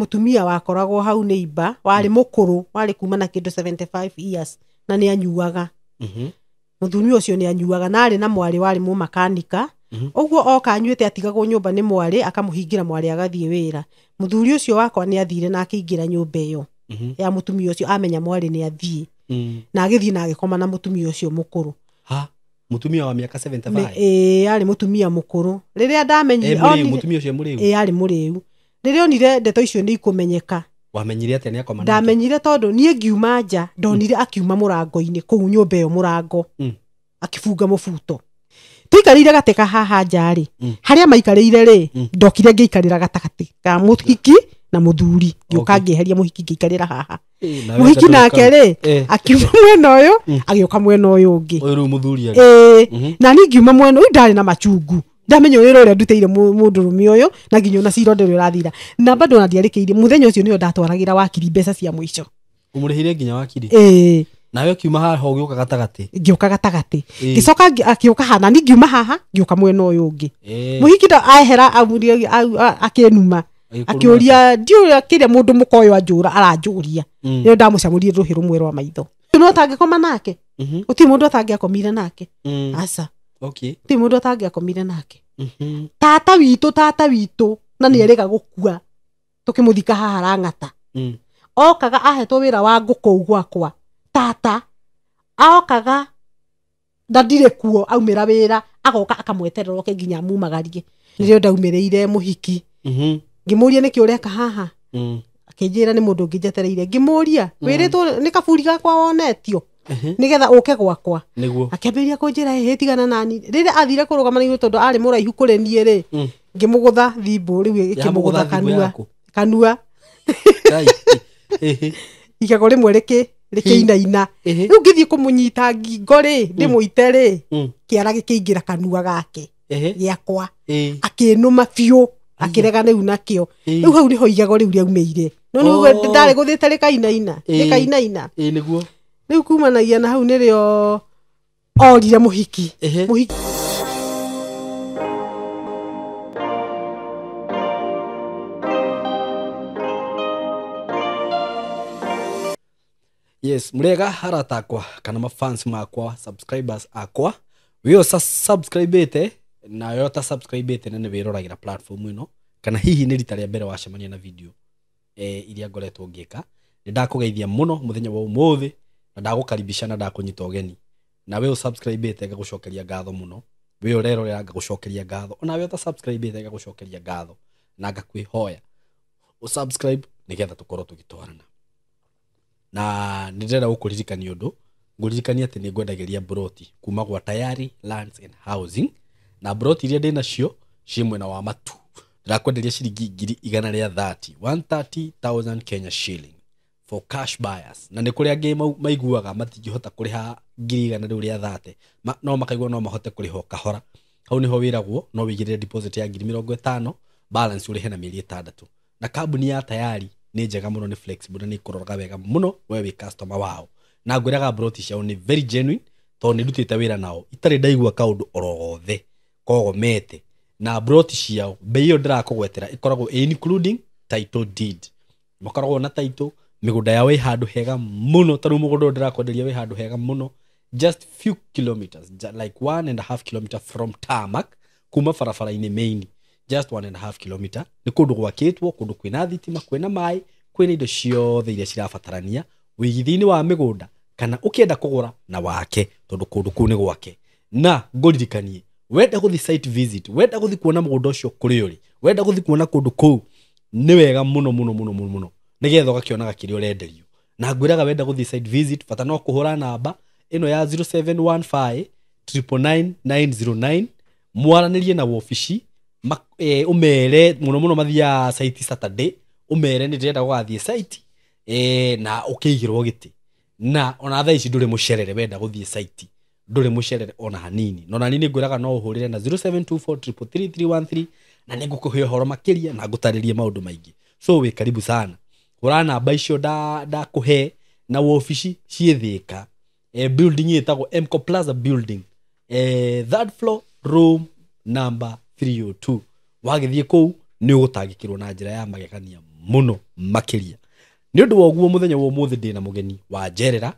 mutumia wakoragwo hau nĩ imba warĩ mm. mũkũrũ mm kuma na kindu 75 years na ni anyuaga mũthuri mm-hmm. mm -hmm. ũcio anyuaga na ari na mwari wari mu makanika mm -hmm. oka anyuĩte atigagwo nyumba ni mwari akamuhingira mwari agathie wira muthuri ucio wakwa ni athire na akĩingĩra nyumba iyo mm-hmm. ya mũtumia ucio amenya mwari ni athie mm. na agithie na agikoma na ucio mukuru ha mũtumia wa miaka 75 eh ĩĩ yarĩ mukuru riria ndamenyi ari mũtumia ucio ee, mũrĩu eh ari e mũrĩu rä onire ndeto icio nä ikå wamenyire atĩa nĩakoma ndamenyire tondå niä ngiuma nja ndonire mm. akiuma mũrango-inĩ kũu nyũmba ĩyo mũrango mm. akĩbunga mũbuto tũikarĩire gatĩ ka haha nja-rĩ mm. harĩa maikarĩire rĩ mm. ndokire ngĩikarĩra gatagatĩ ka mũhiki na mũthuri ngĩũka okay. ngĩeheria mũhiki ngĩikarĩra haha mũhiki nake rĩ akiuma mwena å mm. ka mwena ũyũ ũngĩ mm-hmm. na niĩ ngiuma mwena ũyũ ndarä na machungu ndamenya wira uria ndutire mundu rumi uyu na nginya na cira ndio urathira na bado na ndiarikiire muthenya ucio nio ndatwaragira wakiri mbeca cia mwico umurihire nginya wakiri eh nawe kiuma haha ũgĩũka gatagatĩ ngĩũka gatagatĩ ngĩcoka akĩũka hana ni ngiuma haha ngĩũka mwena ũyũ ũngĩ mũhiki ahera akĩnuma akĩũria ndiũĩ kĩrĩa mũndũ mũka ũyũ anjũra aranjũria nĩo mm. ndamũcamũrie rũhĩ rũmwe rwa maitho no ũtangĩkoma nake mhm. gũtirĩ mũndũ ũtangĩakomire nake mm. aca okay. ti må ndå akomire nake mm -hmm. tata witå tata witå na nä ga gå kua tå kä må thika haha rang'ata mm. okaga ahetwo wä ra wa ngå kå u gwakwa tata okaga na ndirä kuo aumä ra wä ra agoka akamweterera oke nginya mumagarie nä rä o ndaumä rä ire må hiki mm-hmm. ngä må ria nä kä å reka haha mm. akä njä ra nä må ndå ngä njetereire ngä må ria mm. wä rä two nä kaburi gakwa wonetio Uh-huh. nigetha uke gwakwa akiambiria kunjira hihi tigana nani riria athire kurugama na iguru tondu ari muraihu kuri nie ri mm. ngimugutha thimbu riu ikimugutha kanua kanua igago rimwe riki rikiinaina riu ngithii kumunyita ngingo ri mm. ndimuite ri mm. kiara gikiingira kanua gake giakwa akinuma biu akiregana riu nakio riu hau niho igago riu riaumeire no oh. ndarä gå thä te rä kainaina rä kainaina u kumanagia na hau o orire må muhiki yes murega harata akwa kana mafans makwa subscribers akwa wio sa te nayo ta subscribete na nä wä roragä ra ä no kana hihi nä rita rä a mbere wacemania na video e, iria ngoretwo ngä ka nä ndakå geithia må no må thenya wa må thä na ndagukaribisha na ndakunyita ũgeni na we ũsubscribĩte ngagucokeria ngatho mũno we ũrerorera ngagucokeria ngatho onawe ũtasubscribĩte ngagucokeria ngatho na ngakwĩhoya ũsubscribe nĩgetha tũkorwo tũgĩtwarana na nĩndĩrenda gũkũririkania ũndũ ngũririkania atĩ nĩngwendagĩria mburoti kuma gwa tayari lands and housing na mburoti iria ndĩnacio ciĩ mwena wa matu ndĩrakwenderia ciringi ngiri igana rĩa 30 130,000 Kenya shilling for cash buyers na nä kå rä angä maiguaga matingähota kå rä ha ngiri igana rä u rä a thate no makaigua no mahote kå rä ho kahora hau nä ho wä ragwo no wä igä ya ngiri mä rongo ä balance å rä he na mä eri ä na kambuni ya tayari nä njega må no nä flexible na nä ikå roraga wega må no we wä customer wao na ngwä raga ciao nä very genuine tondå nä ndutä te wä ra nao itarä ndaigua kaå ndå orogothe kogomete na broti ciao mbei ä yo ndä rakå gwetera ä koragwo including title deed makoragwo na title migunda yao ihandu hega muno taru mugunda ndirakwenderia wi handu hega muno just few kilometers like one and a half kilometer from tamak kuma barabara-inä main just one and a half kilometer nä kå ndå gwakä two kå ndå na thitima kwäna maä kwäna indo ciothe iria cirabatarania wĩigithia-inĩ wa mä kana å kä enda kå gå ra na wake tondå kå ndå kå u nä gwake na ngåririkanie wenda gå thiä wenda gå thiä kuona må gå nda å cio kå rä å rä wenda gå thiä kuona kå ndå kå u nä wega må no må no må no må no nigetha ugakionaga kĩrĩa urenderio na ngwiraga wenda gũthiĩ side visit bata no kuhura namba ino ya 0715 99909 mwaranĩrie na wobici e, umere muno muno mathia site saturday umere ni ndirenda gũgathiĩ site e, na ũkĩigĩrwo giti na ona thaa ici ndũrĩ mucerere wenda gũthiĩ site ndũrĩ mucerere ona hanini no nani ngwiraga no uhurire na 0724333313 na nĩngũkũhe ũhoro makiria na ngũtarĩrie maundu maingi so wĩ karibu sana kura namba icio ndakåhe na wobici ciä thä e, eh, building ĩtagwo mco plaza building e, third floor room number 302 wagĩthiĩ kũu nĩ ũgũtangĩkĩrwo na njĩra ya magegania mũno makĩria nĩ ũndũ woguo ũguo mũthenya wa ũmũthĩ ndĩ na mũgeni wa njerera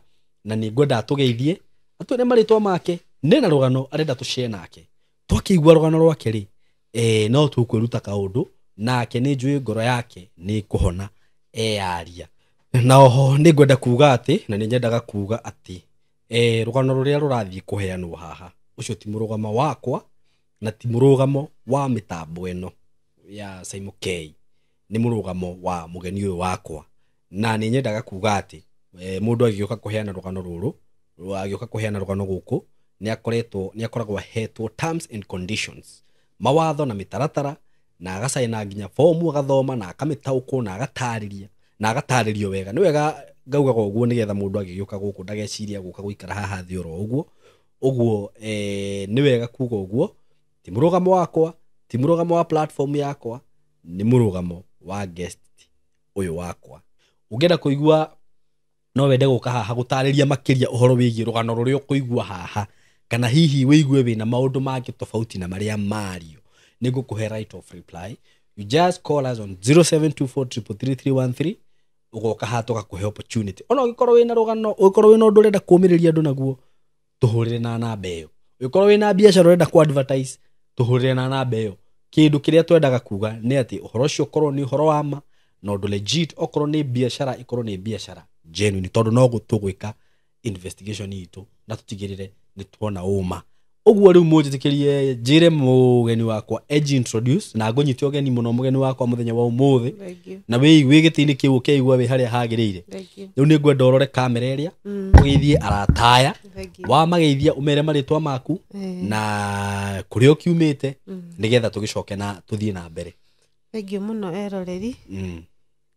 na nĩ ngwendaga tũgeithie atwĩre marĩtwa make nĩ na rũgano arenda tũcie nake twakĩigua rũgano rwake-rĩ e, eh, no tũkwĩruta kaũndũ nake nĩ njũĩ ngoro yake nĩ kũhona earia na oho nä ngwenda kuga atä na nä nyendaga kuga atä e, rå gano rå rä a rå rathiä kå heanwo haha å cio ti må rå gamo wakwa na ti må rå gamo wa mä tambo ä no ya k nä må rå gamo wa må geni å yå wakwa na nä nyendaga kuga atä e, må ndå agä å ka kå heana rå gano rå rå agä å ka kå heana rå gano gå kå nä akoretwo akoragwo hetwo terms and conditions mawatho na mitaratara na na nginya fomu agathoma na akamĩtaũkwo na agatarĩria na agatarĩrio wega nĩ wega ngaugaga ũguo nĩgetha mũndũ agĩgĩũka gũkũ ndageciria gũka gũikara haha thĩ oro ũguo ũguo eh, nĩ wega kuga guo ti mũrũgamo wakwa ti mũrũgamo wa platform yakwa nĩ mũrũgamo wa guest ũyũ wakwa ũngĩenda kũigua no wende gũka haha gũtarĩria makĩria ũhoro wĩgiĩ rũgano rũrĩa ũkũigua haha kana hihi wĩigue wĩna maũndũ mangĩ tofauti na marĩa mario nigukuhe right of reply you just call us on 0724333313 ugoka ha tugakuhe opportunity ona ũngĩkorwo wĩna rũgano ũkorwo wĩna ũndũ ũrenda kũũmĩrĩria andũ naguo tũhũrĩre na namba ĩyo ũkorwo wĩna biacara ũrenda ku advertise tũhũrĩre na namba ĩyo kĩndũ kĩrĩa twendaga kuga nĩ ati uhoro ũcio ũkorwo ni uhoro wa ma na ũndũ legit okorwo ni biashara ĩkorwo ni biashara genuine tondũ no gutugwika investigation itũ na tutigirire ni tuona uma uguo riu munjitikirie njire mugeni wakwa edge introduce na må no må geni wakwa muthenya wa thä na wi wä harä a hagä rä ire rä u nä ngwenda urore kamera iria ugithie mm. arataya wa mageithia umere twa maku eh. na kuria ukiumite mm. nigetha tugicoke na tuthie na mbere thengio muno eroreri mm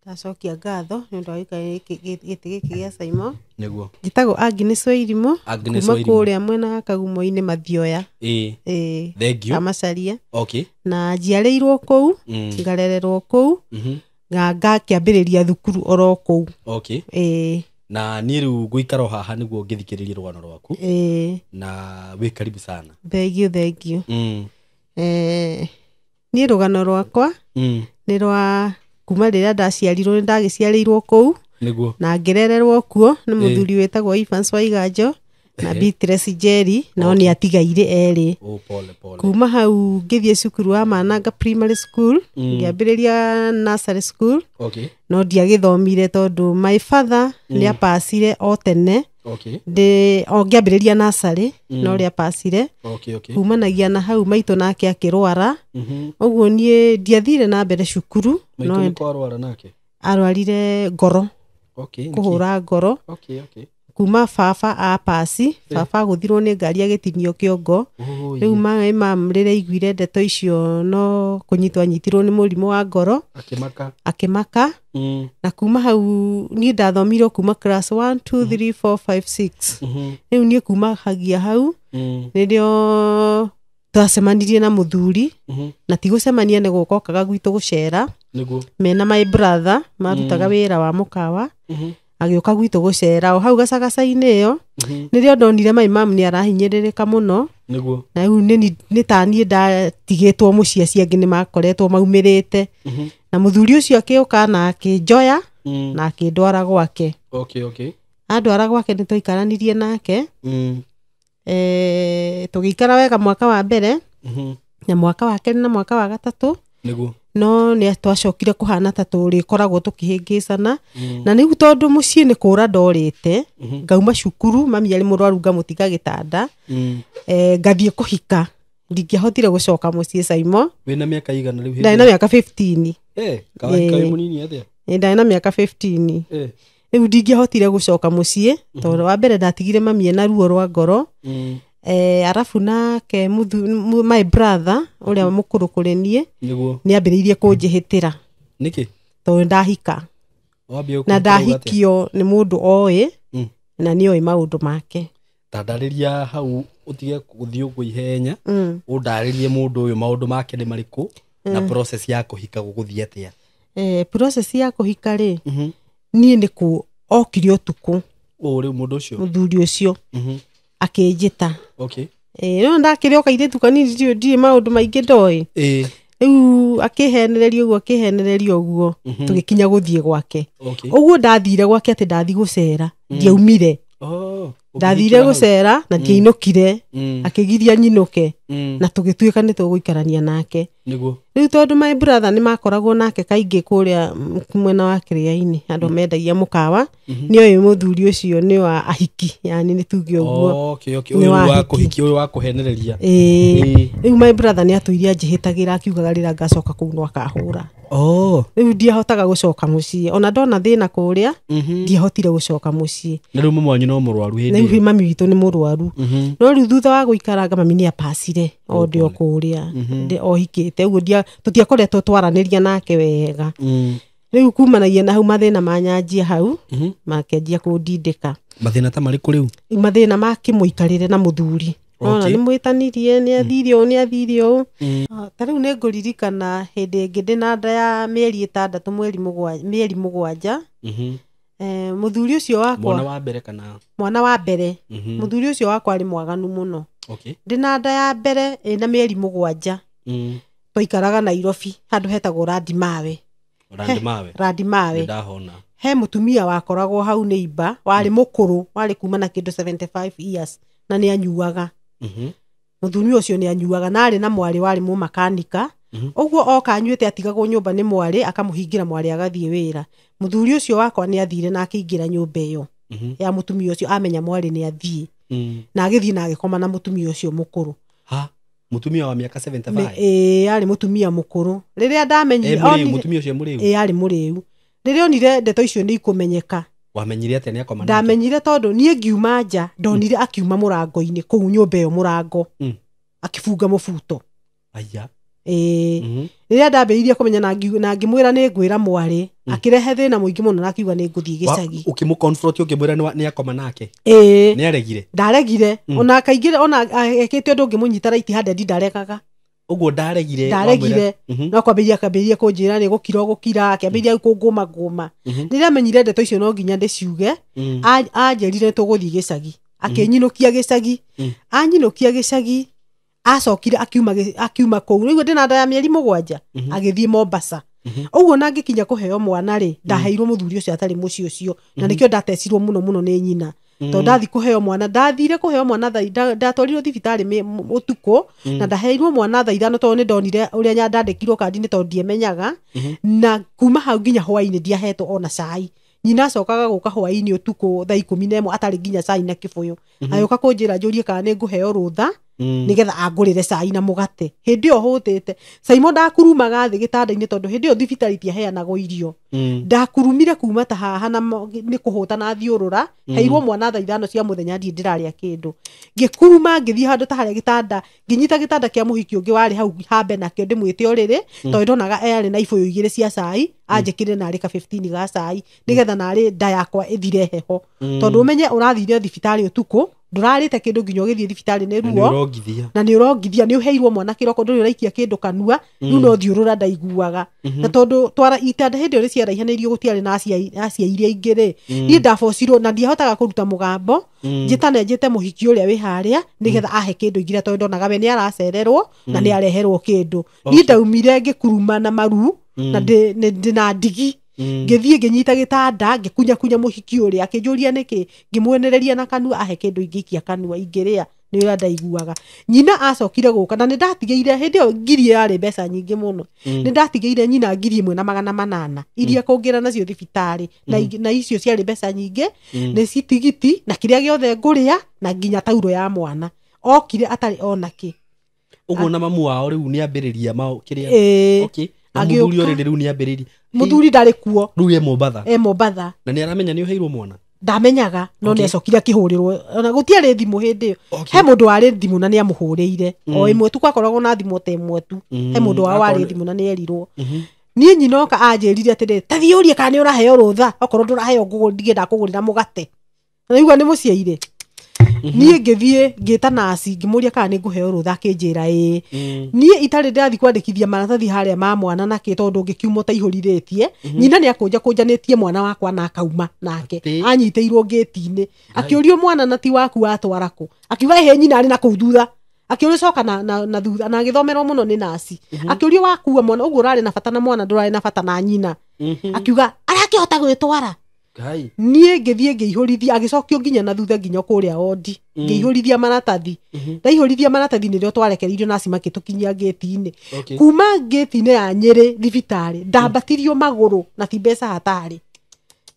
ndacokia ngatho nä å ndå wa gä tä gä kä gä a caimo nä njätagwo agnes kuma kå rä a mwena kagumo-inä mathioya amacaria na njiarä kå u mm. ngarererwo kå u mhm. na ngakä ambä rä ria thukuru oro kå u na niä rä u gå ikaro haha nä guo ngä thikä rä ria rwano rwaku na wä karibu sana thengiå thengiå mm. niä rå gano rwakwa mm. nä rwa kuma rä rä a ndaciarirwo nä ndagä ciarä irwo kå u na ngä rererwo kuo nä må thuri wä tagwo Evans iganjo na eh. Beatrice jeri nao nä atigaire erä oh, kuma hau ngä thiä cukuru wa mananga primary school mm. ngä ambä rä ria nursery school no ndiagä thomire tondå my father mm. nä apacire o tene o ngä ambä rä ria nasarä mm. no rä apacire kumanagia na hau maitå nake akä rwara å mhm. guo niä ndiathire na mbere cukuru arwarire ngoro kå hå ra ngoro kuma baba apasi eh. baba guthirwo ni ngari agitinio kiongo riu ma mam rire iguire ndeto icio no kunyitwa anyitirwo ni murimo wa ngoro akimaka akimaka mm. na kuma hau ni ndathomirwo kuma class 1 2 3 4 5 6 riu ni kuma hagia hau mm. nirio twacemanirie na muthuri mm-hmm. na tigucemania ni guka okaga gwitu gucera mena my brother marutaga mm. wira wa mukawa mm-hmm gwitå gå gucera o hau gacagaca-inä ä yo nä mhm. ndonire mai mamu nä arahinyä muno niguo na rä u nä taniä ndatigä two må cia ciangä nä makoretwo maumä rä te mhm. na må thuri å cio akä å ka na akä njoya mm. na akä ndwara gwake andwara gwake nä twaikaranirie nake mm. eh, tå gä ikara wega mwaka wa mbere mhm. na mwaka wa kerä na mwaka wa gatatå no nä twacokire kå hana ta tå rä koragwo tå kä hä ngä cana mm. na rä u tondå må ciä nä kå ra ndorä te mm-hmm. ngauma cukuru mami må rwaru ngamå tiga gä tanda mm. eh, ngathiä kå hika ahotire gå coka må ciä caimo na mä aka eh, eh. na mä aka ndarä na mä aka rä u ahotire gå coka må ciä mm-hmm. tondå wa mbere ndatigire mami na ruo rwa ngoro mm eh, arabu nake my brother uria mhm. mukuru kuri nie ni hä kunjihitira niki tondu ndahika na ndahikio ni må ndå oä mm. na oä maå ndå make ria hau utige guthii uguo ihenya ndå å yå uyu ndå make ni mariku kå mm. na process ya kuhika guguthii atia eh, process ya kuhika ri rä mhm. niä nä kå okire å tukå rä u må ndå å cio må thuri å cio mhm. akä njä ta okay ä nä ndakä rä oka irä tukanini ndiå ndirä maå ndå maingä ndoä rä u akähenereria å guo akähenereria å guo mhm. tå gä kinya gå thiä gwake å guo ndathire gwake atä ndathi gå cera mm. ndiaumire oh, ndathire gå cera na mm. ndiainå kire mm. akä giria nyinå ke Mm. na tugituika ni tuguikarania nake niguo riu tondu my brother ni makoragwo nake kaingi kuria mwena wa kiriaini andu mm. mendagia mukawa mm-hmm. ni uyu muthuri ucio ni wa ahiki yani ni tuge uguo wa kuhenereria riu my brother ni atuiria njihitagira akiugaga rira ngacoka kuu nwakahura oh. riu ndiahotaga gucoka mucii ona ndona thina kuria mm-hmm. ndiahotire gucoka mucii na riu mamwanyu no murwaru hindi riu mami witu ni murwaru mm-hmm. no riu thutha wa guikaranga mami ni apasiri athire o ndä o kå rä a mhm. ohikä te å guo tå tiakoretwo twaranä nake wega mm. rä u kumanagia na hau mathä mhm. na manyanjia hau makenjia kå ndindä ka mathä na ta marä kå rä u mathä na makä må ikarä re na må thuri ona nä mwä tanirie nä athire å nä athiri å ta rä u nä ngå ririkana hä ndä ä ngä ndä na nda ya mä eri ä tandatå mä eri må gwanja må mhm. eh, thuri å cio wakwa mwana wa mbere må thuri å cio wakwa arä mwaganu må no ndä na nda ya mbere ä na mä eri må gwanja twaikaraga mm. nairobi handå hetagwo randimawe randimawe he må tumia wakoragwo hau nä imba warä må mm. kå rå warä kuma na kä ndå na nä anyuaga må mm-hmm. thumia å cio nä anyuaga na arä na mwarä warä må makanika mm-hmm. ũguo oka anyuĩte atigagwo nyũmba nĩ mwarĩ akamũhingĩra mwarĩ agathiĩ wĩra mũthuri ũcio wakwa nĩ athire na akĩingĩra nyũmba ĩyo mm-hmm. ya mũtumia ũcio amenya mwarĩ nĩ athiĩ Mm. na agä thiä na agä koma na må tumia å cio må kå rå mutumia wa miaka 75 ari mutumia mukuru riria ndamenyire ee, mutumia ucio muriu e ari muriu riria onire ndeto icio ni ikumenyeka wamenyire atia ni akoma ndamenyire tondu nie ngiuma nja ndonire akiuma murango-ini kuu nyumba iyo murango mm. akibunga mubuto aya e mm-hmm. riria ndambiriirie kumenya na ngimwira ni ngwira mwari Mm. akirehe thina muingi muno na akiuga ni nguthii gicagi ukimu confront ukimwira ni akoma nake ĩĩ ni aregire ndaregire mm. ona kaingĩ ona ekĩte ũndũ ũngĩmũnyita right handed ndarekaga ũguo ndaregire ndaregire mm-hmm. no kwambĩrĩria akambĩrĩria kũnjĩra nĩ gũkira gũkira akĩambĩrĩria mm. kũngũma ngũma mm-hmm. rĩrĩa menyire ndeto icio no nginya ndĩciuge anjĩrire tũgũthiĩ gĩcagi akĩnyinũkia gĩcagi anyinũkia gĩcagi acokire akiuma akiuma kũu rĩu ndĩna nda ya mĩeri mũgwanja mm-hmm. agĩthiĩ mombasa oguo na ngĩkinya kũheo mwana rĩ ndaheirwo mm. mũthuri ũcio atarĩ mũciĩ ũcio na mm-hmm. nĩkĩo ndatecirwo mũno mũno nĩ nyina tondũ mm-hmm. ndathi kũheo mwana ndathire kũheo mwana ndatwarirwo thibitarĩ ũtukũ mm. na ndaheirwo mwana tha ithano tondũ nĩ ndonire ũrĩa nyandandĩkirwo kandi-inĩ tondũ ndiemenyaga mm-hmm. na kuma hau nginya hwaĩ ndiahetwo ona cai nyina acokaga gũka hwaĩ å ũtukũ thaa ikũmi na ĩmwe atarĩ nginya cai na kĩbũyũ Mm-hmm. agä kå njä ra njå rie kana nä ngå heo rå tha mm. nä getha angå rä re cai na må gate hä ndä ä yo hå tä te caimo ndakurumaga thä gä tanda-inä tondå hä ndä ä yo thibitari tiaheanagwo irio mm. ndakurumire kuma ta haha na nä kå hå ta na thiå rå ra heirwo mm. mwana tha ithano cia må thenya ndiä ndä rarä a kä ndå ngä kuruma ngä thiä handå ta harä a gä tanda ngä nyita gä tanda kä a må hiki å ngä warä hau hambe nakĩo ndä mwä te å rä rä tondå ndonaga yarä e na ibå yå igä rä cia cai anjä kä rä narä ka ga cai nä getha narä nda yakwa ä thire heho Mm. tondå menye å rathire thibitarä å tukå ndå te kä nginya å gä thiä thibitarä nä ruo na nä å rongithia nä å heirwo mwana kä roko ndå rä å raikia kä ndå kanua rä u mm. no thiå rå ra ndaiguaga mhm. na tondå twara itanda hä ndä ä yo rä ciaraihanä irio gå tiarä na acia iria ingä rä mm. niä ndabocirwo na ndiahotaga kå ruta må gambo njä tane njä te må hiki å rä a wä harä a nä getha ahe kä ndå ingä rä a ndonaga we nä aracererwo na nä areherwo kä ndå niä ndaumire ngä kuruma na maru na ndä na ndigi ngithie mm. ngĩthiĩ gitanda ngikunya kunya muhiki uri akĩnjũria niki ngimwenereria na kanua ahe kindu ingikia kanua ingiria ni ũrĩa ndaiguaga nyina acokire guka na nĩ ndatigĩire hĩndĩ ĩyo ngiri yarĩ mbeca nyingĩ mũno mm. nĩ ndatigĩire nyina ngiri ĩmwe na magana manana iria mm. kũngĩra nacio thibitari na icio ciari mbeca nyingi ni citigiti na kiria gĩothe nguria na nginya tauro ya mwana okire atari onaki kĩ ũguo na mamu wao rĩu nĩ ambĩrĩria kĩrĩa mũthuri orĩndĩ rĩu kuo rĩu e mombatha e mombatha na aramenya mwana ndamenyaga no okay. nä acokire akä hå rä rwo ona gå tiarä thimå hä ndä ä yo he må ndå warä thimå na nä amå hå rä ire o ä mm. mwe tu kwakoragwo na thimå ta ä mwe tu he må mm-hmm. ndå wao warä thimå na nä erirwo mm-hmm. niä nyinoka anjä rire atä rä tathiå rie kana nä å raheo rå tha okorwo ndå raheo ngå ndigä ndakå gå rä ra må gate naigua nä må ciaire Mhm. niä ngä thiä ngä ta naci ngä må ria kana nä ngå heo rå tha akä njä ra ä mm. niä itarä ndärathiä kwandä kithia maratathi harä ma mwana na kä tondå ngä kiumwo ta ihå rirä tie mhm. nyina nä akå njakå njanä mwana wakwa na akauma nake anyitä irwo ngä ti akä å rio mwana na ti waku watwara kå akiuga hä nyina arä na kå u thutha akiuricoka na, na, na thutha na agithomerwo muno ni naci mm -hmm. akiuria wakua mwana uguo urari na bata na mwana ndurari na bata na nyina mm -hmm. akiuga arakihota gwitwara niä ngä thiä ngä ihå rithia agä cokio nginya na thutha nginya kå rä a ondi mm. ngä ihå rithia maratathi mm-hmm. ndaihå rithia maratathi nä rä o twarekereirio naci makä tå kinyia ngäti kuma ngäti ya nyä rä thibitarä ndambatirio magå rå na ti mbeca hatarä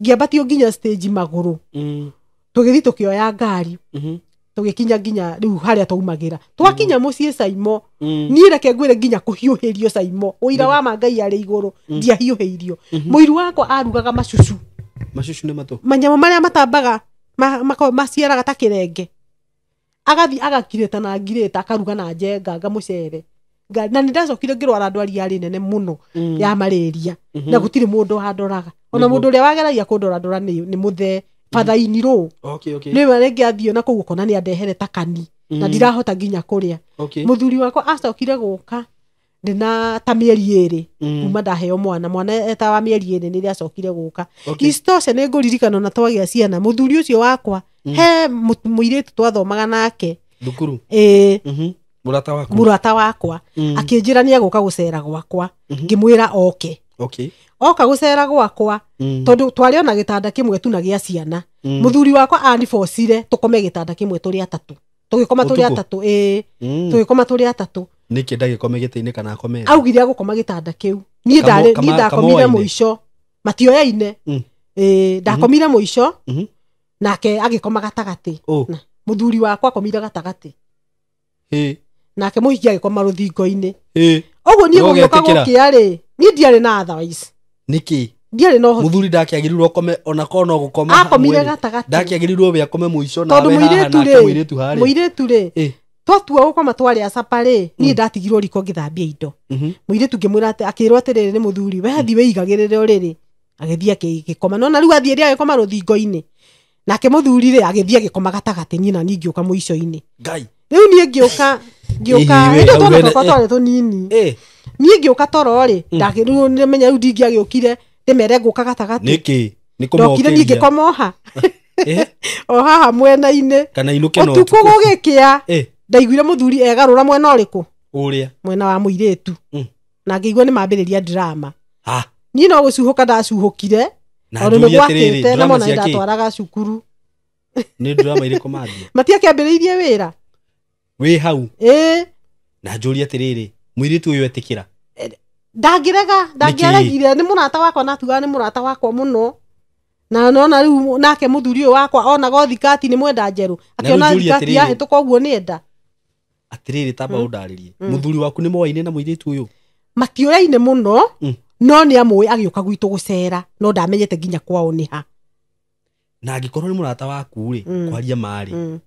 ngäambatio nginya stage magå rå mm. tå gä thiä tå kä oya ngari mm-hmm. tũgĩkinya nginya rĩu harĩa twaumagĩra twakinya mm-hmm. mũciĩ caimo mm. niĩ reke ngwĩre nginya kũhiũhĩrio caimo ũira wa ma ngai arĩ igũrũ ndiahiũhĩirio mũiru wakwa arugaga macucu macucu nä matå manyamå marä a matambaga maciaraga ta kä renge agathi agakirä ta na ngirä ta akaruga na njenga ngamå cere na nä ndacokire ngä rwara ndwari yarä nene må no mm. ya marä ria na mm-hmm. gå tirä må ndå handoraga ona må ndå å rä a wageragia kå ndora ndora nä må thee bathaini rå nä we rä ngä athiä na kona nä andehere takani na ndirahota nginya kå rä a må thuri wakwa acokire gå ka ndä na ta mä eri ä rä mm. kuma ndaheo mwana mwana ta wa mä eri ä rä nä rä acokire gå ka istoshe nä ngå ririkana na twagä a ciana må thuri å cio wakwa mm. he må irä tu twathomaga nake thukuru ä murata mhm. wakwa akä mm. njä ra nä agå ka gå cera gwakwa mhm. ngä mwä ra oke oka gå cera gwakwa tondå twarä ona gä tanda kä mwe tu na gä a ciana må thuri wakwa anibocire tå kome gä tanda kä mwe tå rä atatå tå gä koma tå rä atatå ä tå gä koma tå rä atatå niki ndagikome gitiini kana akome augire agukoma gitanda kiu nie ndari nie ndakomire ico matioyaine mm. ndakomire muico mm-hmm. mm-hmm. nake gatagatä må thuri wakwa akomire gatagatä nake muhiki agikoma ruthingo-ini uguo niä gå gä å ka gå kä a rä niä ndiarä na athawaici niki ndiarä na muthuri ndakäagirirwo kome ona kona gå koma akomire gatagati ndakäagirirwo we akome må ico tondå må irä tu rä må irä tu rä twatua gå koma twarä acapa rä niä mm. ndatigirwo riko ngä thambia indo må mm-hmm. irä tu ngä mwä ra akä rwo atä rä rä nä må thuri wethi mm. wä igagä rä re å rä rä agä thiä gä koma nona rä u athiä rä agä koma rå thingo-inä nake må thuri rä agä thiä agä koma gatagatä niä na ni ngä å ka må ico-inä rä u niä ngä å ka ngä å ka ä ndå twarä tå nini niä ngä å ka toro rä ndagä rä menya rä u ndingä agä å kire rä mere ngå ka gatagatä ndokire niä ngä komoha o haha mwena-inå å tukå gå gä kä a ndaiguire muthuri egarura mwena uriku uria mwena wa muiretu mm. na ngiigua ni mabiriria drama ha ni no gũcuhũka ndacuhũkire tondũ nĩ gwakĩte na mwana ndatwaraga cukuru ni drama irĩkũ mambia matiakĩambĩrĩirie wira wĩ hau eh na njũria atĩrĩrĩ mũirĩtu ũyũ etĩkĩra ndangĩrega ndangĩaregire nĩ mũrata wakwa tuga ni murata wakwa muno na nona rĩu nake muthuri ũyũ wakwa onaga o thikati nĩ mwenda njerũ akiona thikati yahĩtũka ũguo ni enda atiriri taba å hmm. ndarä rie må hmm. thuri waku nä moaine na må irä tu å yå matiå må hmm. no no nä agiuka gwitu agä å ka gwitå gå cera no ndamenyete nginya kwao nä ha na angä korwo nä må rata waku kwaria marä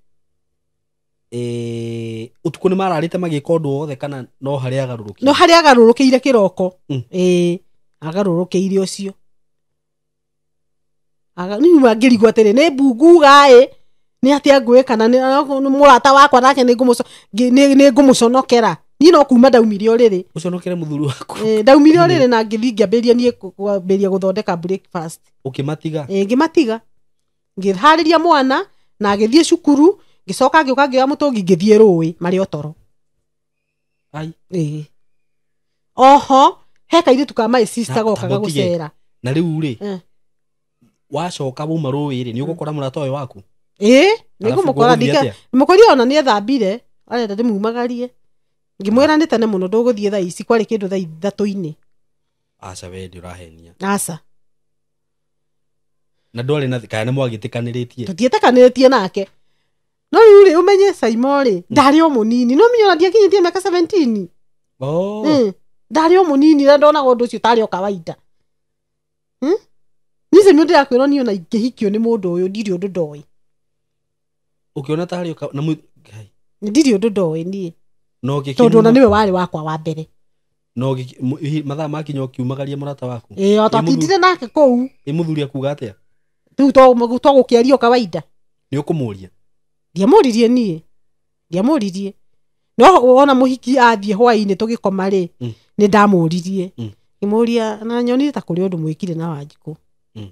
å tukå nä mararä te magä ka å ndå wothe kana no harä agarå rå no harä agarå rå kä ire kä roko agarå rå kä ire å cio ngä rigwo atä rä nä mbungugaä nä atä angwä kana må rata wakwa nake nä ngå må conokera niä no kuma ndaumire å rä rä å conokere må thuri waku ndaumire å rä rä na ngä thiä ngä ambä ria niä kwambä ria gå thondeka å kä matiga ngä matiga ngä harä ria mwana na agä thiä cukuru ngä coka ngä å ka ngä oya må tångi ngä thiä rå ä marä otoro oho he kairä tu ka maä gokaga gå cera na rä u rä wacoka wauma rå ä rä nä å gå kora må rata å waku ĩĩ nĩguo mũkora mũkũria ona nĩ ethambire arenda ndĩmumagarie ngĩmwĩra nĩ tene mũno ndũgũthiĩ thaa ici kwarĩ kĩndũ thaa ithatũ-inĩ aca na ndwarĩ na kana nĩ mwagĩtĩkanĩrĩtie nake no rĩu rĩ ũmenye caimo rĩ hmm. ndarĩ o mũnini no ndiakinyĩtie mĩaka seventini oh. ndarĩ o mũnini ndonaga ũndũ ũcio tarĩ o kawaida hmm? ingĩhikio nĩ mũndũ ũyũ ndirĩ ũndũ ndoĩ ukiona tarä å na ndirä å ndå ndoä niä tondå ona nä we warä wakwa wa mbere no mathaa makinya å kiumagaria må rata waku o twatindire nake kå u ä må thuri akuga atä a rä u kä ario kawaida nä å kå må ria ndiamå ririe niä ndiamå ririe no wona må hiki athiä hwainä tå gä koma rä mm. nä ndamå ririe mm. ngä må ria na nyonire ta kå rä å ndå mwä kire na wanjikå mm.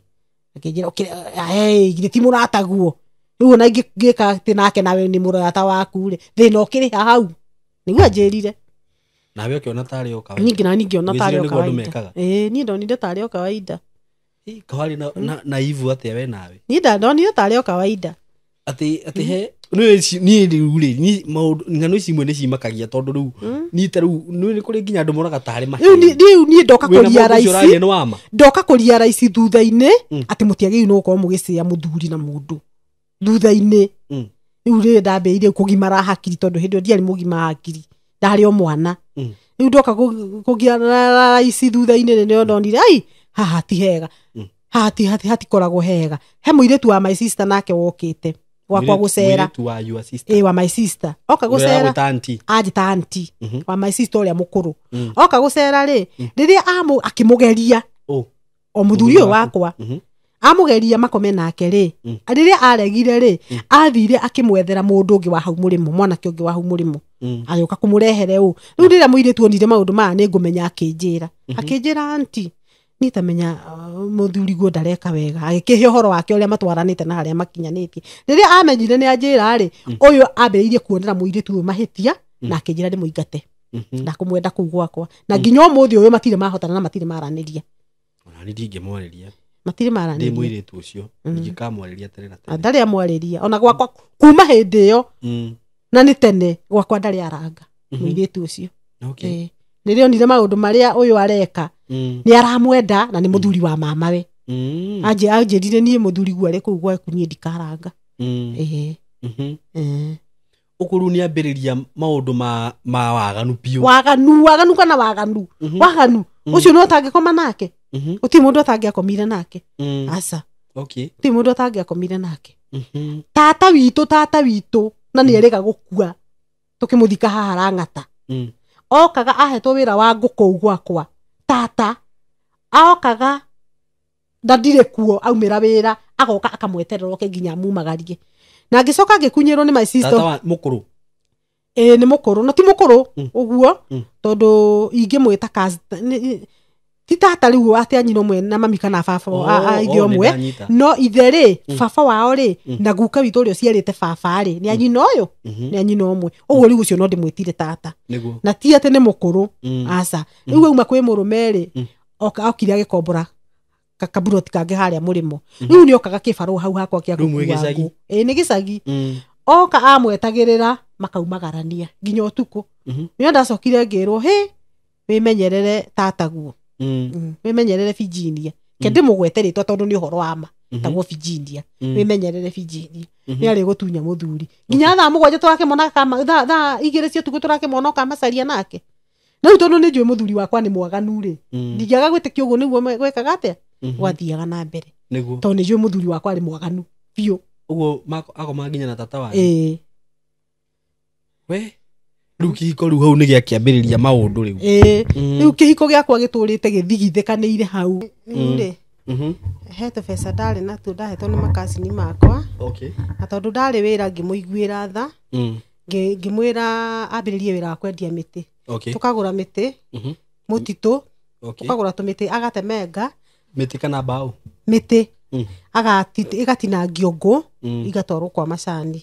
akä njä ra gä eh, eh, ti må rataguo rä u ona ngä atä nake nawe nä må rata waku rä thä na å kä rä ha hau nä guo njä rire nawe å kä ona tarä o kawainingä na ningä ona tarä o kawaida niä ndonire tarä o kawaida kwarä na, na, naivu ivu atä a we nawe niä ndandonire tarä o kawaida atä atä he niä rä u rä ng'ano ici imwe nä cimakagia tondå rä u hmm? niä ta rä u nä kå rä nginya andå moraga tarä mahä u niä ndoka kå ria raici ndoka kå ria raici thutha-inä hmm. atä må tiagä rä u no gå korwo må gä cä a må thuri na må ndå thutha-inĩ mm. rĩu rĩ ndambĩrĩirie kũgimara hakiri tondũ hĩndĩ ĩyo ndiarĩ mũgima hakiri ndarĩ o mwana mm. rĩu ndoka kũgiaraici thutha-inĩ nĩ nĩo ai haha ti hega mm. hatikoragwo hega he mũirĩtu wa my sister nake wokĩte gwakwa gũcera ĩ wa my sister oka gũcera anjĩ ta anti mhm. wa my sister ũrĩa mũkũrũ oka gũcera rĩ rĩrĩa akĩmũgeria o mũthuri ũyũ wakwa mhm amugeria makome nake ri mm. rĩrĩa aregire ri mm. athire akimwethera mundu ũngĩ wa hau mwana mwanake ũngĩ wa hau mũrĩmo mm. agĩũka kũmũrehere ũũ rĩu rĩrĩa mũirĩtu onire maũndũ maya nĩ ngũmenya akinjira akĩnjĩra anti ni tamenya mũthuri guo ndareka wega agikihe uhoro wake ũrĩa matwaranĩte na harĩa makinyanĩtie rĩrĩa amenyire ni anjĩra ri ũyũ ambĩrĩirie kuonera mũirĩtu ũyũ mahĩtia na akinjira ni ndĩmũingate mm-hmm. na kumwenda kugwakwa na nginya muthi ũyũ matire mahotana na matire maranĩria ona nĩ ndingĩmwarĩria matirä maranä mwä tu å cio mm. ingäkamwarä amwarä ria ona gwakwa kuma hä ndä ä yo mm. na nä tene gwakwa ndarä aranga må mhm. irä tu å cio eh, nä rä onire maå ndå marä a å yå areka mm. nä aramwenda na nä må thuri wa mamawe anjä rire niä må thuri guarä kå u gwaku niä ndikaranga ukuru eh. mhm. eh. nä ambä rä ria maå ndå ma waganu biå waganu waganu kana waganu mhm. waganu Mm. ucio no koma nake ndå mm-hmm. mundu akomire nake mm. aca ndå mundu akomire nake mm-hmm. tata witå tata witå na nä mm. erega gå kua tå kä må thika haharangata okaga ahetwo wä ra wa ngå kå u gwakwa tata aokaga na ndirä kuo aumä ra wä ra agoka akamweterera ke nginya mumagarie na ngä coka ngä kunyä rwo nä ä nĩ mũkũrũ na ti mũkũrũ mm. ũguo mm. tondũ å guo ta ti tata rĩu atĩ anyina mwe na mami kana baba ithe å mwe no ithe rĩ mm. baba wao rĩ na guka witũ ũrĩa ũciarĩte baba rĩ nĩ anyina ũyũ mm-hmm. nĩ anyina ũmwe ũguo rĩu ũcio no ndĩmwĩtire tata na ti atĩ nĩ mũkũrũ aca rĩu auma kwĩ mũrũme rĩ merä okire agĩkombora kaburoti kangĩ harĩa mũrĩmo rĩu nĩ okaga kä hau hakwa kĩa agå nä nĩ gĩcagi oka amwetagĩrĩra makaumagarania nginya ũtukũ mhm. mm -hmm. ndacokire ngärwo hä wä menyerere tataguo wä menyerere bijinia ke mm. ndä må gwete rä twa tondå nä å horo wa ma mhm. tagwo bijinia mm. wä menyerere bijinia mhm. nä arä gå tunya nginya thaa må gwanja tå rakä mona thaa igä rä cia tugå tå rakä nake rä u tondå nä njå wakwa nä mwaganu rä mm. ndingäaga gwä tä kia gwekaga atä gwathiaga na mbere tondå nä njå må wakwa arä mwaganu biå å guo agoma nginya na tata wa we riu rä riu hau nĩ gĩa kĩambĩrĩria maũndũ rĩu mm. rĩu kĩhiko gĩakwa gĩtũrĩte ire hau rĩ he ndarä ndarĩ natuo ndahetwo nĩ makacini makwa na ngä må iguä ra tha ra mä tä må kwendia mĩtĩ tũkagũra mĩtĩ mm-hmm. mũtitũ tũkagũra tũmĩtĩ agatemenga tä kana mbaũ mĩtĩ mm. ĩgatinangio ngå mm. igatwarwo kwa macani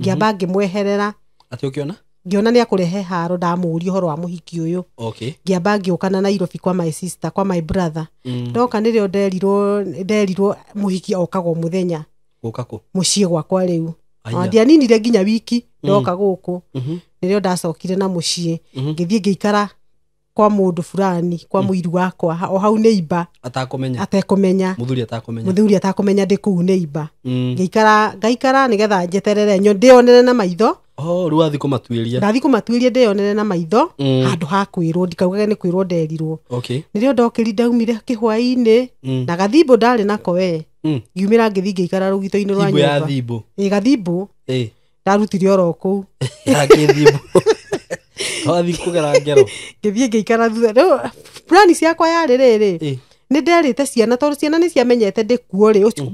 ngĩamba mhm. ngĩmweherera atĩ ũkĩona ngĩona nĩ akũrehe haro ndamũũria ũhoro wa mũhiki ũyũ ngä ngĩamba ngĩũkana nairobi kwa my sister kwa my brother mm. ndoka nĩrĩo nderirwo må mũhiki okagwo mũthenya mũciĩ gwakwa rĩu ndianinire nginya wiki ndoka gå mm. gũkũ nä rä mhm. nĩrĩo ndacokire na mũciĩ mhm. ngĩthiĩ thiä ngä ngĩikara kwa mundu fulani kwa mwiri mm. wakwa o hau nä imba atekumenya muthuri atakumenya ndi kuu nä imba ngiikara mm. ngaikara nä getha njeterere nyo ndionere na maitho rä u athiä kå matuä ndathiä kå matuä rie na maitho mm. handå ha kwä ndikaugage nä kwä nderirwo nä rä o ndaumire kä na gathimbå ndarä nako we ngiumä ra ngä thi ngä ikara rå gitå-inä rwa nyå mba ä ndarutire oro kå u wathi kå gera ngero ngä thiä ngä ikara thutha ciakwa yarä rä rä nä nderä ciana tondå ciana nä ciamenyete ndä kuo rä å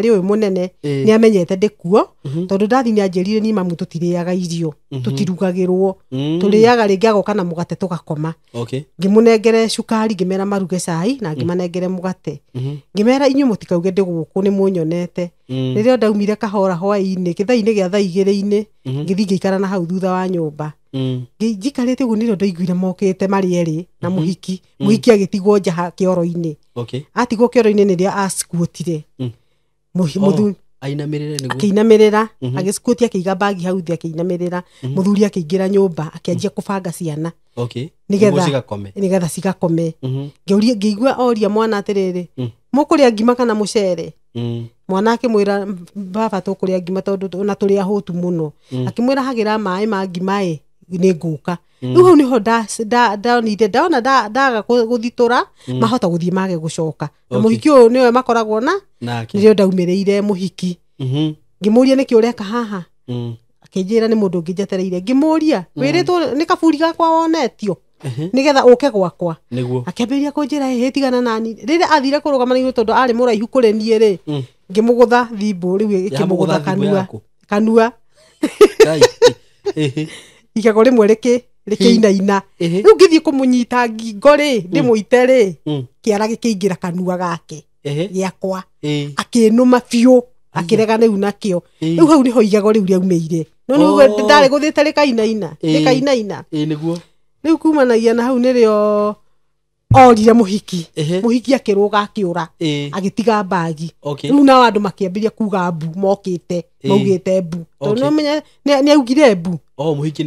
yå må mm. nene nä amenyete ndä kuo mm-hmm. tondå ndathi nä anjärire ni mamu tå tirä aga irio mm-hmm. tå tirugagä rwo mm. tå rä aga rä ngä agoka na må gate tå gakoma ngä må nengere cukari ngä mera maruge cai na mm. ngä manengere må gate mm-hmm. ngä mera inyu må tikauge ndä gå kå nä må nyonete Mm. rĩrĩa ndaumire kahora hwainĩ gĩthainĩ gĩa thaa igĩrĩ-inĩ mm-hmm. ngĩthiĩ ngĩikara na hau thutha wa nyũmba mm. njikarĩte ũguo nĩrĩo ndaiguire mokĩte marĩ erĩ na mm-hmm. mũhiki mm. mũhiki agĩtigwo nja kĩoro-inĩ atigwo kĩoro-inĩ nĩrĩo acikuotire oh, akĩinamĩrĩra mm-hmm. agĩcikwĩtie akĩiga mbagi hau thĩ akĩinamĩrĩra mũthuri akĩingĩra nyũmba akĩanjia kũbanga ciana nĩgetha cigakome ngĩigua oria mwana atĩrĩrĩ mũkũrĩa ngima kana mũcere mwana akimwira baba tukuria ngima tondu na turi ahutu muno mm. akimwira hagira mai ma ngima e ni nguka mm. riu hau niho ndonire ndona ndaga guthitura mm. mahota guthii mage gucoka na muhiki uyu niwe makoragwo na nirio ndaumirire muhiki mm-hmm. ngimuria niki ureka haha akinjira ni mundu ngijetereire ngimuria wiritwo ni kaburi gakwa wonetio nigetha uke gwakwa niguo akiambiria kunjira hihi tigana nani riria athire kurugamana na tondu ari muraihu kuri nie ri mm. ngimugutha thimbu riu ikimugutha kanua kanua igego rimwe riki riki rĩkĩinaina riu ngĩthiĩ kumunyita ngingo ri mm. ndimuite ri mm. kiara gikiingira kanua gake gĩakwa akinuma biu akirega riu nakio riu hau nĩho igego riu riaumeire no ni oh. ndarĩ gũthĩte rĩkainaina rĩkainaina u kumanagia na hau nirio orire muhiki muhiki akiruga akiura agitiga mbagi riu nao andu makiambiria kuga mbu mokite maugite mbu tondu nomenya ni augire mbu muhiki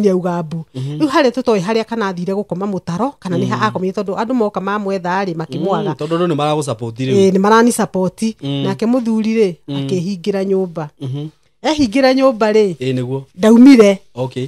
ni auga mbu riu haria tutoi haria kana athire gukoma taro kana ni ha mhm. akomire tondu andu moka mamwetha ri mhm, makimwaga tondu andu ni maragusapoti ni marani sapoti mhm. nake muthuri ri akihingira nyumba ehingira nyumba ri ndaumire okay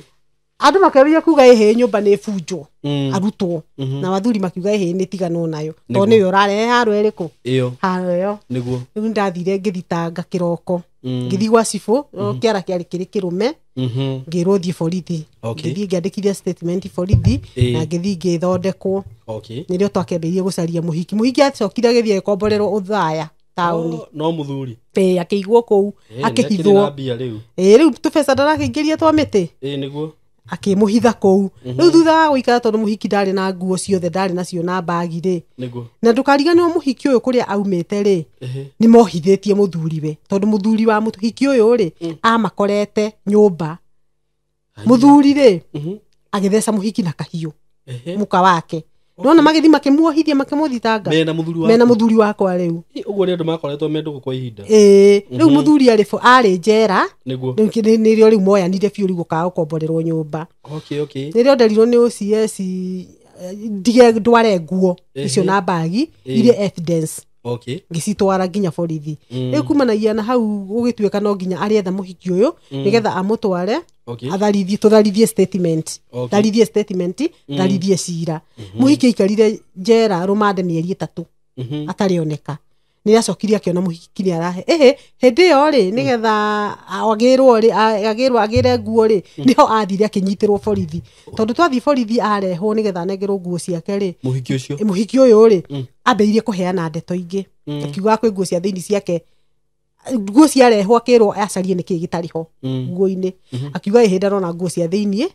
andå makambia kuga ä hä nyå mba nä bunjwo mm. arutwo mm-hmm. na wathuri makiuga ä hä nä tiganwo nayo to nä yo ũrarehe haro ä rä kå haro ä yo nä u ndathire ngä thitanga kä roko mm. ngä thi gwa cibå mm-hmm. kä ara kä arä kä rä kä rå me mm-hmm. ngä rwo thiä borithi ngä thiä ngä andä borithi na ngä thi ngä thondekwo nä rä o twakembä irie gå caria må hiki må hiki acokire agä thiä agä komborerwo å thaya oh, no må thuri akä igwo kå u akä hithwo rä u tå beca ndarakä ingä ria twa mä tä akimuhitha rä riu mhm. thutha wa tondå må hiki ndarä na nguo ciothe ndarä nacio na mbagi rä na te rä nä mohithä tie må thuri we tondå må thuri wa å yå -rä amakorete rä agä theca må hiki na må ka wake nona magä makä muohithia makä må mena må thuri wakwa rä u å makoretwo mendå kwa ihinda rä u må mhm. thuri arä arä njera nä rä o rä u moyanire biå rigå gå kaga gå komborerwo nyå mba nä rä o nderirwo nä å ndige ndware nguo icio na mbagi iria evidence okay. ngĩcitwara nginya borithi mm. rĩu u kumanagia na hau gũgĩtuĩka no nginya arĩetha mũhiki ũyũ hiki mm. nĩgetha amũtware nä getha tũtharithie tware okay. tharithie statement mm. tharithie cira mhm. mũhiki hiki aikarire njera rũmande mĩeri ĩtatũ mm -hmm. atarĩoneka nä acokirie akiona må hiki nä arahe ähä hä ndä ä yo rä mm. nä getha agä rwo agä rwo agä re nguo rä mm. nä ho athire akä nyitä rwo borithi tondå twathiä borithi arehwo nä getha anengerwo nguo ciake rä må hiki å yå rä mm. ambeirie kå heana ndeto ingä akiuga kwä nguo cia thä ini ciake nguo ciarehwo akä rwo acarie nä kä gä tarä ho nguo-inä mm-hmm. akiuga ä hä ndanona nguo cia thä iniä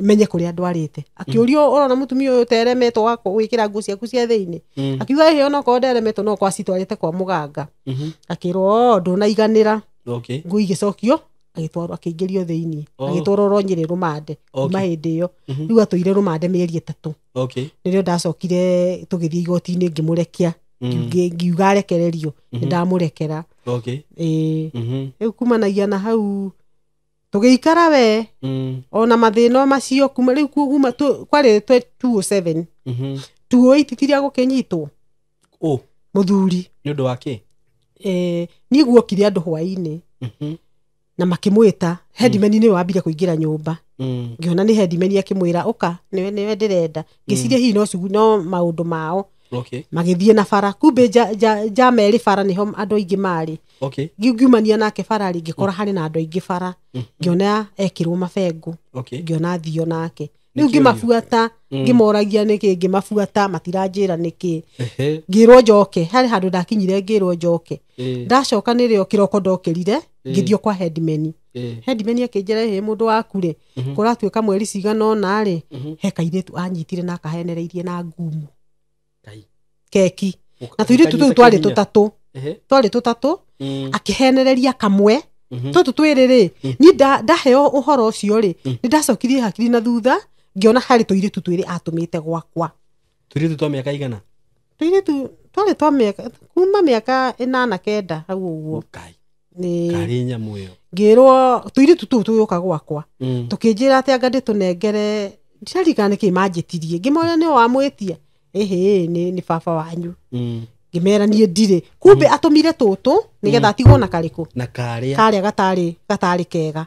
menye kå rä a ndwarä akä å rio mm. rona må tumia å yå teremetwo wa gwä kä ra nguo ciaku cia thä inä mm. akiuga hä onakorwo nderemetwo no kwacitwarä te kwa må ganga mm-hmm. akä rwo ndå naiganä ra nguo igä cokio agätwarwo akä ingä rio thä inä oh. agä twarwo ronyä rä rå mande kuma hä ndä ä yo mm-hmm. rä u atå ire rå mande mä eri ä tatå nä rä o ndacokire tå gä thiä igotinä ngä må rekia mm. ngiuga arekererio mm-hmm. nä ndamå rekera rä u kumanagia na hau ikara we mm. ona ona na macio kuma riu kuma kwari twe 207 mm-hmm. mm-hmm. mm -hmm. 208 tiria gukinyitwo oh. muthuri ni na wake eh ni guokire andu hwaini kå ingä na makimwita headman ngä ni nä kuingira nyumba mm. ngiona ra ni headman akimwira uka ndä renda ndirenda mm. ngiciria hihi no no maundu mao okay. magĩthiĩ na bara kumbĩ ja, ja, bara nĩho andũ aingĩ marĩ okay. ngiumania nake bara rĩ ngĩkora mm. harĩ na andũ aingĩ bara mm. ngĩona ekĩrwo mabengũ ngĩona thio nake rĩu ngĩmabuata mm. ngĩmoragia nĩkĩ ngĩmabuata matiranjĩra nĩkĩ ngĩrwo njoke harĩ handũ ndakinyire ngĩrwo njoke ndacoka nĩrĩo kĩroko ndokĩrire ngĩthio kwa headman headman akĩnjĩra hĩ mũndũ waku rĩ mhm. kũratuĩka mweri cigana ona rĩ mhm. he kairĩtu anyitire na akahenereirie na ngumu keki na tuirio tutu twarä tå tatå twarä tå tatå mm. akä henereria kamwe tå tå twä rä rä ni ndaheo å horo å cio rä mm. nä ndacokirie hakiri na thutha ngäona harä tå irä tu twä rä atå mä te gwakwa tå tu twa mä aka igana tå tu twarä twa mä aka kuma mä aka ä nana kenda hau å guo ngä rwo tå irä tu tå u tå gä å ka gwakwa mm. tå kä njä ra atä anga ndä tå nengere ndirarikana nä kä manjä tirie ngä moria nä wamwä tie ni nä baba wanyu ngä mm. ngimera niä ndirä kumbe mm. atå mire tå tå nä getha mm. atigwo na karä kå karä a gatarä kega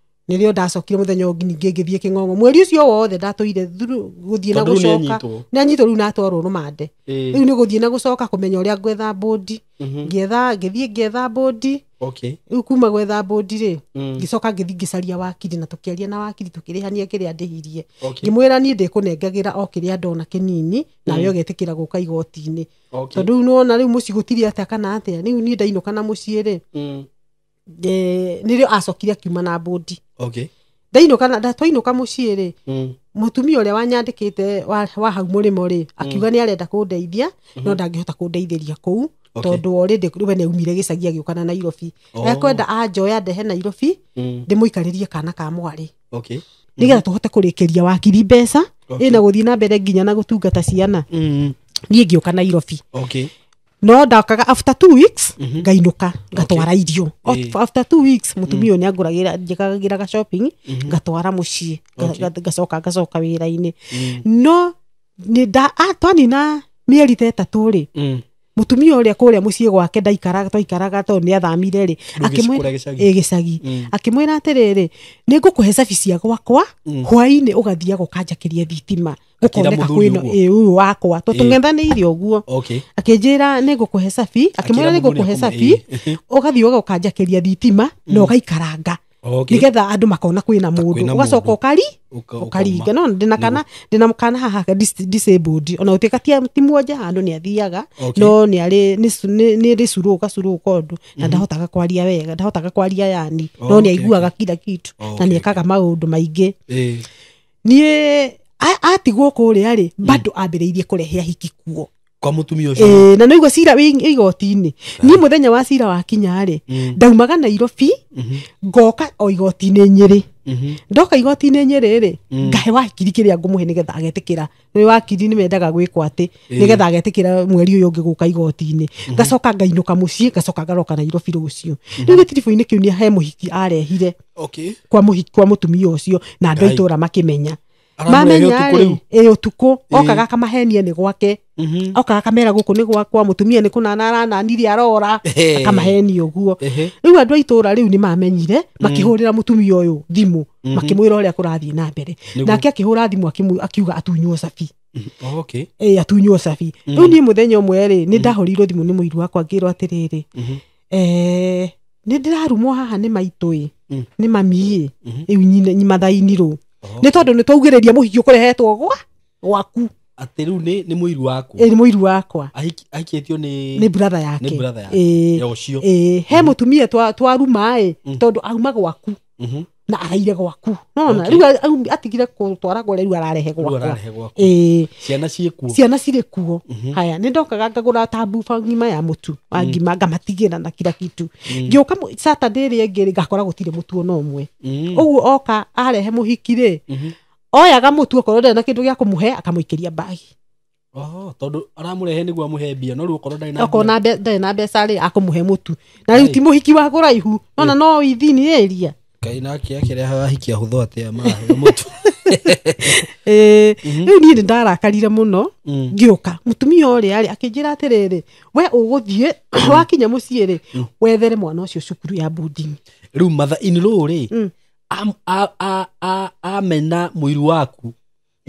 nirio ndacokire må thenya å ningä ngä thiä ng'ong'o mweri å cio wothe ndatå ire gå thiä na gå coka nä anyitwo rä u natwarwo rå mande rä u na gå coka kå menya å rä a ngwetha mbåndi mhm. ngä thiä ngäetha mbåndi rä u kuma gwetha mbåndi rä mm. ngä coka ngä thi ngä caria wakiri na tå kä na wakiri tå kä rä hania kä rä a ndä hirie ngä mwä ra niä ndä kå nengagä ra o kä ndona kä nini nawe å mm. getä kä ra gå ka igoti-inä tondå rä u nona rä u må ciä gå tiri atä kana atä a rä u niä ndainå kana må ciä nä rä acokire akiuma na mbåndi okay. ndainåka må ciä rä mm. tumia å rä a wanyandä kä te wa hau må rä mo rä mm. akiuga nä arenda kå ndeithia no mm-hmm. ndangä hota kå ndeithä ria kå u tondå orä nä umire gä cagi agä å kana nairobi oh. ekwenda anjoya ndehe nairobi mm. ndä må ikarä rie kana ka mwarä nä getha mm-hmm. tå hote kå rä kä ria wakiri mbeca ä na gå thiä na mbere nginya na gå tungata ciana mm-hmm. niä ngä å ka nairobi no ndakaga after two weeks mm -hmm. ngainuka ngatwara okay. irio yeah. after two weeks mutumia mm. ni anguragira njikagira ga shopping mm -hmm. ngatwara mucii ngacoka okay. ngacoka wira-ini mm. no ah, na mieri ta ĩtatũ rĩ mm mutumia uria kuria mucii gwake ndaikaraga twaikaraga to ni athamire ri gicagi akimwira atiriri ni ngukuhe cabi cia gwakwa hwaini ugathia gukanjakiria thitima gukoneka kwino uyu wakwa to tung'ethanäire å guo akä njä ra nä ngå kå he cabi akä mwä ra nä ngå kå he cabi å gathiä å kanjakä ria thitima na å mm. gaikaranga okay. nigetha andå makona kwä na må ndå ågacoka å kari å karinga no ndä kana ndä kana haha ona gå tuä ka ti mwonja handå nä athiaga no nä rä curå ka curå ka å ndå na mhm. ndahotaga kwaria wega ndahotaga kwaria yani no nä aiguaga kira kitu na nä ekaga maå ndå maingä niä atigwo kå rä a rä bado ambä rä irie kå rehe hiki kuo kwa mutumia ucio eh na noigwa cira igoti ni muthenya wa cira wakinya-ri mm. ndaumaga nairobi mm-hmm. ngoka o igoti-ini nyiri mm-hmm. ndoka igoti-ini nyiri-ri mm. ngahe wakiri kiria ngumuhe nigetha agetikira ni wakiri ni mendaga gwikwo ati nigetha agetikira mweri uyu ungi guka igoti mm-hmm. ngacoka ngainuka mucii ngacoka ngaroka nairobi rucio riu gitiribu-ini kiu ni he muhiki arehire kwa mutumia ucio na andu a itura makimenya mamenyaä å tukå okaga akamahenia nä gwake mm-hmm. okaga kamera gå kå nä gwakwa må tumia nä kå nana arananirie arora akamahenia å guo rä u andå a itå ra rä u nä mamenyire mm. makä hå rä ra må tumia å yå thimå mm-hmm. makä mwä ra å rä a kå rathiä na mbere nake akä hå ra thimå akiuga atunywo cabi mm-hmm. oh, atunywo cabi rä u niä må thenya å rä thimå nä må iru wakwa ngä rwo atä rä rä eeh, nä ndä rarumwo haha nä maitå ä nä mamiä ä u nä tondå nä twaugä rä ria må hiki å kå rehetwo gwa gwaku atä rä u nä må iru wakwa nä må iru wakwa ahikä tio nä buratha yake he må tumia twaruma ä tondå auma gwaku mhm na araire gwaku nona okay. riu atigire gutwara gware riu ararehe gwakwa ciana cirä kuo mhm. haya nä ndokaga ngagå ta mbuba ng'ima ya må tu wa mhm. ngima ngamatigä ra na kira kitu mhm. ngä å ka satandä rä ngä rä ngakora gå tirä må tu ona å mwe å guo oka arehe må hiki rä oyaga må tu okorwo ndarä na kä ndå gä a kå må he akamå ikä ria mbagi Oh, tondå aramå rehe nä guo amå he mbia no rä ukorwo ndarä na mbeca rä akå må he må tu na rä u ti må hiki wa gå raihu nona no mm. ithini ria kainaki na akä akärehaga hå thå atä a mahega må tu rä u eh, mhm. niä nä ndarakarire må no mm. ngä å ka må tumia å rä a rä akä njä ra atä rä rä we å gå thiä wakinya må ciä rä mm. wethere mwana å cio cukuru ya bundini rä u mathainä rå rä mm. amena må iru waku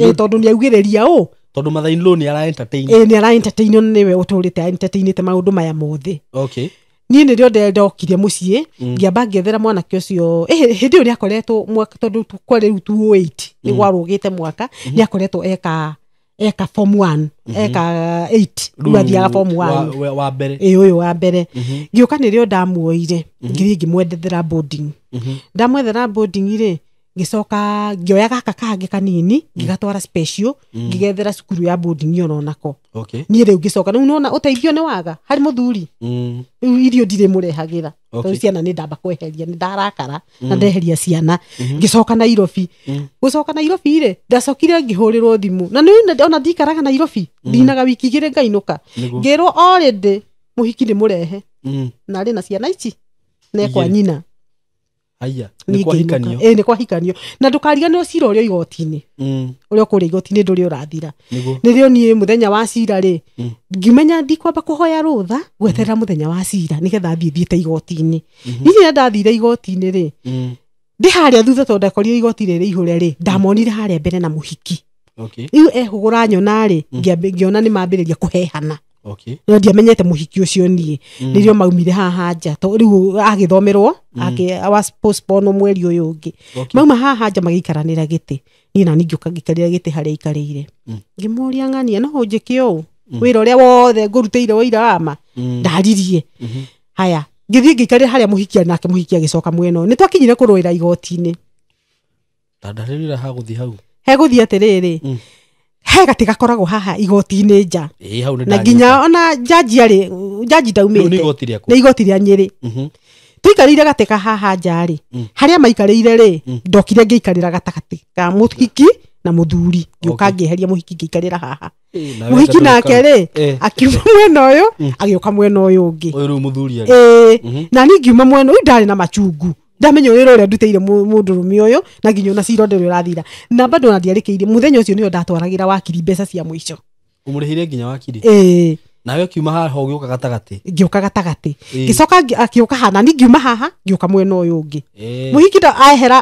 tondå nä augä rä ria å tondå mathainä rå nä ara nä araä nä we å tå rä te te maå ndå maya mothe okay niä nä rä o ndokirie må ciä mm. ngäamba ngethera mwanake å cio hä ndä ä yo nä akoretwo tondå kwarä u tu nä gwarå gä te mwaka mm-hmm. nä akoretwo eka eka form one mm-hmm. eka eight rä athiaga form one wa mbere ä å yå wa mbere mm-hmm. ngä å ka nä rä o ndamuoire ngä thiä ngä mwendethera ndamwethera boarding rä ngicoka ngioya gaka kangä kanini mm. ngigatwara special mm. ngigethera cukuru ya boarding ona niä rä u ngä coka rä u nona å teithio nä waga harä må thuri mm. rä u irio ndirä må rehagä ra tondå ciana nä ndamba kweheria nä ndarakara na ndeheria ciana mm-hmm. ngä coka na gå coka na rä ndacokire ngä hå rä rwo thimå na ona ndikaraga na ndinaga wiki igä rä ngainå ka ngä rwo orä ndä må hiki nä må rehe narä na ciana ici nekwa nyina nikwahikanio na ndå karigane cira å rä a igoti-inä å mm. rä a å kå rä a igoti-inä ndå rä a å rathira nä rä o niä må thenya wa cira rä mm. ngiumenya ndikwamba kå hoya rå tha gweterera må mm. thenya wa cira nä getha thiä thiä te igoti-inä mm-hmm. rä ndathire igoti-inä rä ndä harä a thutha tondå ndakorire igoti rä rä ihå re rä ndamonire harä a mbere na må hiki rä u ehå gå ra nyona rä ngä ona nä mambä rä ria kå hehana no ndiamenyete må hiki å cio niä mm. nä rä o maumire haha nja to rä u agä thomerwo mm. mweri å yå å ngä mauma haha nja magä ikaranä ra gä tä niä na ningä å kaikarä ra gä tä harä a ikarä ire ngä må ng'ania no å njä ke å mm. wä ra å rä a wothe ngå rutä ire waira wama ndaririe mm-hmm. haya ngä thiä ngä ikarä ra harä a må hikia nake må hiki agä coka mwena å nä twakinyire kå rå ä ra igoti-inä tandarä rä hegå thiä atä rä rä he gatigakoragwo haha igoti inä nja na nginya ona njanji arĩ njanji ndaumĩte nĩ igoti rĩa nyĩrĩ mhm. tũikarĩire gatĩ gatika haha nja mm. a maikarä ire rä mm. ndokire ngĩikarĩra gatagatĩ ka mũhiki na mũthuri ngĩũka ngĩeheria ikarä ra haha hiki nake rä akiuma mwena å mm. ka mwena ũyũ ũngĩ mhm. na ningiuma ngiuma mwena ũyũ ndarä na machungu ndamenya wira uria ndutire mundurume uyu na nginya ona cira ndiri urathira na bado ona ndiarikiirie muthenya ucio niyo ndatwaragira wakiri mbeca cia mwico umurihire nginya wakiri ee nawe ukiuma haha ũgĩũka gatagatĩ ngĩũka gatagatĩ ngĩcoka akĩũka hana ni ngiuma haha ngĩũka mwena ũyũ ũngĩ mũhiki ahera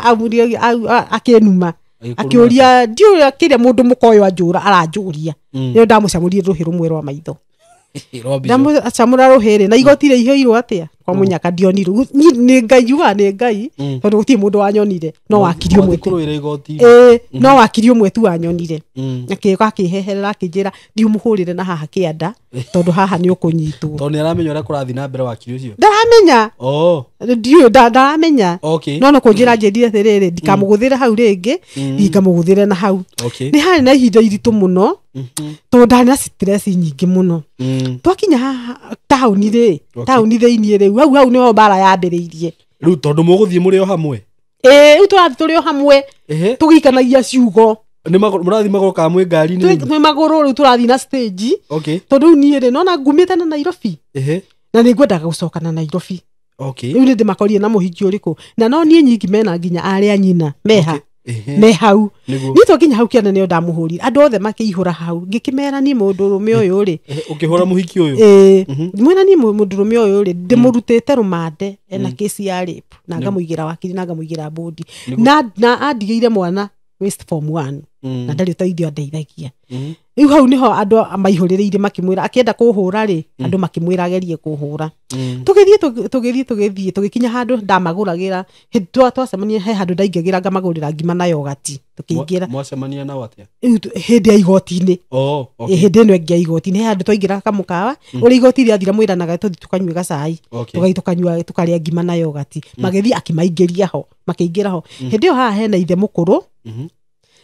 akĩnuma akĩũria ndiũĩ kĩrĩa mũndũ mũka ũyũ anjũra aranjũria mm. nĩo ndamũcamũrie rũhĩ rũmwe rwa maitho ndamũcamũra rũhĩ rĩ na igoti rĩihũirwo atĩa o mm. munyaka ndionirwo nä ngai yuga nä ngai mm. tondå gå tirä må ndå wanyonire no mm. wakirio mwä no wakirio mwetu wanyonire akä ka akä heherera akä njä ra ndiumå hå rä re na haha kä anda tondå haha nä å kå nyitwo aramenya å rä a kå rathiä na mbere wakirio å cio ndaramenya oh. ndiå ndaramenya no no kå njä ra njä rire atä rä rä ndikamå gå thä re hau rä ngä ndikamå gå thä re na hau nä harä na ihinda iritå må no mm-hmm. tondå ndarä na nyingä må no twakinya tauni rä tauni thä iniä rä u hau hau nĩho mbara yambä rä tondå må gå thiä må rä o hamwe rä u tå rathiä tå rä o hamwe tå tũgĩikanagia ciugo må mũrathiĩ magũrũ ka ngarinä magå rå rä u tå rathiä na tondå rä u niä rä nona ngumĩte na Nairobi na nä ngwendaga gå gũcoka na Nairobi nä ndä makorie na må hingi å rä kå na no niä nyingi mena nginya arä a nyina meha me hau ni to nginya hau kiana nä o ndamå hå rire andå othe makä ihå ra hau ngä kä mundu rumi må ndå rå me å yå rä kä hå ra må hiki å mwena må ndå rå me å yå rä ndä må rutä te ena kesi ya rä na ngamå igä ra wakiri na ngamå igä ra mbåndi na andigä ire waste form 1 mm. na ndarä å teithio andeithagia mhm riu hau niho andu maihurireire makimwira akienda kuhura ri mm. andu makimwira agerie kuhura mm. tugithie tugithie tugithie tugikinya handu ndamaguragira twacemania he handu ndaingagira ngamagurira ngima nayo gati tukiingira mwacemania nao atia hindi ya igoti-ini hindi ino ingi ya igoti-ini he handu twaingira kamukawa uria igoti riathira mwiranaga tuthi tukanyue gacai tugai tukanyua tukarĩa ngima na yogati oh, mm. magithie akimaingĩria ho makĩingĩra ho hindi ĩyo haha hena ithe mũkũrũ mm-hmm.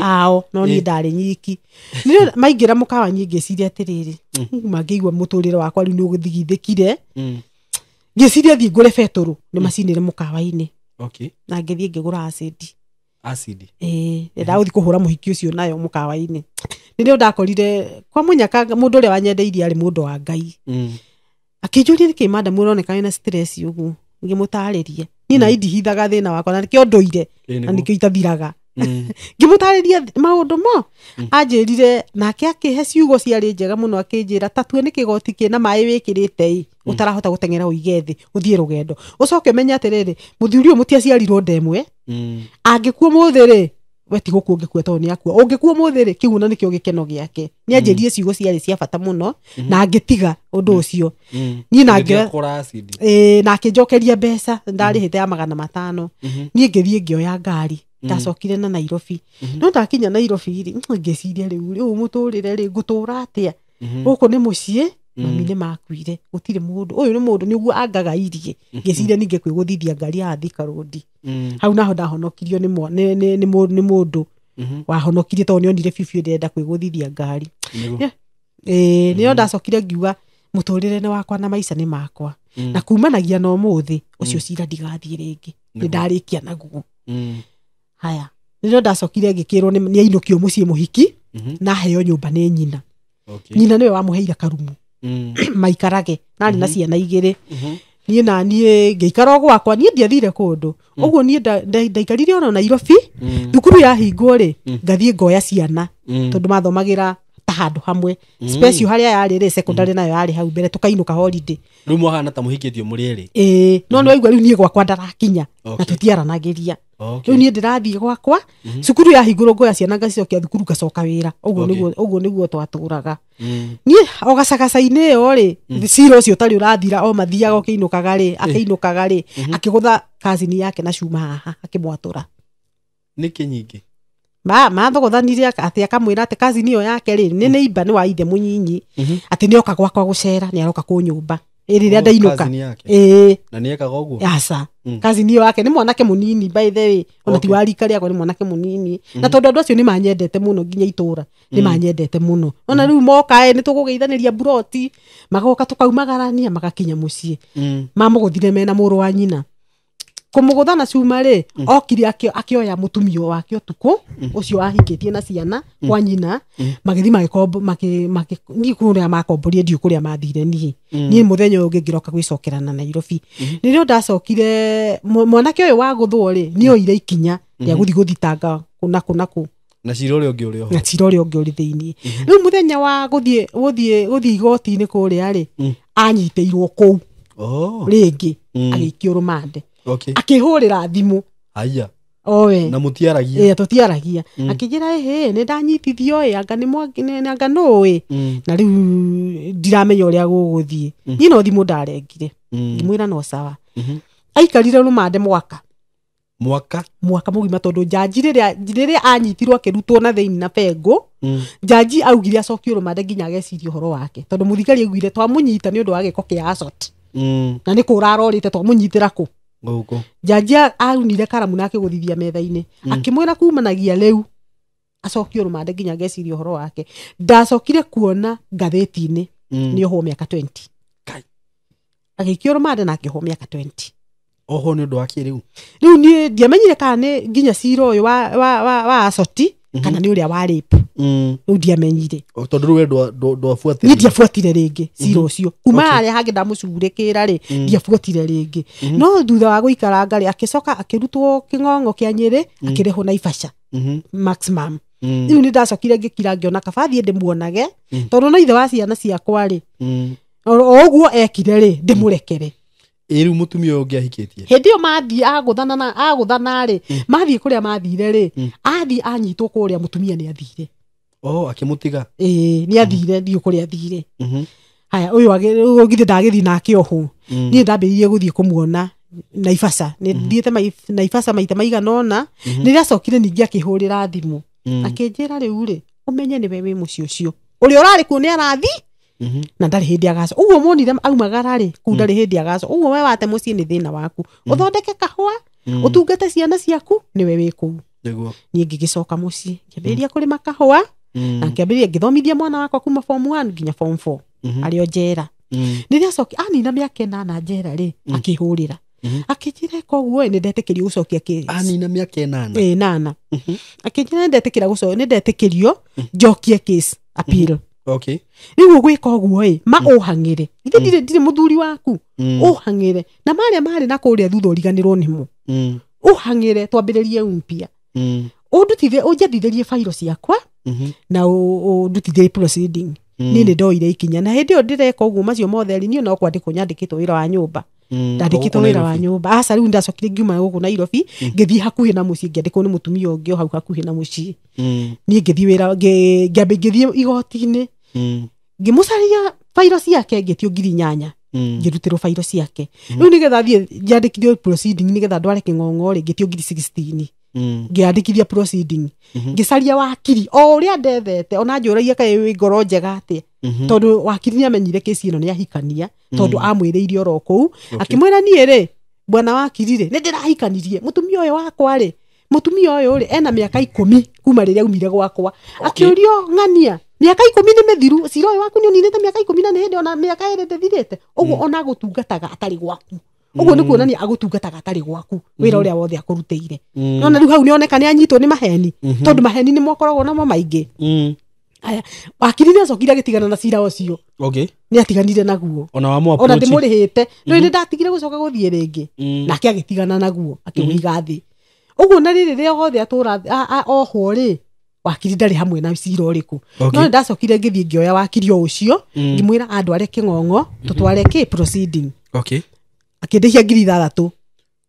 ao no niä eh. ndarä nyiki maingä ra må kawa nyä ngä ciria atä rä mm. rä mangä igua må tå rä re wakwa rä u nä å thigithä mm. ngä ciria thiä ngå re betå rå nä mm. macinä re må kawa-inä na ngä thiä ngä gå ra acidi eh, mhm. ndagå thiä kå hå ra må hiki å cio nayo må kawa-inä nä rä o ndakorire kwa må nyaka må ndå å rä a wanyendeirie arä må ndå wa ngai akä njå nä kä manda må roneka na å guo ngä må tarä rie niä na indihithaga thä na wakwa na nä kä ire na nä kä itathiraga ngä maundu mo anjirire nake akihe ciugo ciari njega muno akinjira tatue ni kigoti kina mai wikirite i utarahota mm. gutengera rä te ä å tarahota menye atiriri muthuri umuti må thiuri å må tiaciarirwo ndemwe eh? mm. angä kuo må thä rä we tigå kua ngä kua tondå nä akua å ngä kua må thä rä kä u nä kä o gä keno gä ake nä anjä ciugo ciarä cia bata må no mm-hmm. na ngä tiga å ndå å mm. cio niä nake njokeria mbeca ndarä hä te ya mm-hmm. magana matano mm-hmm. niä ngä thiä ngä oya ngari Mm. ndacokire na nairobi mm-hmm. no ndakinya nairobi rä mm, ngäciria rä u rä u må tå rä re rä ngå tå ra atä a mm-hmm. gå kå nä må ciä mm. mami nä makuire gå tirä må ndå å yå nä må ndå nä guo angaga irie mm-hmm. ngä ciria ningä kwä gå thithia ngari ya thika rå hau naho ndahonokirio nä må ndå wahonokirie tondå nä onire ndä renda kwä gå thithia ngari nä o ndacokire ngiuga må tå rä re wakwa na maica nä makwa na kumanagia na å må thä å cio cira ndigathiä rä ngä nä ndarä kia naguo haya nä ndacokire ngä rwo nä kio må ciä må hiki mhm. na heo nyå mba nä nyina nyina nä we wamå heire karumu mm. maikarage narä na mhm. ciana igä rä niä na niä ngä ikara å gwakwa niä ndiathire kå ndå å mm. guo niä ndaikarire ona nairobi mm. thukuru yahingwo rä ngathiä ngoya ciana tondå mathomagä ra handu hamwe mm. space haria yarä rä secondary mm. nayo yarä hau mbere tukainå holiday rä mwahana ta må hikä må rä rä ä no nä mm-hmm. waigua rä u niä gwakwa ndarakinya na tutiaranagä ria rä u niä ndä rathiä gwakwa mm-hmm. cukuru yahingå rwo ngoya ciana ngacicokia thukuru ngacoka wä ra å guo nä guo twatå raga mm. niä o gacagaca-inä ä yo rä cira å cio tarä å rathira o mathiaga å kä inå kaga rä eh. akä inå kaga rä mm-hmm. akä gå tha kacini yake na cuma haha akä mwatå ra nä kä nyingä mathogothanire atä akamwä ra atä ä yo yake rä nä nä imba nä wa ithe må nyinyi mhm. atä nä oka gwakwa gå cera nä aroka kå nyå mba rä rä a oh, ndainå ka aca ä yo yake nä mm. mwanake må nini mbaithe ona ti warika rä nä mwanake må nini mhm. na tondå andå acio nä manyendete må no nginya itå ra nä mm. manyendete må no ona rä u nä tå gå ria mburoti magoka tå kaumagarania magakinya må ciä mm. mamå gå thire mena må rå wa nyina kumuguthana na cuma rä mm. okire akioya mutumio wake utuku ucio mm. ahingitie na ciana mm. kwa nyina magithi ni kuria makomborie ndiu kuria mathire niä niä må thenya å ngä ngä nairobi nä rä o ndacokire mwanake å yå wagåthwo rä nä oire ikinya rä a mm-hmm. gå thi gå thitanga na kå na cira å rä a å ngä å na cira å rä a å ngä å rä thä iniä rä wa gå igoti-inä kå rä a rä anyitä irwo kå u akihurira thimu aya owe na mutiaragia e, tutiaragia mm. ehe nä ndanyitithio ä anga anga nå ä mm. na rä u ndiramenya å rä a gå gå thiä mm. niä no thimå ndarengire mm. ngimwä ra no sawa mm -hmm. aikarire rå mande mwaka mwaka mwaka må gima tondå njanji rä rä a anyitirwo akä rutwo na thä na bengå njanji augire acokio rå mande nginya ageciria å horo wake tondå må thigari aiguire twamå nyita nä å ndå wa gä ko kä na nä kå rarorä te twamå nyitä ra kå njanjia aunire karamu na guthithia metha-inä mm. akimwä ra kumanagia rä u acokio rå mande nginya ngeciria å horo wake ndacokire kuona ngathäti-inä mm. nä ohwo mä aka agä ikio rå mande na akä ohwo mä aka oho nä å ndå wa rä u rä u niä ndiamenyire kana nä nginya cira å yå wa, wa, wa, wa acoti Mhm. kana nä å rä a warä mm. rä u ndiamenyire tondå rä ndiabuatire rä ngä cira å mhm. cio kuma a hangä ndamå curä kä ra rä mm. ndiabuatire rä ngä mhm. no thutha wa gå ikaranga rä akä coka akä rutwo kä ng'ong'o kä a nyä rä mm. akä rehwo na ibaca maximum rä u nä ndacokire ngä kira ngä ona kabathiä ndä muonage tondå no ithe wa ciana ciakwa rä o å guo ekire rä ndä må rekere ä rä u må tumia å yå ngä ahikä tie hä ndä ä yo mathiä agåthana rä hmm. mathiä kå rä a mathire rä hmm. athiä anyitwo kå rä a må tumia nä athire akä må tiga ä nä hmm. athire thiå kå rä athire haya å yå githä ndagä thiä nake ohå niä ndambä ririe gå thiä kå muona naibasa nä thiä te naibasa maita maigana ona nä rä acokire ningä akä hå rä ra thimå akä njä ra rä u rä å menye nä we wä må ciä cio å rä a å rarä kuo nä arathi Mm-hmm. na ndarä hä ndä agaco å guo monire aumagararä kuu ndarä mm. hä ndä agaco å guo we wate må ciä nä thä na waku å mm. thondeke kahua å mm. ciana ciaku nä we wä kuu niä ngä gä coka må ciä ngä ambä rä ria kå rä makahua na ngä ambä rä ria ngä thomithia mwana wakwa kuma form one nginya form four mm-hmm. arä o njera nä rä coki anina mä aka enana njera rä akä hå rä ra mm-hmm. akä njä ra koguo nä ndetä kä rio gå cokia anina mä aka enana nana akä njä ra nä ndetä kä ra nä ndetä kä rio njokie appeal okay rä u å gwä ka å guoä ma å mm. hangä re ithe mm. ndirä må thuri waku å mm. hangä re na marä a marä na rä a thutha å riganä rwo nä mo å hangä re twambä rä rie mpia um å ndutithä å njathithä bairo ciakwa mm-hmm. na å nä nä ndoire ikinya na hä ndä ä yo ndä reka å guo macio motheri niä onao kwandä kwo nyandä kä two wä ra wa nyå mba ndandä kä two wä ra wa nyå mba aca rä u ndacokire ngiuma gå kå nairobi ngä thiä hakuhä na må ciä ngä andä kwo nä må tumia å ngä o hau hakuhä na må ciä niä ngä thiä wä ra ngä thiä igoti-inä Mm. ngĩmũcaria bairo ciake ngĩtio ngiri inyanya mm. ngĩrutirwo bairo ciake mm. rĩu nĩgetha thiĩ njandĩkithio proceeding nĩgetha ndware kĩng'ong'o rĩ ngĩtio ngiri sixteen ngĩandĩkithia proceeding mm-hmm. ngĩcaria wakiri o ũrĩa ndethete ona njũragia kaĩ wĩ ngoro njega atĩa mm-hmm. tondũ wakiri nĩamenyire kĩci ĩno nĩahikania tondũ amwĩrĩire oro kũu akĩmwĩra niĩ rĩ bwana wakiri rĩ nĩndĩrahikanirie mũtumia ũyũ wakwa rĩ mũtumia ũyũ rĩ ena mĩaka ikũmi kuma rĩrĩa aumire gwakwa akĩũrio ng'ania miaka ikumi ni mithiru cira å waku nä å ninä miaka ikumi na nä hä ona mä aka ä rä ndäthirä mm. ona gå tungataga gwaku å guo nä mm. kuonania agå tungataga gwaku wä ra å wothe akå rutä ire mm. nona rä hau nä oneka nä anyitwo nä maheni mm-hmm. tondå maheni nä mokoragwo namo maingä aya wakiri nä acokire agä tigana na cira okay nä atiganire naguo ona ndä må rä hä te rä nä ndatigire gå coka gå thiä rä nake agä naguo akä wå iga thä å na rä rä rä a wothe atå ohwo rä wakiri ndarä hamwe na cira å rä kå no nä ndacokire ngä thiä ngä oya wakiri o å cio mm. ngä ra andå are kä ng'ong'o tå tware kä akä ndä hia ngiri ithathatå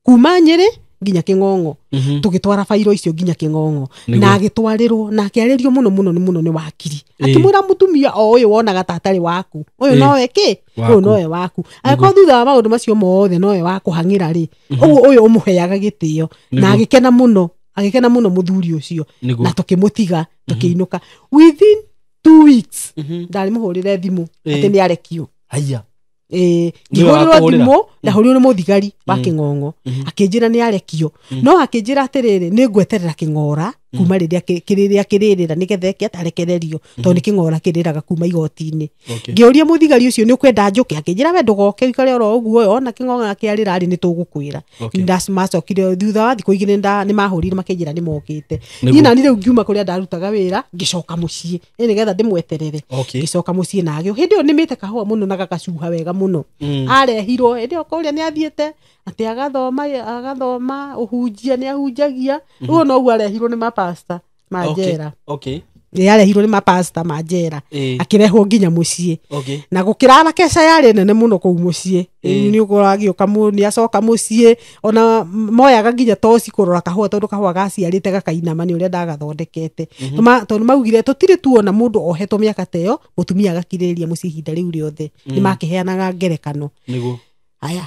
kuma nyä rä nginya kä ng'ong'o mm-hmm. tå gä twara bairo icio nginya kä ng'ong'o na agä twarä na akä arä rio må no må no nä må no nä wakiri akä mwä ra må tumia o å yå wonaga tatarä waku å yå nowe kä å yå nowe waku agä korwo thutha wa maå ndå macio mothe nowe wa kå hang'ä ra rä å mm-hmm. guo å yå å må heaga gä tä o na agä kena må no agikena muno muthuri ucio na tukimutiga mhm. tukiinuka within two weeks mhm. ndari muhurire thimu ati ni arekio haya ngihũrĩrwo thimũ mhm. ndahũrirwo må thigari wa njä ra nä arekio no rä rä nä ngweterera ng'ora kuma rä mm-hmm. rä a kä rä rä ra nä getha ke atarekererio mm-hmm. tondå nä kä ng'ora kä rä raga kuma igoti-inä ngä å ria må thigari å cio nä å kwenda njå ke akä njä ra we ndågoke ikare oro å guo ona kä ng'ora kä arä rarä nä tå gå kwä ra macokire thutha wa thikå igä nä mahå rire makä njä ra nä mokä te niä nani rä u ngiuma kå rä a ndarutaga wä ra ngä coka må ciä nä getha ndä mweterere ngä coka må ciä nagä o hä ndä ä yo nä mä te kahå a må no na gagacuha wega må no mm. arehirwo hä ndä ä yo kå rä a nä athiä te atä agathoma agathoma å hunjia nä ahunjagia rä u noguo arehirwo nä mapasta manjera njera arehirwo okay nä mapasta manjera njera akä rehwo nginya må ciä na gå kä rara keca yarä nene må no kå u må ciä nä å goragä å nä acoka må ciä ona moyaga nginya toci kå rora kahå a tondå kahå a gaciarä te gakainama nä å rä a ndagathondekete mhm. tondå maugire tå tirä tuona må ndå ohetwo mä aka teyo må tumia agakirä rä ria må ciä ihinda rä u rä othe nä mm. makä heanaga ngerekano aya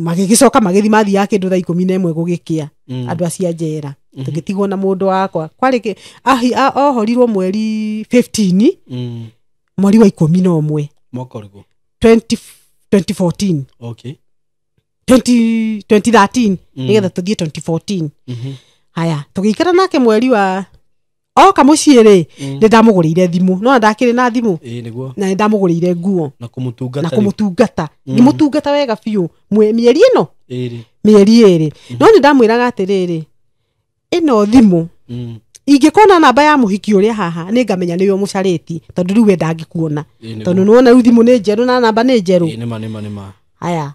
magigicoka magithi mathiaga kindu thaa mi na kä mm. a andå acia njera mm-hmm. tigwo na ndå wakwa kwari ohorirwo mweri 15 mm. mweri wa mi na mwe nä getha tå thiä haya tå haya ikara nake mweri wa oka må ciä rä mm. nä ndamå gå rä ire thimå no ndakä rä na thimå na nä ndamå gå rä ire nguo na kå må tungata ngä må tungata mm. wega biå mieri eri ä no mä ä rä no nä ndamwä raga atä rä rä ä no thimå mm. ingä kona namba ya må hiki å rä a haha nä ngamenya nä we må carä ti tondå rä u we ndangä kuona tondå nä wona rä u thimå nä njerå na namba nä njerå aya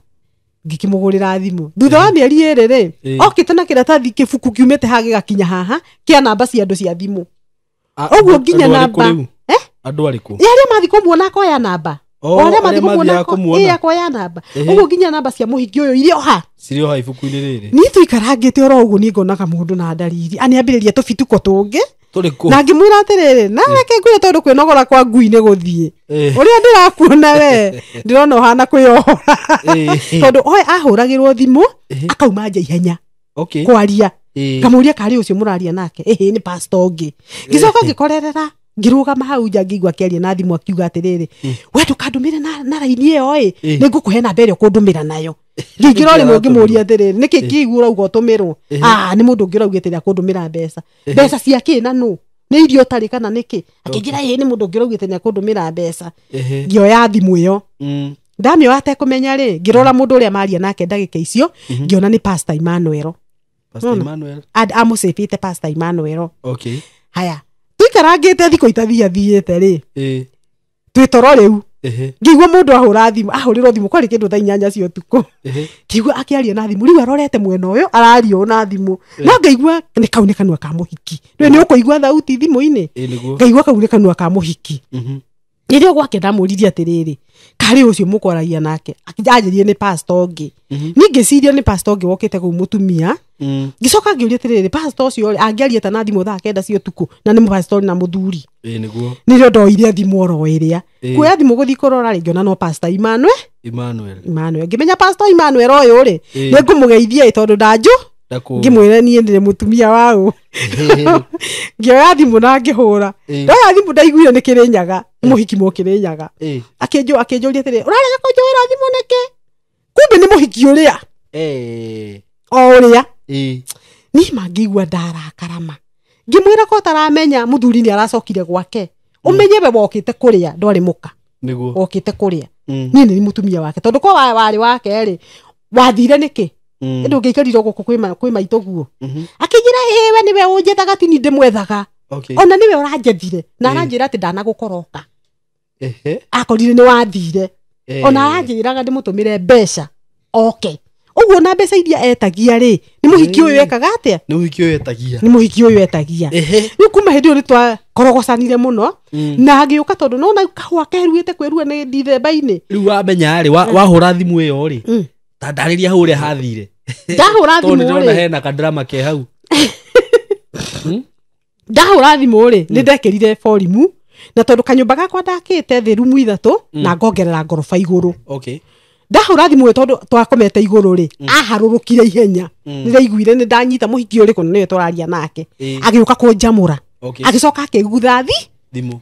ngä må gå rä ra thimå thutha wa mä eri ä rä rä okä te na kä ratathi kä buku kiumä te ha gakinya haha kä a namba cia andå cia thimå oguo nginya namba eh? andå arä kå arä a mathiä kå muona akoya namba arä a mathiä kå muona akoya namba oguo nginya namba cia må hingi å yå irä oha cirä oha ibuku-inä rä rä niä tå ikarangä te oro å guo nä ngonaga må ndå na ndariri anä ambä rä ria tå bituko tå ngä na ngä mwä ra atä rä rä nareke ngwä re tondå kwä nogora kwa ngui nä gå thiä å rä a ndä rakuona we ndä rona å hana kwä ohora tondå oe ahå ragä rwo thimå akauma nja ihenya kwaria Eh. ngamuria kari ucio muraria nake ä nä pasto ngä ngäcoka eh. ngäkorerera ngirugama hau nja ngĩigua kĩaria na thimũ akiuga atĩrĩrĩ eh. we ndũkandũmĩre na raini ĩyo ĩ nĩ ngũkũhe namba ĩrĩa ũkũndũmĩra nayo rĩngĩ rorĩ mwe ngĩmũria atĩrĩrĩ nĩkĩ kĩigu ũrauga ũtũmĩrwo nĩ mũndũ ũngĩ ũrauga atĩrĩ akũndũmĩra mbeca mbeca cia kĩ na nũ nĩ irio ũtarĩ kana nĩkĩ akĩnjĩra ĩĩ nĩ mũndũ ũngĩ ũrauga atĩrĩ akũndũmĩra mbeca ngĩoya thimũ ĩyo mm. ndamĩoya atekũmenya rĩ ngĩrora mm. mũndũ ũrĩa maria nake ndagĩka icio mm-hmm. ngĩona nĩ pasta imanuero Pastor pasta emanuel haya Pastor Emmanuel. Okay. Haya. Tuikarangite thikå rä twä toro rä u ngĩigua må ndå ahå ra thimå ahå rä thimå kwarä kä ndå tha inyanya cia ũtukå ngĩigua akä aria na thimå rä u arorete mwena å yå araria å na thimå no ngaigua nä kau ka må hiki nä å kå igua thauti thimå-inä ngaigua kau ka må hiki mhm rä gwake ndamwåririe atärä karä å cio må kwaragia nake anjärie nä pasto mhm. ngä niä ngä cirio nä pasto ngä wokä te kå u må tumia mm. ngä coka ngä å ria atä rä rä å cio angä aria tana thimå thaa kenda cia tukå na nä pastori na må thuri nä rä o ndoire thimå oro ä rä a kuoya thimå gå thiä kå rora rä ngä ona no pasta imanue ngä menya pasto imanuel å yå rä nä ngå må geithia ä tondå ndanjå ngimwira niä ndä mutumia wa å oya thimå na ngä hå ra ndoya thimå ndaiguire nä kä rä nyaga må hiki må kä rä nyaga akä njå ria atä rä å kå njå ä ra thimå nä kä kumbe nä må hiki å rä a o å rä a niä ma igua ndarakarama ngä mwä ra kotaramenya må thuri nä aracokire gwake å mm. menye we wokä te kå rä a ndwarä må ka wokä te kå rä mm. a niä nä wake tondå ko warä wake rä wathire nä kä Mm. ndå ngä ikärirwo gå kå kwä maitå guo mhm. akä njä ra ä we nä we å njethaga tini ndä mwethaga ona nä we å ranjethire na mm. aranjä ra atä ndanagå koroka akorire nä wathire ona aranjä raga ndä må tå mä re mbeca oke ũguo na mbeca iria etagia rĩ nĩ mũhiki ũyũ ekaga atĩa nĩ mũhiki ũyũ etagia nĩ mũhiki ũyũ etagia rĩu kuma hĩndĩ ĩyo nĩ twakorogocanire mm. no na agĩũka tondũ nona kahũa keruĩte kwĩrua nĩ ndithemba-inĩ rĩu wamenya rĩ wahũra thimũ ĩyo rĩ tandarĩria hũre hathire ndahå ra thimå hena kandrama ke hau hmm? ndahå ra rä hmm. nä ndekärire borimu na tondå kanyå gakwa ndakä te thä rumu ithatå hmm. na ngongerera ngoroba igå rå ndahå ra thimå tondå twakomete igå rå rä aharå rå kire ihenya nä ndaiguire nä ndanyita må hiki å rä kå na nä we twararia nake agä å ka kå njamå ra agä coka akä guthathi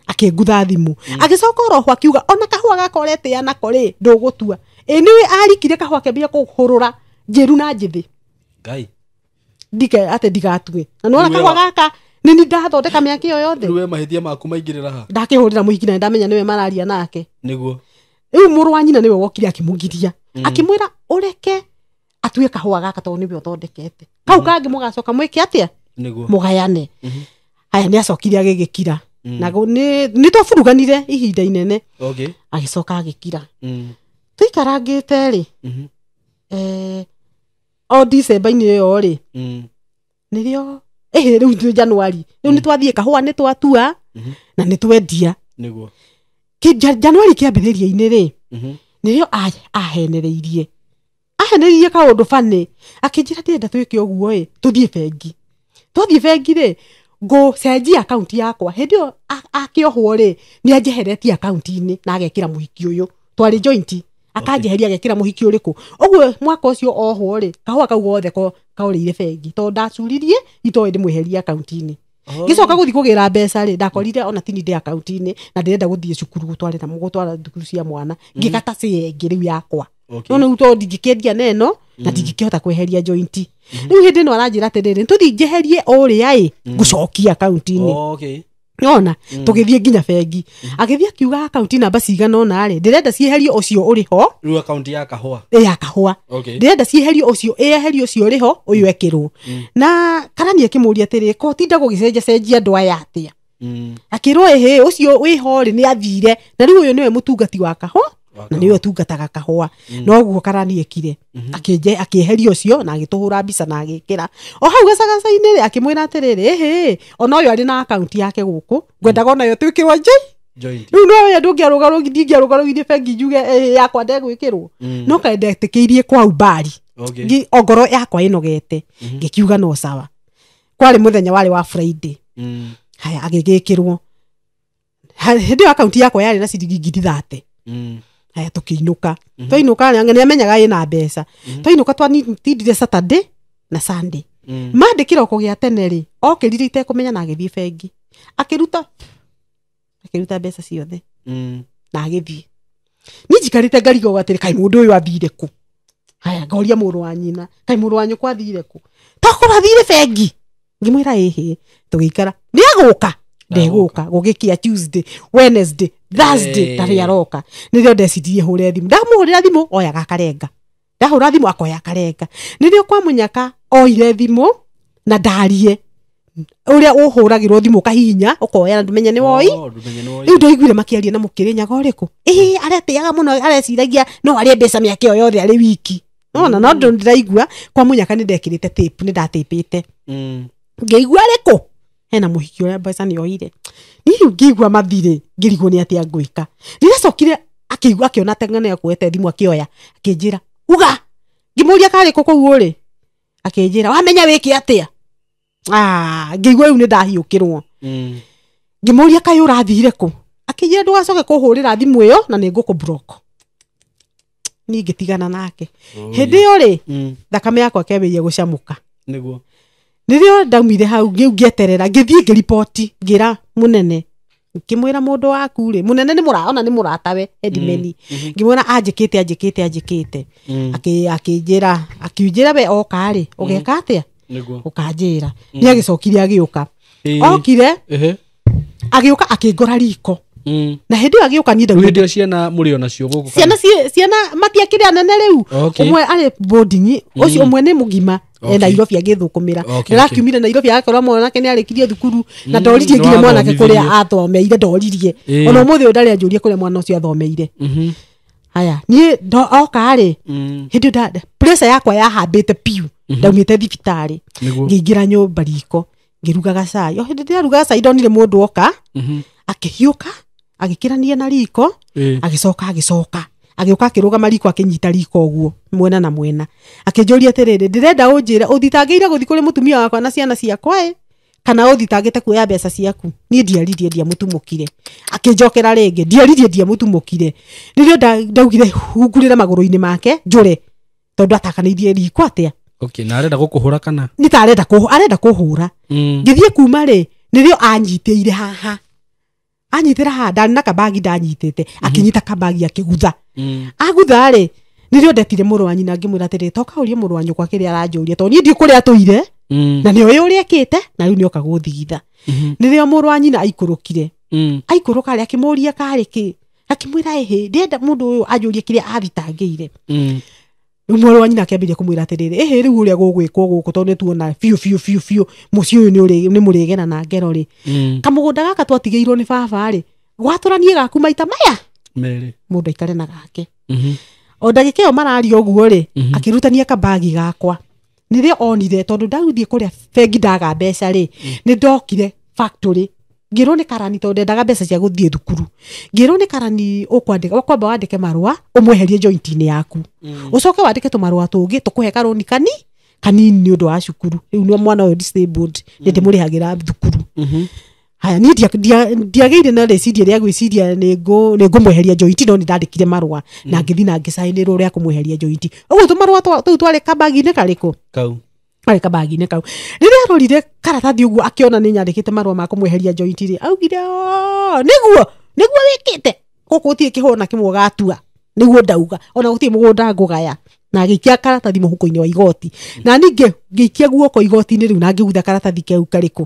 akä ngutha thimå agä coka oroho akiuga ona kahua gakorete anako rä ndå gå tua ä nä wä arikire kahua kembia kå hå rå ra njiru na njithi ngai ndike atä ndigatue na nä wona gaka nä ni ndathondeka mä aka ä yo yothe we mahä maku maingä rä ra ha ndakä hå rä ra må hiki na ndamenya nä we mararia nake nä guo rä u må rå wa nyina nä we wokire akä må giria mm. akä mwä ra å reke atue kahå gaka tondå nä we å thondekete kau mm-hmm. kangä må gacoka mwä ke atä a må gayane mm-hmm. aya nä acokire agä gä kira mm. na nä twaburuganire ihinda inene agä coka agä kira mm. tå ikarangä te rä o dicemba-inä ä yo rä mm. nä rä o ähä rä u nä januari rä u nä mm. twathiä kahåa nä twatua mm-hmm. na nä twendia januari kä ambä rä ria rä mm-hmm. nä rä o ahenereirie ahenereirie kaå ndå banä akä njä ra ndä enda twä ke å guo ä tå thiä bengi twathiä bengi rä ngåcenjia akaunti yakwa hä ndä ä yo akä ohwo rä nä anjeheretie akaunti-inä na agekä ra må hiki å yå twarä jointi akanjeheria gekira muhiki uriku hiki å rä mwaka å ohwo ri kahwa kau gothe kaå ire bengi to ndacuririe itoä ndä mwä heria akaunti-inä oh. gä coka gå thiä gå gä mbeca rä ndakorire ona tini ndä akaunti-inä na ndirenda renda cukuru gå twarä gå twara thukuru cia mwana ngä gata cä yakwa no rä u tondå ndingä na ä na hota kwä jointi rä u no aranjira ra atä rä rä tå ndingä herie å rä ona mm. tugithie nginya bengi mm. Mm-hmm. agithie akiuga akaunti namba cigana ona ri ndärenda cieherio ucio uri ho rä akaunti ya kahwa e ya kahua ndärenda cieherio å cio ĩeherio å uri rä ho å yå ekä rwo mm. na kana nä akä må ria atä rä ko tinda gå gä cenjacenjia andå aya atä a mm. akä rwo ähä å cio wä ho rä nä athire na rä u å yå nä we må tungati wa kahwa Mm. Mm-hmm. na nä we tungataga kahåa noguo karaniekire akä eheria å cio na agä tå hå ra mbica na agä kä ra o hau gacagacainä rä akä mwä ra atä rä rä hä ona å yå arä na akaunti yake gå kå mm. ngwendaga onayo twä kä rwo njai rä u noya ndå ngä arå ndingä arå garå bengi njuge yakwa ndegwä kä rwo mm. no kaendetä kä irie kwau mbari ongoro yakwa ä nogete mm-hmm. ngä kiuga no cawa kwarä må thenya warä wa friday haya agä gä kä rwo hä ndä yo akaunti yakwa yarä na ciringi ngiri thate haya tukiinuka mm -hmm. twainuka nä amenyaga ä na mbeca mm twainå ka twanitindire saturday na sunday mm. mandä kä roko gä a tene rä okä rire itekå menya na agä thiä bengi akä ruta akä ruta mbeca ciothe mhm. na agä thiä nä njikarä te ngarigo gatä rä kai må ndå å yå athire kå aya ngoria må rå wa nyina kai må rå wa nyå kw athire kå tokå rathire bengi ngä mwä ra ähä tå gä ikara nä agå ka ndegå ka gå gä kia tuesday wednesday thursday eh. aroka nirio rä oh, o ndecirie hå re oyaga karenga ndahå ra akoya karenga nirio kwa o oire thimå na ndarie å rä a kahinya hå ragä rwo na ndåmenye nä woi rä ndaiguire makäaria na må kä rä nyaga å rä kå ä areciragia no arä mbeca mä aka yothe arä wiki nona no ndå mm. ndä raigua kwamå nyaka nä ndekä rä te nä ndatapä mm hena må hiki å rä a mbeca nä oire nirä u ngä igua mathirä ngä rigwo nä atä a ngwä ka rä acokire akĩigua akĩona teng'ane akuete thimũ akĩoya akĩnjĩra uga ngĩmũria karĩ kũ kũu ũrĩ akĩnjĩra wamenya wĩke atĩa ngĩigua rĩu nĩ ndahiũkĩrwo mm. ngĩmũria kaĩ ũrathire kũ akĩnjĩra ndũgacoke kũhũrĩra thimũ ĩyo na nĩ ngũkũ block niĩ ngĩtigana nake hĩndĩ ĩyo rĩ mm. thakame yakwa kĩambĩrĩria gũcamũka nĩguo riria ndaumire hau ngieterera ngithii ngiripoti ngira munene ngimwira mundu waku ri munene ni muraona ni muratawe edimeni mm. mm-hmm. ngimwira anjikite anjikite anjikite mm. akinjira akiunjira we oka ri ugeka mm. atia ukanjira ni agicokire agiuka okire agiuka akingora riko na hindi ndä ä yo agä å ciana må rä onacio gå ciana ciana matiakä rä anene riu umwe ari boarding ucio umwe ni mugima mwe Ee, okay. nairobi agithukumira okay, ndarakiumire okay. nairobi agakorwo mwanake nä arä thukuru na mm, ndoririe nginya mwanake kå rä a athomeire ndoririe ona må thä å yå ndarä anjå kå rä mwana å athomeire mm-hmm. haya niä oka hä ndä ä yakwa yahambä te piu mm-hmm. ndaumä te thibitarä ngä ingä ra nyå mba riko ngä rugaga cai o hä ndä ndä cai ndonire må ndå oka mm-hmm. akä hiå ka agä kä rania na riko agä coka agä coka agiuka akirugama mariko akinyita riko guo mwena na mwena akinjuria atiriri ndirenda unjire uthitangiire guthi kuri mutumia wakwa na ciana ciakwa e kana uthitangite kuoya mbeca ciaku niä ndiaririe ndiamutumukire akinjokera ringi ndiaririe ndiamutumukire ririo ndaugire hungurire maguru-ini make njure tondu atakanäirie riko atia okay, na arenda gå kå hå ra kana nä ta arenda arenda kå hå ra mm. ngä thiä kuma rä nä rä o anyitä ire haha anyitä ra haha ndarä na kabagi ndanyitä te akinyita kabagi akigutha Mm. agutha rä nä rä ondetire må rå wa nyina ngä mwä ra atä rä toka å rie må rå wa kwa kä rä a aranjå ria tondå niä ndiä kå rä a tå ire mm. na nä oä å rä a kä te na rä u nä oka gå thigitha mm-hmm. nä rä o må rå wa nyina aikå rå kire mm. aikå rå karä akä må ria karä kä akä mwä ra ähä ndä må ndå å yå anjå rie kä rä a athitangä ire mwarä wa nyina akäambä ria kå mwä ra atä rä rä ähä rä u å rä a gå gwä kwo gå kå tondå nä tuona biå biå biå biå må ciä å yå nä må rä gena na ngero rä kamå gå nda gaka twatigä irwo nä baba rä gwatå ranie gaku maita maya må ndå aikare na gake mm-hmm. o ndagä ka ä yo mararia å guo rä mm-hmm. akä rutania kambagi gakwa nä rä onire tondå ndaguthiä kå rä a bengi ndaga mbeca rä mm. nä ndokire factory ngirwo nä karani tondå ndendaga mbeca cia gå thiä thukuru ngirwo nä karani kwamba wandä ke marå å mweherie jointinä yaku å mm. coke wandä ke tå marå a tå ngä tå kå he kani kanini nä å ndå wa cukuru rä u mwana å yå nä ndä må rä hagä ra thukuru mm-hmm haya ni ndiagä na rä rä a gwä ciria nä ngå mwä heria njoiti no nä ndandä kire marua mm. na ngä thiä na ngä cainä rwo rä a kå mwä heria njoiti å guo tå marua tå u twarä kambagi-inä karä kå kau arä kambagi-inä kau rä rä arorire karatathi å guo akä ona nä nyandä kä te marua ma kå mwä heria njoiti rä augire nä guo nä guo wä kä te gå kå tiä kä hona kä mwe gatua nä guo ndauga ona gå tiä må gå nda ngå gaya na agä ikia karatathi må huko-inä wa igoti na ningä ngä ikia guoko igoti-inä rä u na ngä gutha karatathi keu karä kå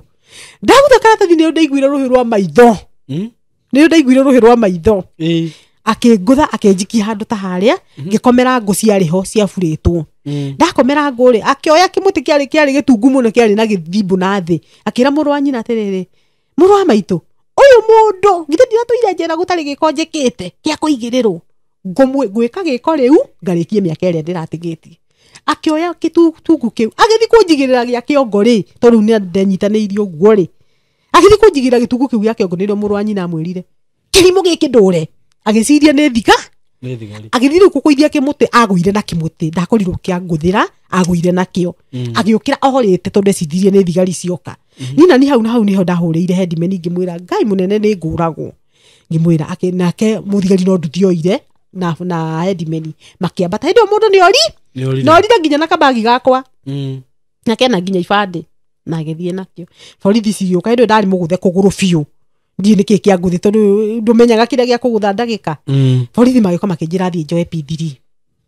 ndagutha karatathi nä ndaiguire rå hä rwa maitho hmm? nä å ndaiguire rå rwa maitho akä ngåtha akä handå ta harä a hmm. ngä komera ngå ciarä ho ciaburä two hmm. ndakomera ngå rä akä oya kä må kä arä gä tungu må no kä arä na gä thimbå na thä akä ra må rå wa nyina atä rä rä må rå wa maitå å yå må ndå githä ndiratå ire njera gå tarä gä ko njä kä te gä a kå igä rä rwo gwä ka gä ko rä u ngarä kie mä aka ä rä a ndä ratigä tie akioya gitutungu kiu agithi kunjigirira gya kiongo ri to tondu ni ndenyitaniirie uguo ri agithi kunjigirira gitungu kiu gya kiongo nirio muru wa nyina amwirire kirimo giki ndure agiciria ni thika agithi riu kukuithia kimuti agwire na kimuti ndakorirwo kia nguthira agwire nakio mm. agiukira ohorite tondu ecithirie ni thigari cioka mm-hmm. nina ni hau na hau niho ndahurire hendime ngimwira ngai munene ni nguragwo ngimwira nake muthigari no nduthioire na na hendimeni makiambata hindi o mundu ni ori norire nginya na kabagi gakwa mm. na kena nginya ibande na agäthiä nakio borithi cigäåka kaindo ndari muguthe kuguru gå the kå gå rå tondu ndumenyaga nä kä kä angå thä mm. borithi magä ka makä joe pithiri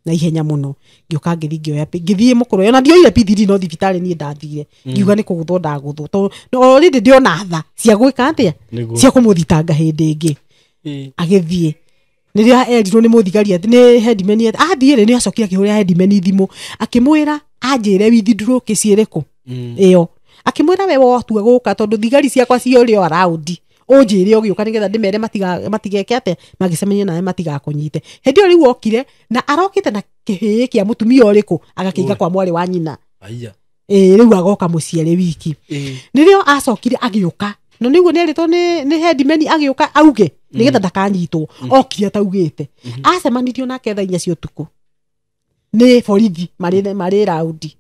na ihenya muno ngioka ngithi ngioya ngä thi ngä oya ngä thiä pithiri no thibitari ni ndathire mm. ngiuga ni kå ndaguthu to ndagå thwo tondå rä tha cia gwika atia cia kumuthitanga hindi ngi agithie riria erirwo nä må thigari atä nä hendimeni athiä rä nä acokire akä hå rä ra hendimeni thimå akä mwä ra anjä re withindurå kä ciä rä kå ä mm. yo akä mwä ra we wotua gå ka tondå thigari ciakwa ciorä o araundi unjä re å gä å ka nä getha ndä mere matigeke atä magä cemenie nawe matigakå nyite hä ndä ä yo rä u okire na arokä te na kä hä kä a må tumia å rä kå agakä iga kwa mwarä wa nyina ä rä u agoka må ciarä wiki nä rä o acokire agä å ka no nä guo nä arä two nä hendimeni agä å ka auge nä getha ndakanyitwo mm-hmm. okinya taugäte mm-hmm. acemanirio nake thainya cio cia ũtukũ nä borithi marä raundi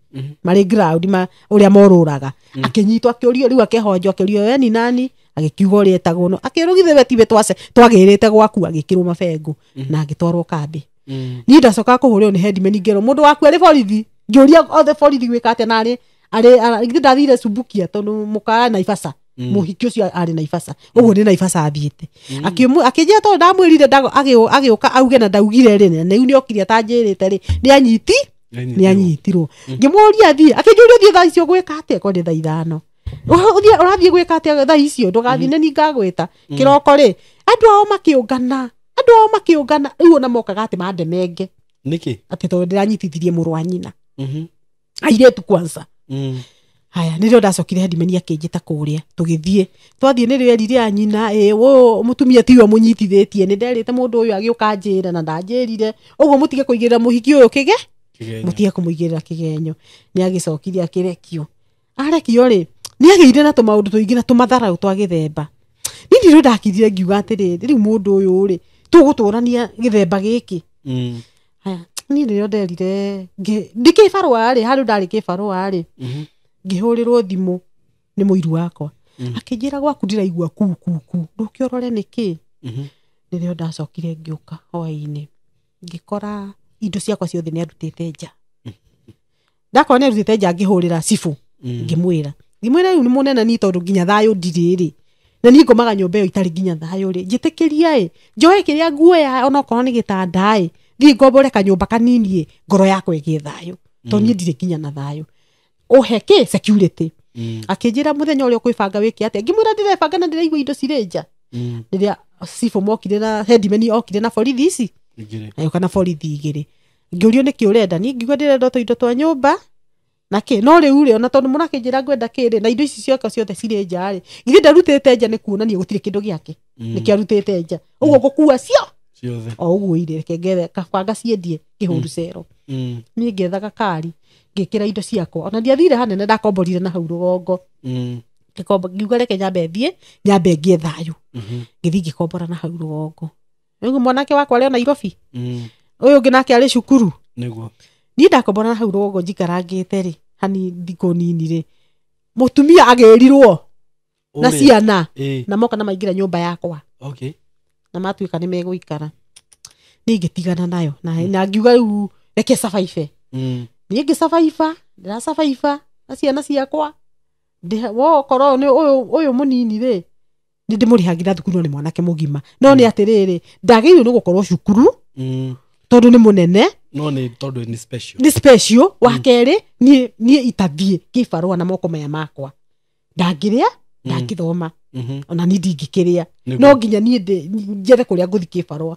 marä ground ma å rä a morũraga akänyitwo akä årio rä u akähonjwo akä årio we ni nani agä kiuga å rä a etagwo no akä rå githä wetibe twagä rä te gwaku agä kä rwo mabengu mm-hmm. na agä twarwo kambä niä ndacokaga kå hå rä nä hendimeni ngero må ndå waku arä borithi ngä å ria othe borithi gwä ka atä na arä githä ndathire cumbukia tondå må kaa na må mm. hiki å cio arä naibasa å guo nä naibasa athiäte mm. akä to ndamwä rire agä å ka auge na ndaugire rä na u nä atanjä rä te rä nä anyiti nä anyitirwo mm. ngä må ria thiä akä njå thiä icio gwä ka atä nä thaa ithano å rathiä gwä ka atä thaa icio ndå gathiä nä ningagwä ta kä roko rä andå ao makä å ngana andå ao makä å ngana rä u ona mokaga atä mandemenge atä tondå ndä ranyitithirie må rwa nyina mm-hmm. airä tu kwanza mm haya nä rä o ndacokire handimeni akä njä ta kå rä a tå gä thiä twathiä nä rä erire anyina ä å må tumia tiwe må nyitithä tie nä nderä te må ndå å yå agä å ka njä na ndanjä rire å guo må tige kå igä rä ra må hiki å yå kä ge må tige kå må igä rä ra kä genyo nä agä cokire akä rekio arekio rä nä agä ire na tå maå ndå tå ingä na tå matharaå twa gä themba nä ndirä ndakirire ngiuga atä rä rä u må ndå å yå rä tå gå tå gä themba gä kä mm. haya niä rä rä o nderire ndä kä barå a rä harä u ndarä kä barå a rä ngihurirwo thimu ni muiru wakwa mhm. akinjira gwaku ndiraigua ku ku ku ndũke ũrore nĩkĩ nĩrĩo mhm. ndacokire ngiuka hoaini ngikora indo ciakwa ciothe ni arutĩte nja mhm. ndakora ni arutĩte nja ngihurira cibu ngimwira ngimwira riu ni munene ni tondu nginya thayu ndiriri na ni ngomaga nyumba iyo itari nginya thayu ri njitikiria i njoe kĩrĩa nguoya onokorwo nĩ gĩtanda ĩ thiĩ thii kanyũmba kanini ĩ ngoro yakwa ĩgĩe thayũ tondũ niĩ ndirĩ nginya na thayũ uheke security mm. akinjira muthenya uri ukwibanga wiki ate ngimwira ndirebanga na ndireigua indo cirä nja riria mm. cifå mokire na hendimeni okire na borithi ici ayoka na borithi igä rä ngä å rio nä kä å renda niä ngigua ndärenda tå indo twa nyumba na kä no rä u ona tondu må rakä ngwenda kä na indo ici cioka ciothe cirä njarä githä ndarutä te nja ni kuonania gå tirä kä ndå gä ake mm. nä nja å guo gå kua cio o å ire irä ngethe kabanga ciendie kihuru hå ru cero mm. ni ngethaga kari ngä indo ciakwa ona ndiathire hanene ndakomborire na hau rå gongo mm. ngiuga reke nyambe thiä nyambe ngie thayå ngä mm -hmm. thiä na hau rå gongo rä mwanake wakwa arä nairobi å yå ngä nake arä cukuru niä ndakombora na hau rå gongo njikarangä te rä hani thikå nini rä må tumia agä rirwo na ciana na moka na maingä ra nyå mba yakwa na matuä ka nä megå ikara nä ngä tigana nayo na, ngiuga rä u reke cabaibe mm niä ngä cabaiba ndä racabaiba na ciana ciakwa wokorwo å yå må nini rä nä ndä må rä hagira thukuru nä mwanake må gima no nä mm. atä rä rä ndagä irwo nä gå korwo cukuru tondå nä må nene nä special wa mm. kerä niä itathiä ngä barå na moko maya makwa ndangä rä mm. a ndangä thoma mm-hmm. ona ni ndingä kä rä a no nginya niä njere kå rä a ngå thiä kä barå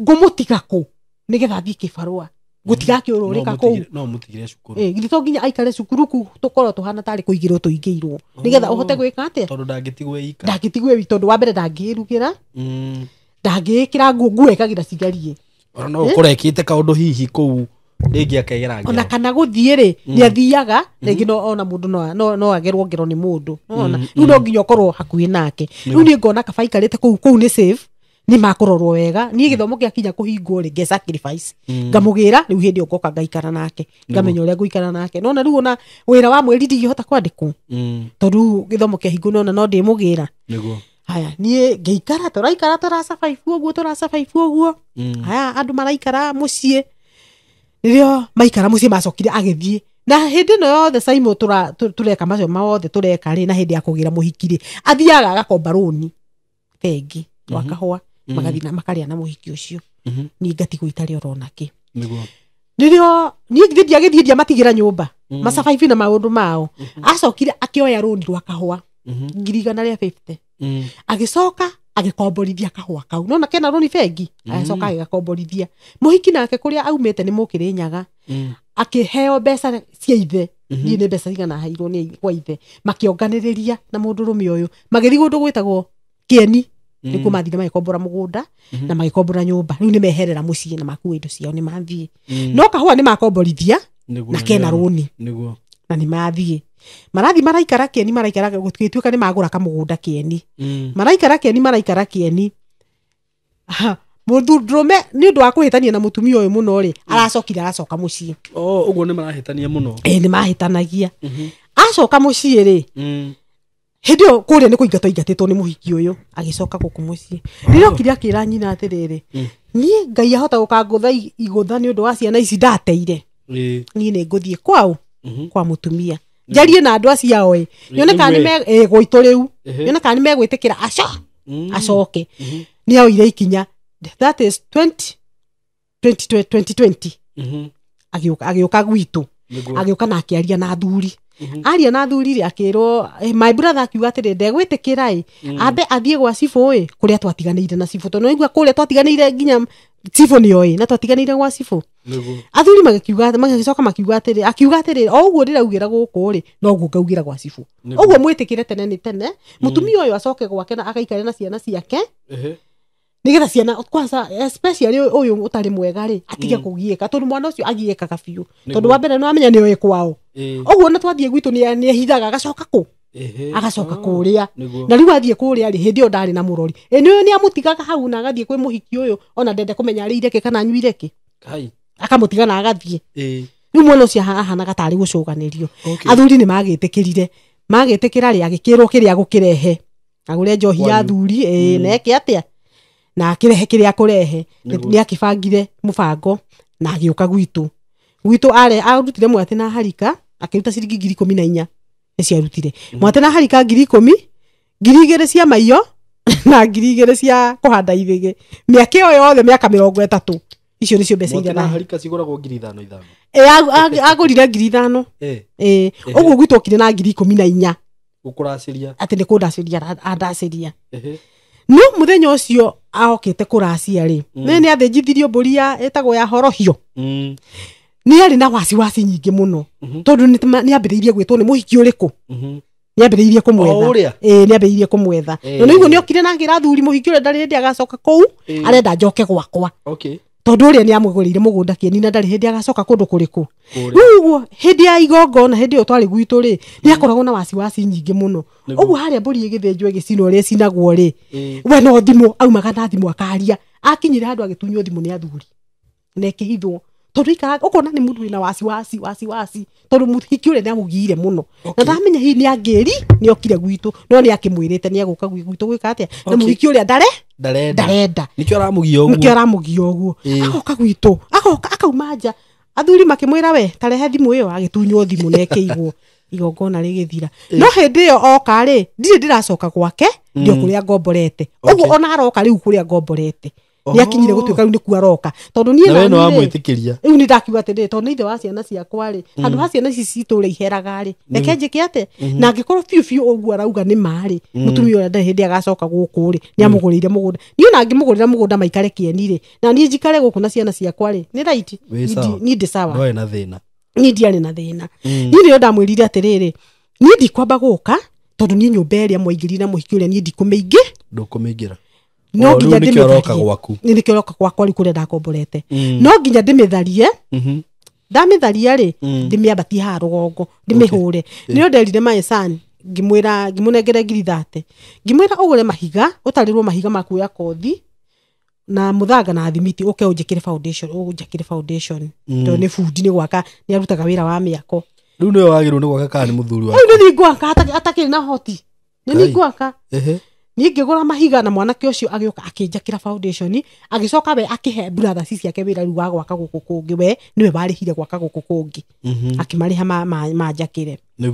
ngå må tiga kå nä getha thiä kä barå gutigakiururika kuu no mutigire cukuru eh githito nginya aikare cukuru ku tukorwo tuhana tari kuigirwo tuigirwo nigetha uhote oh. gwika atia tondu ndangitigwe ika ndangitigwe wi wa mbere ndangirugira mm ndangikira nguo ikagira cigarie ona no kurekite kaundu hihi kuu rĩngĩ akegera ona kana gũthiĩ rĩ mm. nĩ athiaga mm. rĩngĩ ona mũndũ no agerwo ngero nĩ mũndũ ona mm, rĩu no nginya ũkorwo nake rĩu ngona kaba aikarĩte kũu kũu safe nä makå wega niä gä thomo gä akinya kå hingwo rä ngesacrifice mm. ngamå gä ra rä u hä ndä ä ngoka ngaikara nake ngamenya å mm. rä a ngåikara nake nona rä u ona wä ra wa mweri ndingähota kwandäkwo mm. tondå rä u gä thomo kä ahingo nona no ndä må gä ra haya niä ngä ikara tå raikara tå racabaibu å guo tå racabaibu å guo haya andå maraikara må ciä rä rä o maikara må ciä macokire agä thiä na hä ndä ä no yothe caimo tå reka macio mawothe tå reka rä na hä ndä ya kå gä ra må hiki athiaga agakomba rå ni bengi gwa mm -hmm. Mm-hmm. magathina makaria na makarĩa na mũhiki ũcio mm-hmm. niĩ ngatigwo itarĩ nigo kĩ nĩrĩo niĩ githĩ matigira nyumba ma survive na maundu mao mm-hmm. acokire akioya rũni rwa kahũa ngiri igana 50 fifty mm. agikomborithia kahwa kahũa kau nona kena roni fegi agĩcoka agikomborithia muhiki nake kũrĩa aumĩte nĩ mũkĩrĩnyaga mm. akĩheo mbeca cia ithe niĩ nĩ besa igana hairo ni gwa ithe makĩonganĩrĩria na mundu rumi uyu magithigundu gwitagwo kieni mm. nä kuo mathire magäkombora må mm -hmm. na magikombora nyumba riu nimeherera u na makua indo ciao nä mathiä mm. no kahua a makomborithia na kena runi na nä mathiä marathi maraikara kieni maraikara gä tuä ka nä magå ra kieni mm. maraikara kieni maraikara kieni mũndũrũme nĩ ũndũ wa kũhĩtania na mũtumia uyu muno ri mm. aracokire aracoka oh, mũciĩ ũguo nĩ marahĩtania mũno ĩĩ nĩ mahĩtanagia mhm. acoka mũciĩ rĩ hindi yo kuria ni kuingatwo ingatitwo ni muhiki uyu agicoka guku mucii rira okire akira nyina atiriri mm. nie ngai ahota gukangutha igutha ni undu wa ciana ici ndateire nie ni nguthie kwau mm-hmm. kwa mutumia mm-hmm. njarie na andu acio ao nyone kana ni gwitå rä u nyone ni megwä tä kä ra aco acoke mm-hmm. nä aoire ikinya that is 20 2020 agä å ka gwitå agä å ka na akä aria na thuri Mm-hmm. aria na thuri ri akirwo eh, my brother akiuga atirä ndegwätä i mm. ambe athie gwa cibå i kå rä na cibå tondå naigua kå rä a nginya cibå ni oä na twatiganire gwa cibå athuri magakiuga magäcoka makiuga atä akiuga atä rä o å guo ndä raugä ra gå kå rä noguo ngaugä gwa cibå å guo mwä tene ni tene må mm. tumia å yå acoke gwake na agaikare na ciana ciake nigetha ciana kwanza especially uyu utari mwega ri atige mm. kugieka tondu mwana ucio agiekaga biu tondu wa mbere no amenya ni oye kwao uguo na twathie gwitu ni ehithaga agacoka ku agacoka ah, kuria na riu athie kuria ri hindi ndari na murori e ni uyu ni amutigaga hau na agathie kwi muhiki uyu ona ndende kumenya ri ireke kana anyuire ki akamutiga na agathie riu mwana ucio ahanaga tarä gå cåganirio athuri ni magitikirire magitikira ri agikirwo kiria gukirehe agure njohi ya thuri mm. neke atia na akirehe kiria akurehe akibangire mubango na agiuka gwitu gwitu are arutire mwate na harika akiruta ciringi ngiri ikumi na inya niciarutire mwate mm. na harika ngiri ikumi ngiri igiri cia maiyo na ngiri igiri cia kuhanda ibige miaka iyo yothe miaka mirongo etatu icio nicio mbeca iganaagå agårire ngiri ithano å guo gwitå okire na ngiri ikå mi na inya atä nä kå ndacä ria andacä ria no kå racia rä kuracia mm. ri ni ni athinjithirio ri ya itagwo ya horohio mm. ni ari na nyingä nyingi muno mhm. tondu ni ambä gwitwo ni muhiki uriku mhm. nä å rä irie kå mwetha nä ambä rä irie kå mwetha na nä guo nä okire na ngä ra thuri må hingä å rä ndarä ndä agacoka kå u arenda njoke gwakwa ire må gå nda kä kieni na hä ndä agacoka rä kuriku riu hä ndä ya igongona ä iyo twarä gwitå rä hmm. nä akoragwo na waci nyingi nyingä må no å guo harä a mbå ri we no thimå aumaga na thimå akaria akinyire agä agitunywo thimå nä athuri na hithwo tondu ikara ukona ni mundu wina wasi wasi wasi wasi tondu muthiki uria niamugire muno na ndamenya hihi okire gwitu no ni akimwirite ni aguka gwitu gwika atia na muthiki uria ndare ndarenda nikio aramugia uguo agoka agoka akauma nja athuri we tarehe thimu iyo agitunywo thimu nekeigwo igongona no oka ri ndirä ndä racoka gwake ndio kå rä a ngomborete å guo ona aroka rä u kå rä a ngomborete nä akinyire gå tuä ka rä u nä kuo aroka tondå niä u nä ndakiuga atä rä tondå nä ithe wa ciana ciakwa-rä mm. handå ha ciana ici citå rä iheraga-rä mm. reke njä ke atä mm-hmm. na angä korwo biå biå å guo arauga nä marä må mm. tumia å rä a ndarä hä ndä agacoka gå kå rä nä amå gå rä ire må gå nda niä ona angä må gå rä ra må gå nda maikare kä na niä njikare gå kå na ciana ciakwa-rä nä raiti niä ndä sawa niä ndiarä na thä na niä nä yo ndamwä rire atä rä rä niä ndikwamba gå ka tondå niä nyå mba ä rä a mwaigä rire na må hiki å rä a niä ndikå mä ingä ndå kå mä ingä ra Mm. no nginya nä kä roka gwakwa rä kå rä a ndakomborete no nginya ndä mä tharie mm-hmm. ndamä tharia rä mm. ndä mä ambatie haha rå gongo ndä mä hå re nä rä o nderire maecani ngimwira ngimunengere ngiri thate gå re mahiga å tarä rwo mahiga makuoya kothi na må thanga na thimiti å å ke njä kä re å njä kä re to nä bundi nä gwaka nä arutaga wä ra wa mä ako rä u miako riu niwe wagirwo nä gwaka kana nä må thuri wa nä ningwaka atakä rä na hoti nä ningwaka ni ngä gå ra mahiga na mwanake å cio agä å ka akä njakä ra agä coka we akä he buratha ci ciake wä ra rä wa gwaka gå kå kå ngä we nä we warä hire gwaka gå kå kå ngä mhm. akä marä ha manjakä re na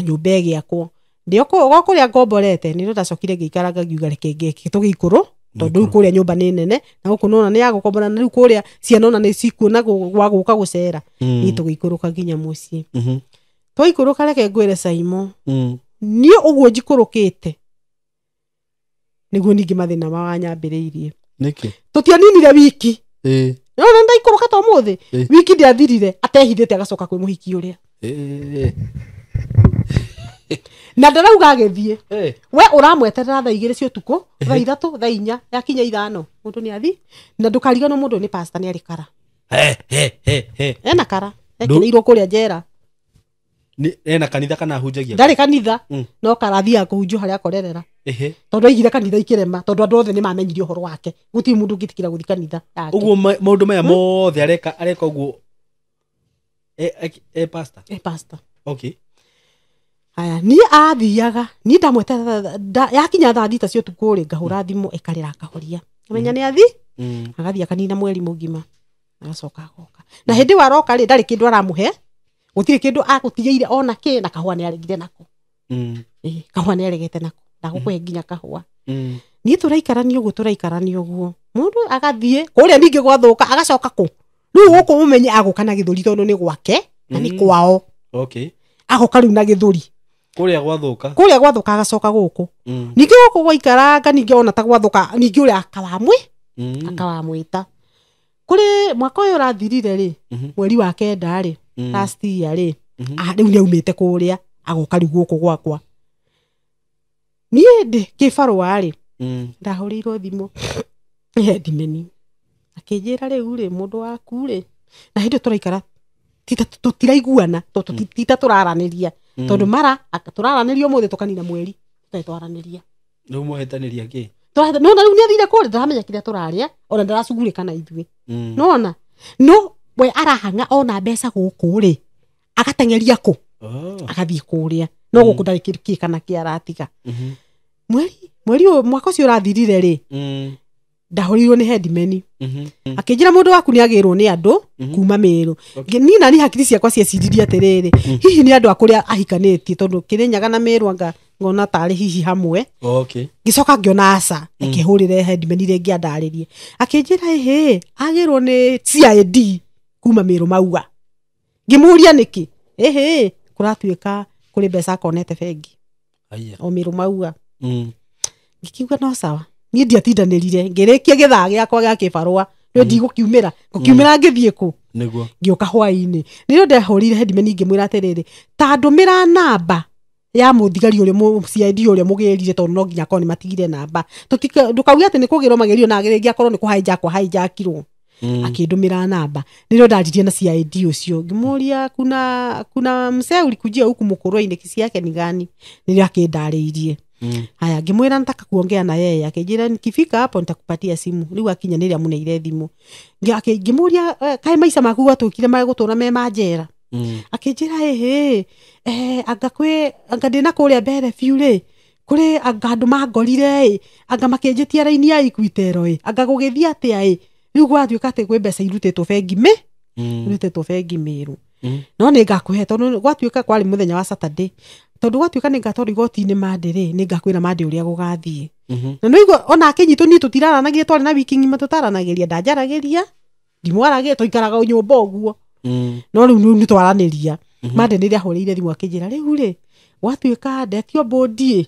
nyå mba ä gä akwo gwakå rä a ngomborete nä ndacokire ngä ikaranga ngiuga reke ngeke tå gä ikå rå tondå rä u kå rä a nyå mba nä nene na gå kå nona nä yagå kombora na rä u kå rä a ciana ona nä cikuona gwa gå ka gå cera niä mm. tå gä ikå rå ka nginya må ciä mhm. twaikå rå ka reke ngwä re caimo mm. niä å guo njikå rå kä te nigu ningi mathina wanyambiriirie niki tutianinire wiki eh no na ndaikuruka to muthi e. wiki ndiathirire atehithite agacoka kwi muhiki uria na ndarauga agethie we uramwetera tha igire cio tuko thaa ithatu thaa inya yakinya ithano mundu ni athi na ndukariganwo mundu ni pastor ni arikara ena kara ekireirwo kuria jera ena kanitha kana hunjagia ndarä kanitha mm. no karathia kå hunjio harä a korerera tondå aigire kanitha ikärema tondå andå othe nä mamenyire å horo wake gå tirä må ndå ngä tigä gå thi kanitha å guo maå ndå maya hmm? mothe areka areka å guo e, e, e, haya niä athiaga niä ndamwete yakinya thaa thita cia å tukå rä ngahå ra hmm. thimå äkarä ra akahoria hmm. amenya nä athi agathia kanina mweri må ngima agacoka agoka na hä ndä ä we aroka rä ndarä kä ndå aramå he gutire kindu ndå ona ki na kahå nä aregire nako mm. kahå nä aregete nako ndagå kå mm. nginya kahå mm. tå raikarania å guo tå mundu agathie guo må ndå agathiä agacoka ku rä u gå kå må menye agå na gä thå ri gwake na ni mm. kwao agoka rä u na githuri thå ri kå rä a gwathå ka kå rä a ka agacoka gå kå ningä gwaikaranga ningä ona ta gwathuka ka ningä å rä a akawamwä akawamwä ta mwaka å yå å rathirire rä mm-hmm. mweri wa kenda ri rä Mm. last year rä ah u nä aumä te kå rä a agoka rä guko kå gwakwa niä ndä kä barå rä ndahå rä irwo thimå ri akä njä ra rä må ndå waku ri na hä turaikara tå raikara tå tiraiguana tita tå raranä ria tondå mara tå raranä ria tå kanina mweri tå tarä twaranä ria rä no na rä u nä athire kå rä ndaramenya kä rä a tå rarä a ona ndaracugurä nona no we arahang'a ona mbeca guku ri agateng'eria ku oh. agathiä kå no mm-hmm. guku kå ndarä kä kana kä aratiga mm-hmm. mweri mweri mwaka å urathirire ri rathirire mm. rä ndahorirwo nä hendimeni mm-hmm. akä njä ra må ndå waku nä agä rwo nä andå kuma mä rå ni nani hakiri ciakwa cieciririe atä rä mm. rä hihi ni andu akuria rä tondu ahikanä na mä anga ngona tari hihi hamwe ngä coka ngä ona aca äkä hå rä re hendimeni rä ngä andarä rie cid kuma mĩrũ mauga ngĩmũria nĩkĩ ĩhĩ kũratuĩka kũrĩ mbeca akonete bengi o mĩrũ mauga mm. ngĩkiuga no sawa ni niĩ ndiatindanĩrire ngĩrĩkia gĩthaa gĩakwa gĩa gukiumira rĩu mm. ndigũkiumĩra ngũkiumĩra mm. ngĩthiĩ kũ ngĩũka hwaĩ-inĩ nĩrĩo ndehũrire hendimeni ngĩmwĩra tiriri ta ndumira namba ya muthigari uri mu CID uri mugirire to no nginya ko ni matigire namba ndũkauge ati ni kugira magirio na agirengia rĩngĩ akorwo nĩ kũhainjakwo hainjakirwo Mm. akindumira namba nirio ndaririe na CID ucio ngimuria kuna kuna msee ulikujia huku mukurwaini kesi yake ni gani nirio akindariirie Mm. haya ngimwira ntaka kuongea na yeye akijira nikifika hapo nitakupatia simu riu akinya niria muneire thimu ngimuria uh, kae maisha maku gatukire magutura me majera mm. akinjira ehe eh, anga kwe anga dina kuria bere fiure kuri anga ndu mangorire anga makinjitia raini ya ikwitero anga gugithi atia rä u atĩ kwä mbeca irutĩtwo bengi mä mm. irutĩtwo bengi mä rå mm. no nä ngakå tondå gwatuä ka kwarä må thenya wa saturday tondå gwatuä ka nä ngatwarwo igoti-inä mandä rä nä ngakwä ra mandä å rä a gå gathiä mm-hmm. na nä igua ona akä ni tå tiraranagire twarä na wiki ng'ima tå taranagä ria ndanjaragä ria ndimwaragä twaikaraga nyå mba å guo mm. no rä u nä twaranä ria mandä mm-hmm. nä rä ahå rä ire thimå akä njä ra rä u rä gwatuä ka ndetio mbå ndiä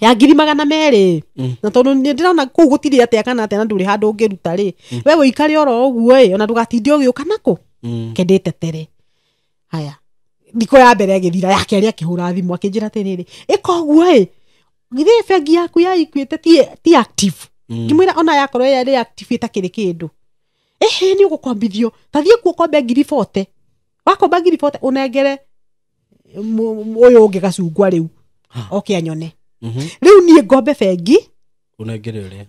ya ngiri magana merĩ mm. na tondå nä ndä rona kå u gå tirä atä kana atä na ndå rä handå å ngä ruta rä mm. we wå ikare oro å guo ona ndå gatinde å gä å ka nakå mm. kendä tetere haya thikå ya mbere agä thira yake arä akä hå ra thimå akä njä ra atä rä rä ä koguo githä bengi yaku ya ikuä te ti ngimwä ra ona yakorwo ya ä takä rä kä ndå ähä nä å gå kombithio tathiä kuo kombe ngiri bote wakomba ngiri bote å nengere å yå å ngä gacungwa rä u oke anyone okay, Mm-hmm. riu niä ngombe bengi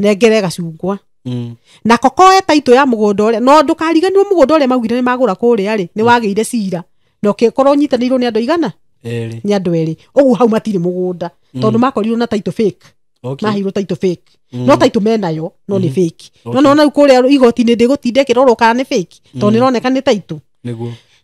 nengere gacungwa mm. na kokoe taitå ya må gånda å rä a no ndå kariganirwo må gånda å rä a maugire nä magå ra kå rä a rä nä wagä ire cira na å kä korwo å nyitanä irwo nä andå aigana nä andå erä å guo hau matirä må gånda mm. tondå makorirwo na taito fake Okay. maheirwo taito fake mm. no taitå menayo no nä mm. fake no nona rä u kå rä a igoti-inä ndä gå tinda kä rorwo kana nä fake tondå nä roneka nä taito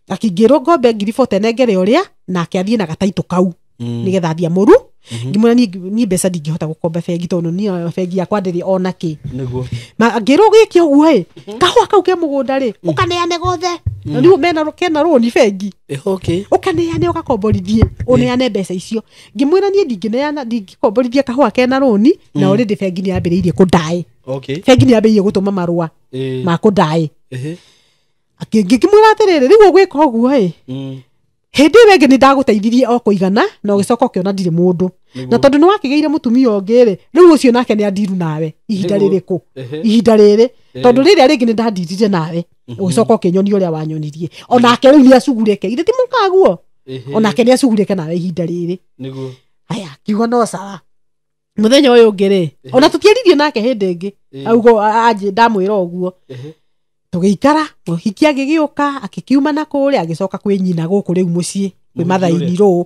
akingä rwo ngombe ngiribå tenengere å rä a nake athiä na gataitå kau mm. nä getha athia må ru Mm-hmm. ngimwä ni mbeca ndingä hota gå komba bengi tondå niä eh, bengi yakwa ndä rä ona kä ngä rå gä kä å guo ä kahå a kau ke må gå nda rä å mm. kaneane gothe nä mm. mena kena rå ni bengi å eh, kaneane å gakomborithie å neane mbeca icio ngä mwä ra ndingä komborithie kahå kena rå ni na å rä ndä bengi nä yambä rä irie kå ndaä bengi nä yambä irie gå tå ma marå a ma kå ndaä ngä mwä ra atä rä rä rä u å gwä ka å guo hindi ä ngä nä ndagåteithirie o kå na å gä coka å kä ona ndirä må ndå na tondå nä wakä gä ire må tumia å ngä rä rä u å cio nake nä andiru nawe ihinda rä rä kå ihinda rä rä tondå rä rä a rä ngä nä ndandirire nawe å mhm. gä coka å kä nyonia å rä a wanyonirie onake rä u nä acugureke irä ti må kaguo onake nä acugureke nawe ihinda rä rä aya kiuga no sawa må thenya å yå ngä rä ona tå tiaririe nake hä ndä ä ngä augwo ndamwä ra å guo tugiikara ũhiki agigiuka akikiuma na kuri agicoka kwi nyina guku riu mũciĩ kwi mathaini rũ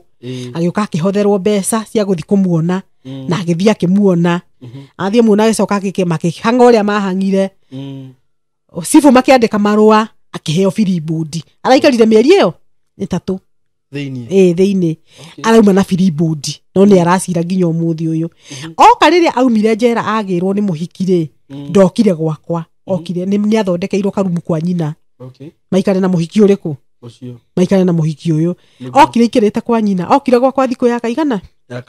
agiuka akihotherwo besa cia guthi kumuona mm. na agĩthiĩ akĩmuona mm-hmm. athiĩ muona agĩcoka makĩhanga ũrĩa mahang'ire sifu mm. makĩandĩka marũa akiheo filibudi araikarire mieri iyo mĩeri ĩyo ĩtatũ ĩĩ thĩinĩ arauma na firibundi no nĩ aracira nginya ũmũthĩ ũyũ mm-hmm. oka rĩrĩa aumire njera agĩrwo nĩ mũhiki rĩ mm. ndokire gwakwa mm okire mm-hmm. nä athondekeirwo karumu kwa nyina okay. maikare na må hiki å rä kå maikare na må hiki å yå okire ikä rä te kwa nyina okire gwakwa thikå ya kaigana ya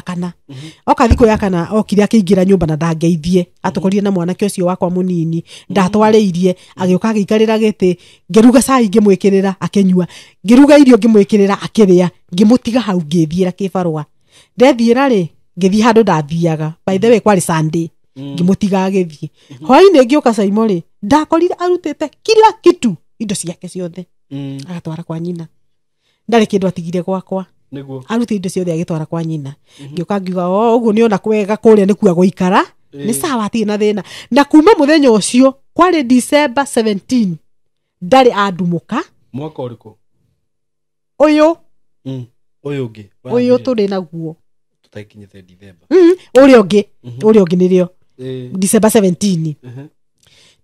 kana mhm. oka thikå ya kana okire akä ingä ra nyå mba na ndangeithie atå korire na mwanake å cio wakwa må nini mhm. ndatwarä irie agä å ka agä ikarä ra gä tä ngä ruga cai ngä mwä kä rä ra akenyua ngä ruga irio ngä mwä kä rä ra akä rä a ngä må tiga hau ngä thiä ra kä barå a ndethiä ra rä ngä thiä handå ndathiaga baithe wä kwarä Mm. ngimutigagethie hwainä ngiuka caimo ri ndakorire arutete kila kitu indo ciake ciothe mm. agatwara kwa nyina ndari kindu atigire gwakwa arute indo ciothe agitwara kwa nyina mm-hmm. ngiuka ngiuga o uguo ni ona kwega kuria ni a nä kua ikara nä sawa atirä na thina na kuma muthenya ucio kwari december 17 ndari andumå mwaka å rä kå å yå å yå naguo å rä uri å ngä å rä Eh. december 17 uh-huh.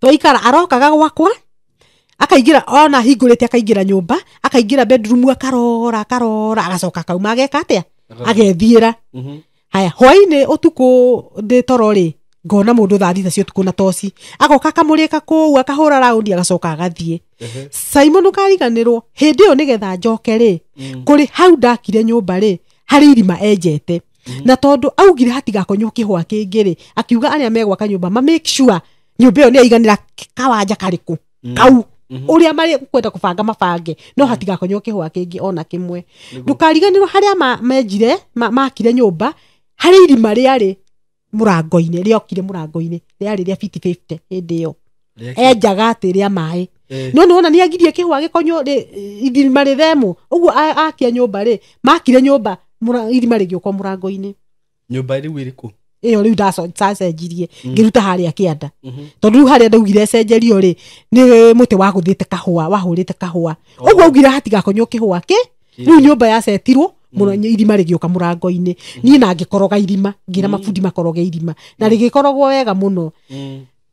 twaikara arokaga gwakwa akaigira ona hingurite akaingira nyumba akaingira bedroom akarora akarora agacoka kauma ageka agethiä ra uh-huh. haya hwainä å tukå ndä toro rä ngona må ndå thaa cio tukå na toci agoka akamå rä ka kåu akahå ra raundi agacoka agathiä caimo uh-huh. nå kariganä rwo hä ndä ä yo nä getha njoke rä mm. kå rä hau ndakire nyå mba rä harä irima enjete na tondå augire hatigakonywo kä hwa kä ngä rä akiuga arä a megwaka nyå mba ma make sure nyå mba ä yo nä yaiganä ra kawanja karä kå mhm. kau å mhm. rä a marä kwenda kå banga mabange no mhm. hatigakonywo kä hwa kä ngä ona kä mwe ndå kariganä rwo harä a menjire makire nyå mba harä irima rä arä må rango-inä rä okire må rango-inä rä arä rä a hä ndä ä yo enjaga atä rä a maä no nä wona nä agirie kä hwa gä konyo irima rä themå å guo akia nyå mba rä makire nyå mba irima rä gä å kwa må rango-inä nyå rä u ä rä kå ä yo rä u ndacenjirie mm. ngä ruta harä a kä anda mhm. tondå rä u harä a ndaugire ecenjerio rä nä må tä wagå thä te kahåa wahå rä te kahåa å oh. guo augire hatigakonywo kä hå a kä rä u nyå mba yacetirwo mm. irima rä gä å ka må rango-inä mm. niä na ngä koroga irima ngä ra mm. mabundi mm. makoroge irima na rä gä korogwo wega må no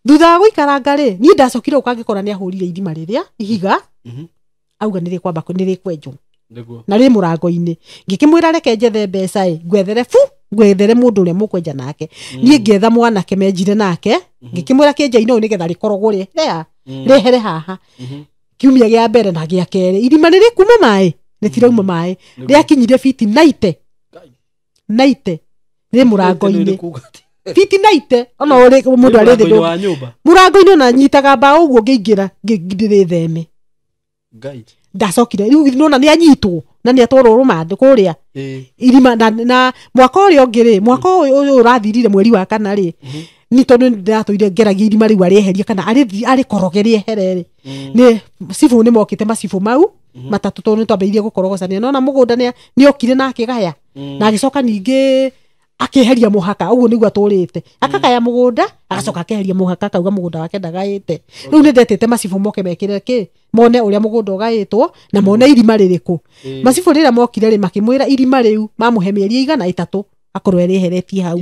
thutha wa gå ikaranga rä niä ndacokire å kangä kora nä ahå rire irima rä rä a ihiga -hmm. auga nä rä kwamba nä rä kwenjwo na rä må rango-inä reke njethe mbeca ä ngwethere bu ngwethere må ndå å nake mm. niä ngäetha mwanake menjire nake mm-hmm. ngä kä mwä ra kä njainä å nä getha rä korogwo rea mm. rehere haha mm-hmm. kiumia gä a mbere na gä a kerä irima nä rä kuma maä rä tirauma maä mm-hmm. rä akinyirie biti naite naite rä må rango-inä biti naite ona må ndå arä thä må rango-inä ona nyitaga mbaå å guo ngä ingä ra ndä rä theme ndacokire rä u nona nä anyitwo na nä atwarwo rå mandä kå rä a irima na, mwaka å rä a å ngä rä mwaka å yå å rathirire mweri wa kana rä mm-hmm. nä tondå nä ndäratå ire ngeragia irima rä u arä eheria kana arä koroge rä ehererä mm. nä cibå nä mokä te macibå mau mm-hmm. matatå tondå nä twambä irie gå korogocania nona må gå nda nä okire na akä gaya mm. na agä coka ningä akeheria muhaka uguo niguo aturite hmm. akagaya mugunda hmm. agacoka akeheria muhaka akauga mugunda wake ndagaite riu ni ndetete macibu moke mekire ki mone uria mugunda ugaitwo na hmm. mone irima ririku macibu rira mokire ri makimwira irima riu mamuhe mieri igana itatu akorwo eriheretie hau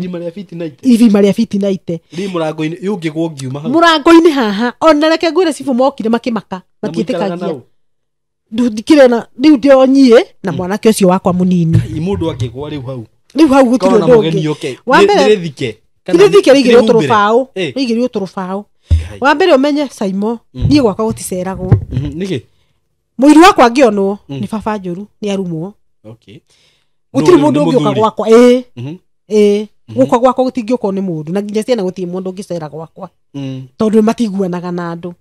irima ria fiti naite murango-ini haha ona reke ngwire cibu mokire makimaka matiĩtĩkagia ndikire na riu ndio nyie na mwanake ũcio wakwa mũnini mũndũ angĩgwa rĩu hau rä u hau gå tirä å tå å caimo niä gwakwa gå ticeragwo må mm-hmm. iru wakwa ngä onwo mm. nä baba njå ru nä arumwo gå tirä må ndå å ngä å ka gwakwa mm-hmm. mm-hmm. gå ä gwakwa gutingä å korwo nä må ndå na nginya ciana gå tiä må ndå å ngä cera gwakwa mm. tondå matiguanaga na andå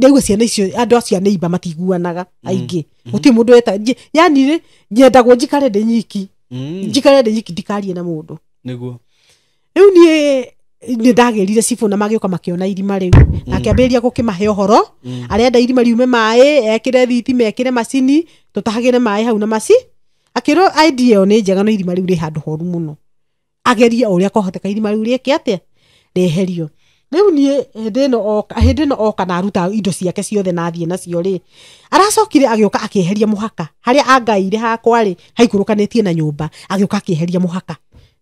ndaigua ciana icio andå acio anaimba imba matiguanaga mm. aingä mm-hmm. gå tirä må ndå eta yani rä nyendagwo njikare ndä nyiki mm. njikare ndä nyiki ndikarie na må ndå nä guo rä u niä nä ndagerire cibå na magä å ka makä ona irima rä u nakä mm. ambä rä ria gå kä mahe å horo arä enda irima riume maä ekä re thiti mekä re macini tå tahagä re maä hau na maci akä rwo ä yo nä njega no irima rä u rä handå horu må no agerie o rä a kwahoteka irima rä u rä ke atä reherio riu nie hindi no hindi no oka na aruta indo ciake ciothe na athie nacio ri aracokire agiuka akieheria muhaka haria angaire hakwa ri haikurukanĩtie na nyumba agiuka akieheria muhaka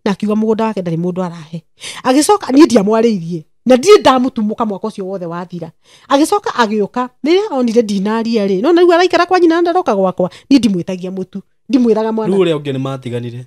na akiuga mugunda wake ndarĩ mundu arahe agicoka niĩ ndiamwarĩirie na ndirĩ ndamutumuka mwaka ũcio wothe wathira agicoka agiuka rĩrĩa onire ndinaria rĩ no na rĩu araikara kwa nyina na ndaroka gwakwa niĩ ndimwĩtagia mũtu ndimwĩraga mwana rĩu ũrĩa ũngĩ nĩ matiganire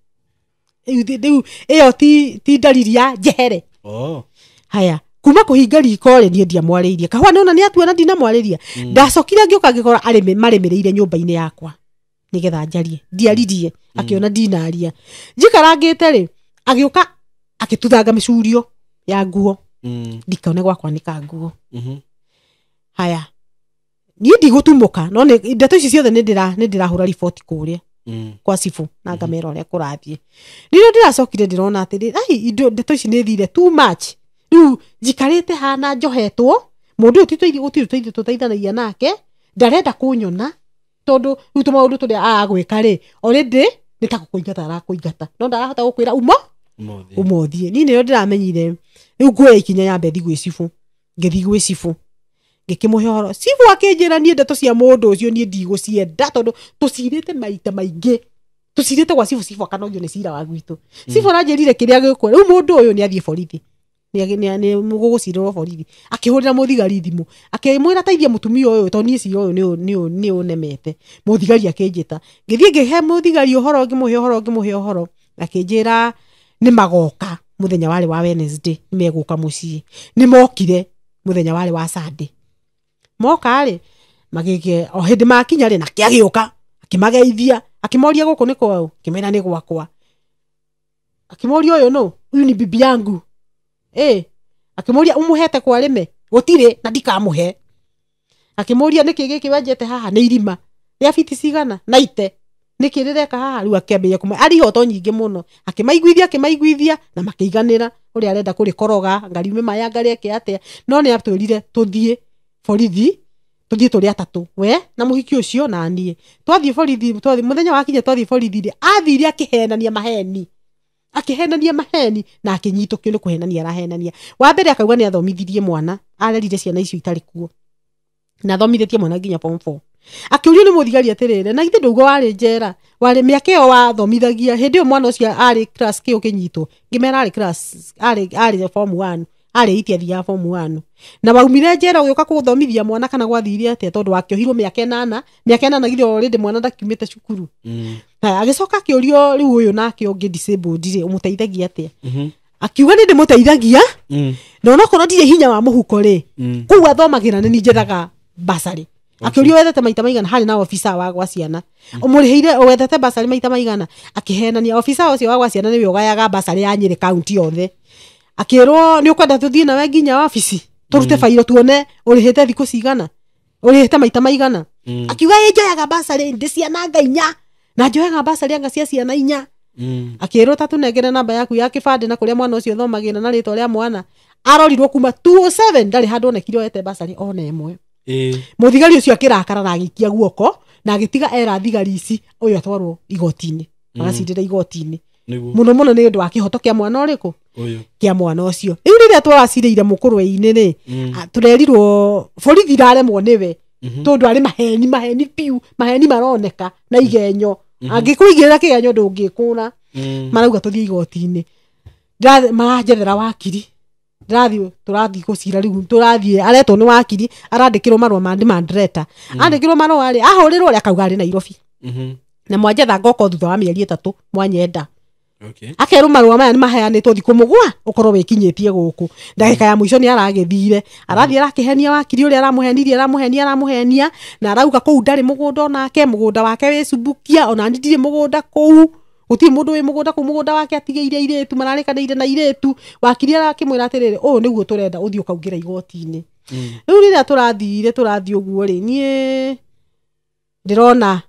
rĩu ĩyo ti ti ndariri ya njehere oh. haya kuma kũhinga riko rĩ niĩ ndiamwarĩirie kahũa nĩona nĩ atuona ndinamwarĩria hmm. ndacokire mm. ngĩũka ngĩkora marĩmĩrĩire nyũmba-inĩ yakwa nĩgetha njarie ndiaririe hmm. akĩona mm. ndinaria njikarangĩte rĩ agĩũka agĩtuthanga mĩcurio ya nguo hmm. ndikaone gwakwa gwa ka nguo mm -hmm. haya niĩ ndigũtumũka no ndeto ici ciothe nĩ ndĩrahũra riboti kũrĩa Mm. kwa cibu na mm-hmm. ngamera å rä a kå rathiä rä rä a ndä racokire ndä rona atä rä indo ndeto ici nä thire too much rä u njikarä te hana njohetwo må ndå å yå gå tirå tå tå teithanagia nake ndarenda kå nyona tondå rä u tå maå ndå tå rä a agwä ka rä orä ndä nä ta gå kå ingata arakå ingata no ndarahota gå kwä ra umo å mothiä ni nä rä o ndä ramenyire rä u nguoya ikinya ya thi gwä cibå ngä thi gwä cibå ngäkä horo cibu akä njä niä ndeto cia må ndå å cio niä ndigå cienda tondå tå cirä te maita maingä tå cirä te gwa cibu cibu akanogio nä cira wa gwitå cibu aranjä rire kä rä a gä kwo rä u må ndå å yå nä athiä borithi gå gå cirä borithi akä hå rä ra må thigari thimå akä mwä ra teithia må tumia å yå to niä cira å yå nä å nemete må thigari akä njä ta ngä thiä ngä he må thigari å horo ngä må he å horo ngä må he å horo akä njä ra nä magoka må thenya warä wa wednesday nä megå ka må ciä nä mokire må thenya warä wa sunday moka rä o hä ndä makinya rä nake agä å ka akä mageithia akä moria gå kå nä kwaå kä mena nä gwakwa akä moria å yå no å yå nä bibi yangu ä akä moria å må hete kwarä me gå tirä na ndikamå he akä moria nä kä gä kä wenjete haha nä irima rä a biti cigana na ite nä kä rä reka haha rä u akä ambä arä ihoto nyingä må no akä maiguithia akä maiguithia na makä iganä ra å rä a arenda kå rä koroga ngariumä maya ngarä eke atä a no nä atwä rire tå thiä borithi tuthiä tå rä we na må hiki na niä twathiä borithi må thenya wakinya twathiä borithi rä athire akä maheni akä maheni na akä nyitå kio arahenania wa mbere akauga nä athomithirie mwana arerire ciana icio itarä kuo na athomithätie mwana nginya pomfo akä å rio nä må na ithä ndåguo warä njera warä mä aka yo wathomithagia hä ndä yo mwana å cio arä kä å kä nyitwo ngä mera arä form one arĩithia thia bomu wano na waumire njera ũgĩũka kũthomithia mwana kana gwathire atĩa tondũ wakĩohirwo mĩaka ĩnana mĩaka ĩnana githĩ orĩndĩ mwana ndakiumĩte cukuru mm. agĩcoka akĩũrio rĩu ũyũ nake ũngĩ disabled rĩ ũmũteithagia atĩa mm-hmm. akiuga nĩ ndĩmũteithagia mm. na onakorwo ndirĩ hinya wa mũhuko rĩ mm. kũu athomagĩra nĩ ninjĩraga basarĩ akĩũria wethete maita maigana harĩ na ofisa wa gwa ciana ũmũrĩhĩire wethete basarĩ maita maigana akĩhenania ofica ũcio wa gwa ciana nĩwe ũgayaga basarĩ ya nyĩrĩ kaunti yothe akirwo ni ukwenda tuthie nawe nginya wabici turute mm. fairo tuone urihite thiku cigana urihite maita maigana mm. akiuga ä basari mbacari ndä inya na njoyaga basari anga cia ciana inya mm. akirwo ta tunengere namba yaku ya kibandä na kuria mwana ucio thomagira na ritwa ria mwana arorirwo kuma 207 ndari handu onekire oete mbacari ona ä mwe må thigari å cio akä rakara na agä kia guoko na agä tiga era thigari ici å yå atwarwo igoti-inä magacindä mm. ra igoti-inä muno muno nä å wa kä hoto mwana å rä mwana å cio rä u rä rä a twaracirä borithi iraremwo nä we mhm. tondå arä maheni maheni piu maheni maroneka na mm. igenyo angä kå igä rä marauga tå thiä igoti-inä maranjethera wakiri ndĩrathiĩ tũrathiĩ gũcira rĩu tũrathiĩ aretwo nĩ wakiri arandĩkĩrwo marũa ma mandireta mm. andĩkĩrwo marũa rĩ ahũrĩrwo rĩ akauga arĩ nairobi mhm. na mwanjetha ngoko thutha wa mĩeri ĩtatũ mwanyenda akerå marå a maya nä maheanätwo thikå må gwa å korwo wä kinyä tie gå kå ndagä ya må ico nä aragä thire arathiä arakä henia wakiri å rä a aramå henirie aramå henia aramå henia na arauga kå u ndarä må gå nda onake må gå nda wake wä cumbukia ona ndirä må gå nda kå u gå tirä må ndå wä må gå nda kå u må gå nda wake atigä ire irä tu mararä kanä ire na irä tu wakiri arakä mwä ra atä rä rä å yå nä guo tå renda å thiä å kaugä ra igoti-inä mm. rä u rä rä a tå rathire tå rathiä å guo rä niä ndä rona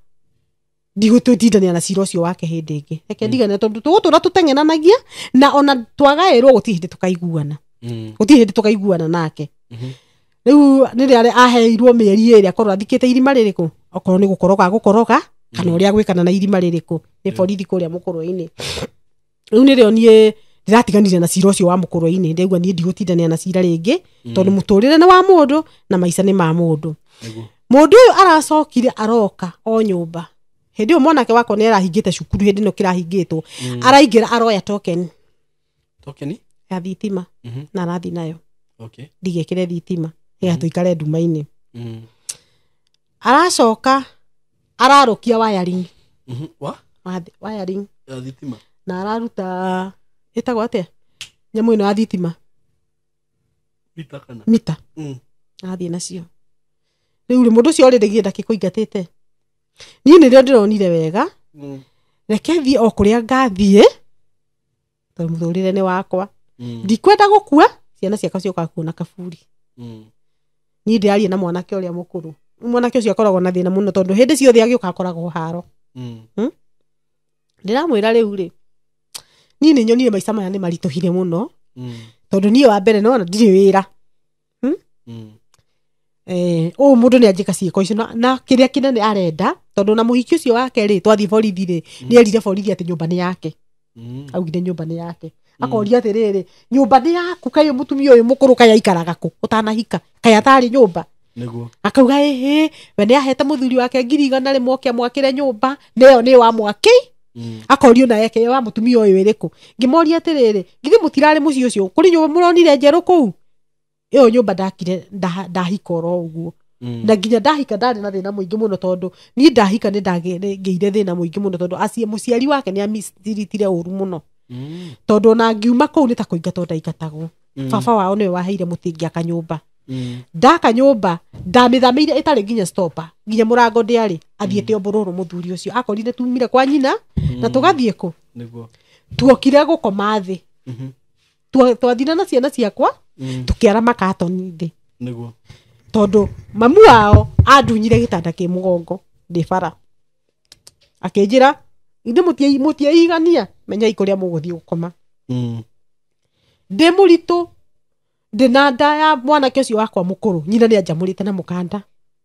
ndigutindania na cira ucio wake hindi ingi reke ndigane tondu tugutura tutengenanagia na ona twagairwo guti hindi tukaiguana mm. guti hindi tukaiguana nake mm-hmm. riu riria aheirwo mieri iri akorwo athikite irima ririku okorwo ni gukoroga gukoroga kana uria mm. gwikana na irima ririku ni mm. borithi kuria mukurwe-ini riu onie nie ndiratiganire na cira ucio wa mukurwe-ini ndaigua nie ndigutindania na cira ringi tondu muturire ni wa mundu na maica ni ma mundu mundu uyu aracokire aroka o nyumba hindi mwanake wako arahingä te cukuru hindi no kirahingitwo mm. araingira aroya tokeni tokeni ya thitima mm na arathi nayo okay. ndigekire thitima ya mhm. ikare mm -hmm. nduma-inĩ mm. aracoka ararukia wiring mm -hmm. wa? wiring ya thitima na araruta ĩtagwo atĩa nyamũ ĩno ya thitima mita kana mita mm. athiĩ nacio rĩu rĩ mũndũ ũcio orĩrĩ gĩenda kĩkũingatĩte niä nä rä o ndä ronire wega reke thiä o kå rä a ngathiä tondå må thå rä re nä wakwa mm. ndikwenda gå kua ciana ciakwa ciokaga kuona kaburi mm. niä ndä aria na mwanake å rä a må kå rå mwanake å cio akoragwo na thä na må no tondå hä ndä ciothe agä å ka akoragwo haro mm. hmm? ndä ramwä ra rä u rä niä nä nyonire maica maya nä maritå hire må no tondå niä wa mbere nona ndirä wä ra å hmm? må eh, ndå nä anjä ka ciäko icio na kä rä a kä nene arenda tondå na må hiki å cio wake rä twathiä mm. borithi rä nä erire borithi atä nyå mba nä yake mm. augire nyå mba nä yake mm. akoria atä rä rä nyå mba nä yaku kaä må tumia å yå må kå rå kaya aikaraga kå å tanahika kaya tarä nyå mba akauga ähä we nä ahete må thuri wake ngiri igana rä mwoke amwakä re nyå mba nä yo nä wa mwaki akorio na eke wa må tumia å yå ä rä kå ngä moria atä rä rä githä må tirarä må ciä å cio kå rä nyå må ronire njerå kå u ä yo nyå mba ndahika oro å guo Mm. na nginya ndahika ndarĩ na thĩna mũingĩ mũno tondũ niĩ ndahika nĩ ndagĩire thĩna mũingĩ mũno tondũ aciĩ mũciari wake nĩ amiciritire ũru mũno mm. tondũ ona ngiuma kũu nĩ ta kũingatwo ndaingatagwo mm. baba wao nĩwe waheire mũtĩngi akanyũmba ndakanyũmba ndamĩthamĩire ĩtarĩ nginya stopa nginya mũrango ndĩarĩ athiĩte ũmbũrũrũ mũthuri ũcio akorire tumire kwa nyina na tũgathiĩ kũ tuokire gũkoma thĩ mm-hmm. twathire na ciana ciakwa tũkĩara makatoni thĩ tondu mamu wao andunyire gitanda ki mugongo ndi bara akinjira ithe mutiaigania menyai kuria muguthii gukoma mm. ndi muritu ndi na nda ya mwanake ucio wakwa mukuru nyina ni anjamurite na mukanda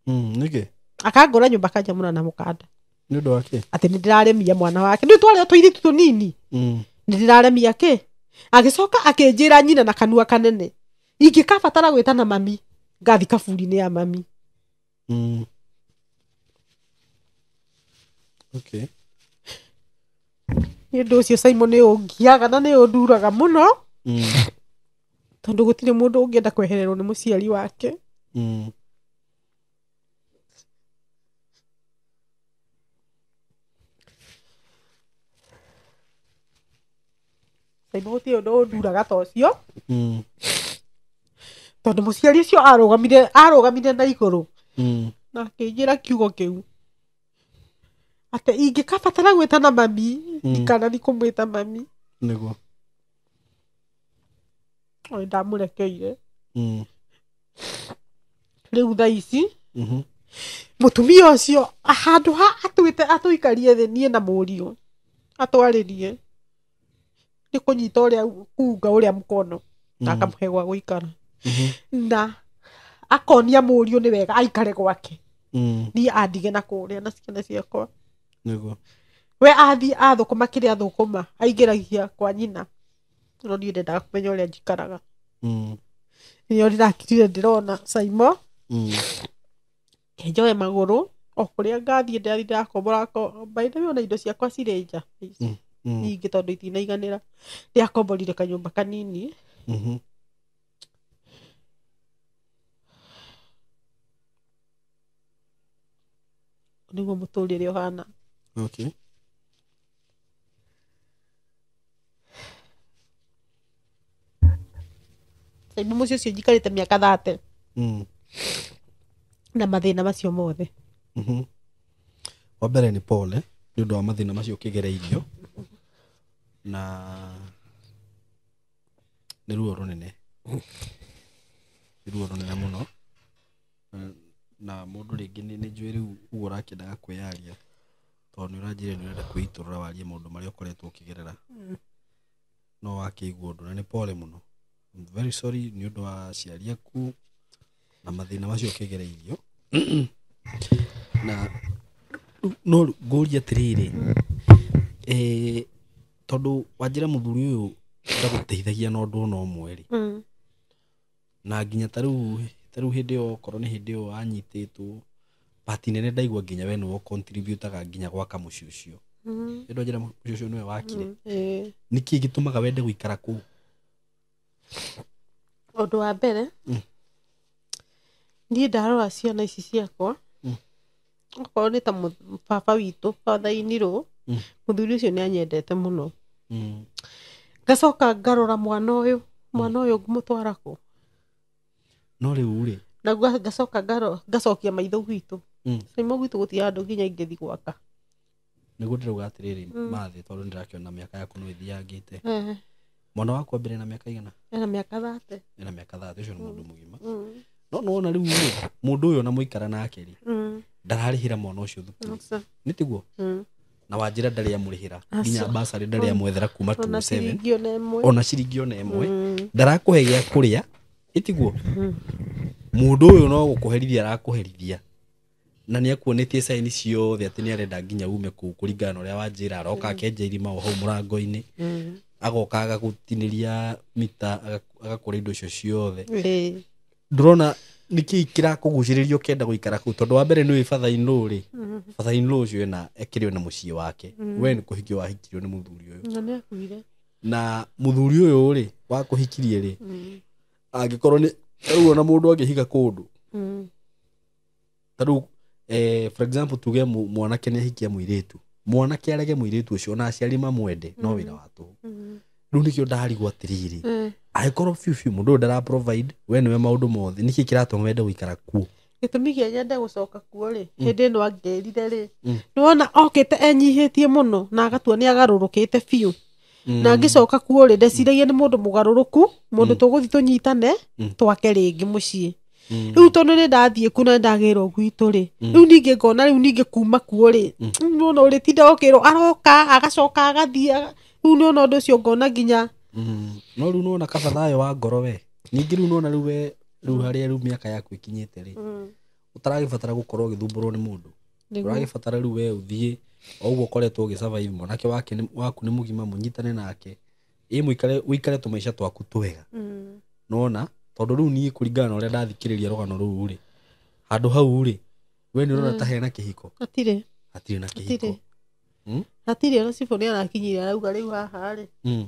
mm, niki akangora nyumba kanjamura na mukanda nä å ndå wake atä nä ndä raremia mwana wake nä twarä twairä tu tånini mm. nä ndä raremia kä agä coka akä njä ra nyina na kanua kanene ingä kabatara gwä tana mami ngathi kaburi-inä ya mami mm. okay. nä ndå å cio caimo nä å ngiaga na nä å nduraga må no hmm. tondå gå tirä må ndå å ngä kwehererwo nä må ciari wake mm. gå tirä å ndå å nduraga ta å cio hmm tondå må ciari å cio arå arågamire na igå rå mm. na akä njä ra kiugo kä u atä ingä kabatara gwä ta na mami mm. ikana kå mwä ta mami näguo ä ndamå rekeire mm. rä u thaa ici må mm-hmm. tumia å cio handå ha atwä te atå ikarie thä niä na må riå atwarä rie nä kå nyita å rä a kunga å rä a må kono na akamå hegwa gå ikara Mm-hmm. na akonia riå nĩ wega aikare gwake niä mm. andige na kũrĩa na ciana ciakwa we a athũkũma kĩrĩa athũkũma aingĩragia kwa nyina no niĩ ndendaga kũmenya ũrĩa njikaraga mm. nĩo ndirakirire ndĩrona caimo mm. njoe magũrũ o kũrĩa ngathiĩ ndathi ndakombora mbaithe ona indo ciakwa cirĩ nja ra tondũ itinaiganĩra ndĩakomborire kanyũmba kanini mm-hmm. må nĩguo mũtũrĩre ũhana okay. caimbu mũciĩ ũcio njikarĩte mĩaka thate mm. na mathĩna macio mothe wambere mm nä å ndå wa eh? mathä na macio å kä gere irio na nä ruo rå nene nä ruo rå nene må no na mundu ringi ni njui riu uguo ũrakendaga kwĩyaria tondũ nĩ ũranjĩrire nĩ ũrenda kwĩitũrũra warie maũndũ marĩa ũkoretwo ũkĩgerera hmm. no wakĩigua ũndũ na nĩ pole mũno I'm very sorry nĩ ũndũ wa aciari aku na mathĩna macio ũkĩgereirio na no ngũria atĩrĩrĩ eh, tondũ wanjĩra mũthuri ũyũ ndagũteithagia na ũndũ ona ũmwe rĩ hmm. na nginya ta rĩu ta rä u hä ndä ä yo korwo nä hä ndä ä yo anyitä two patinene ndaigua nginya we nä kontributaga nginya gwaka må ciä å cio ä mm-hmm. ndå njä må ciä å cio nä we wakire nä kä gä tå maga wende gå ikara kå u å ndå wa mbere mm. niä ndarora ciana ici ciakwa mm. okorwo nä ta baba witå bathaini rå må mm. thuri å cio nä anyendete må no ngacoka ngarora mwana å yå mwana å yå ngå må twarakå no rä rä na ngacoka ngacokia maitho gwitå mm. caimo gwitå gå tiga andå nginya ingäthi gwaka nä guo ndä rauga atä rä mm. rä mathä tondå nä ndärakäona mä aka yaku nä ĩthiangä te mwana wakwa mbere mm. na mä aka igana ena mä aka thate ena mä aka thate å cio nä må ndå må gima no nä wona rä u må ndå å yå na må ikara nake rä ndararä hä ra mwana å cio thukuru nä tiguo na wanjira ndarä amå nginya basarä ndarä amwethera kuma ona ciringi ona ä mwe ndarakå he gä a kå rä a itiguo mundu hmm. uyu no gukuherithia arakuherithia na nä akuonetie caini ciothe atä nä arenda nginya ume kå kå na å rä a wanjä ra aroka hmm. akenja irima o hau må rango-inä hmm. agoka agagåtinä ria mita agakå rä indo cio ciothe ndårona nä kä kä rakå gucä rä ria å kenda gå ikara kå u tondå wa mbere nä bathainå rä bathainå å cio na ekä rä na må ciä wake we nä kå hikio wahikirio nä må thuri å yå na må thuri å yå rä wakå hikirie rä angĩkorwo nĩ rĩu ona mũndũ angĩhiga kũndũ mm. tarĩu eh, for example tuge mwanake nĩ ahikia mũirĩtu mwanake arege mũirĩtu ũcio na aciari mamwende no mm. wĩra wa tũhũ mm. rĩu nĩkĩo ndarigwo atĩrĩrĩ eh. angĩkorwo biũ biũ mũndũ ũyũ ndara provide we nĩwe maũndũ mothe nĩkĩ kĩratũma wende gũikara kuo gĩtũmi gĩa nyende gũcoka kuo rĩ hĩndĩ ĩno angĩrire rĩ nĩwona okĩte enyihĩtie mũno na agatua nĩ agarũrũkĩte biũ Mm. na ngicoka kuo ri ndeciragia ni mundu mugaruruku mundu mm. tuguthii tunyitane mm. twake ringi mucii riu tondu ni ndathii ku na ndagirwo gwitu ri riu ningi ngona riu ningi kuma kuo ri niwona uritinda ukirwo aroka agacoka agathii riu niwona undu cio ngona nginya no riu niwona kaba thayo wa ngoro we ningi riu niwona riu we riu haria riu miaka yaku ikinyite ri utaragibatara gukorwo ugithumbũrwo ni mundu uragĩbatara rĩu we ũthiĩ o koretwo ũkoretwo ũgĩ survive mwanake wake waku nĩ mugima munyitane nake ĩ uikare ũikare twaku twega mm. nona tondu rĩu ni kuringana na ũrĩa ndathikĩrĩria rũgano rũu rĩ handũ hau ri we nĩ ũrona mm. ta hena atire hatirĩ hatirĩ na kĩhiko hatirĩ hmm? ona cibũ nĩ arakinyire arauga riu haha rĩ hmm.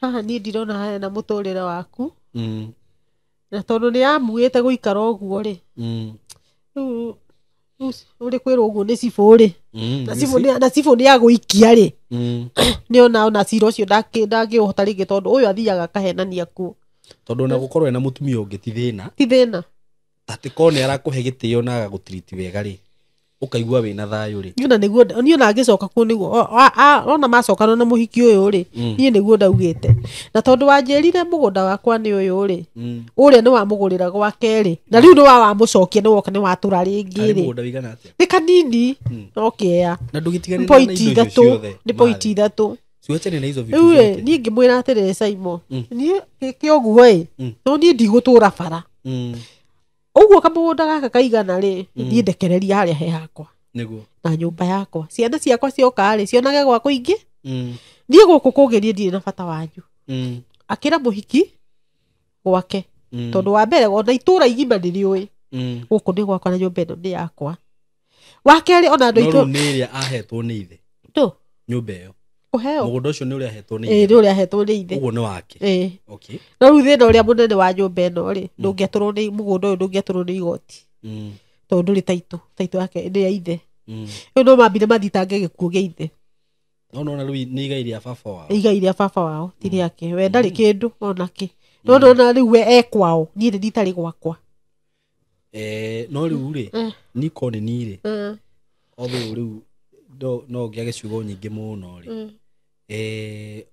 haha niĩ ndirona na mũtũrĩre waku mm. na tondu ni amuite guikara oguo ri hmm. rĩu rä kwä rwo å guo nä cibå rä mm, na cibå nä agå ikia rä nä onaona ona cira å cio ndangä å hota rä ngä tondå å yå athiaga kahenania kuo tondå ona gå korwo ena må tumia å ngä ti thä na ti thä na tatä korwo nä arakå he gä tä o na agagå tiriti wega rä ukaigua wä na thayå rä ona niguo niä ona ngä coka kuo niguo ona macokanwo na må hiki å yå rä niä niguo ndaugä te na tondå wanjä rire må gå nda wakwa nä å yå rä å rä a nä wamå gå rä ra gwakerä na rä u nä wawamå cokia nä woka nä watå ra rä ngä rä nä kanini no kä ea pointi ithatå nä poiti ithatå rä u rä niä ngä mwä ra atä rä caimo niä kä å guo ä no niä ndigå tå ra bara mm uguo kamugunda gaka kaigana rĩ thiĩ mm. ndekereria harĩa he hakwa na nyũmba yakwa ciana ciakwa ciokarä cionage gwakå ingä kũingĩ gå mm. kå kå niĩ ndirä na bata wanyu mm. akä ra må hiki gwake tondå wa mbere ona itũra igima nĩrĩũĩ gũkũ nĩ gwakwa na nyũmba ĩno nĩ yakwa wa kerĩ ona andũ nä nĩ ĩrĩa ahetwo nĩ ithe nyũmba ĩyo uheo mugundu ucio ni uria hetwo ni ĩ nĩ ũrĩa ahetwo ithe ni wake okay no wa nyũmba ĩno rĩ mm. ndũngĩetũrwo nĩ mũgũnda ũyũ ndũngĩetũrwo igoti Mm. yake ya ithe Mm. no mathitange gĩkuũ gĩa ithe no igai baba wao igai baba wao ti mm. we mm. no we ekwao niĩ nĩ nitarĩ gwakwa Eh, no u u no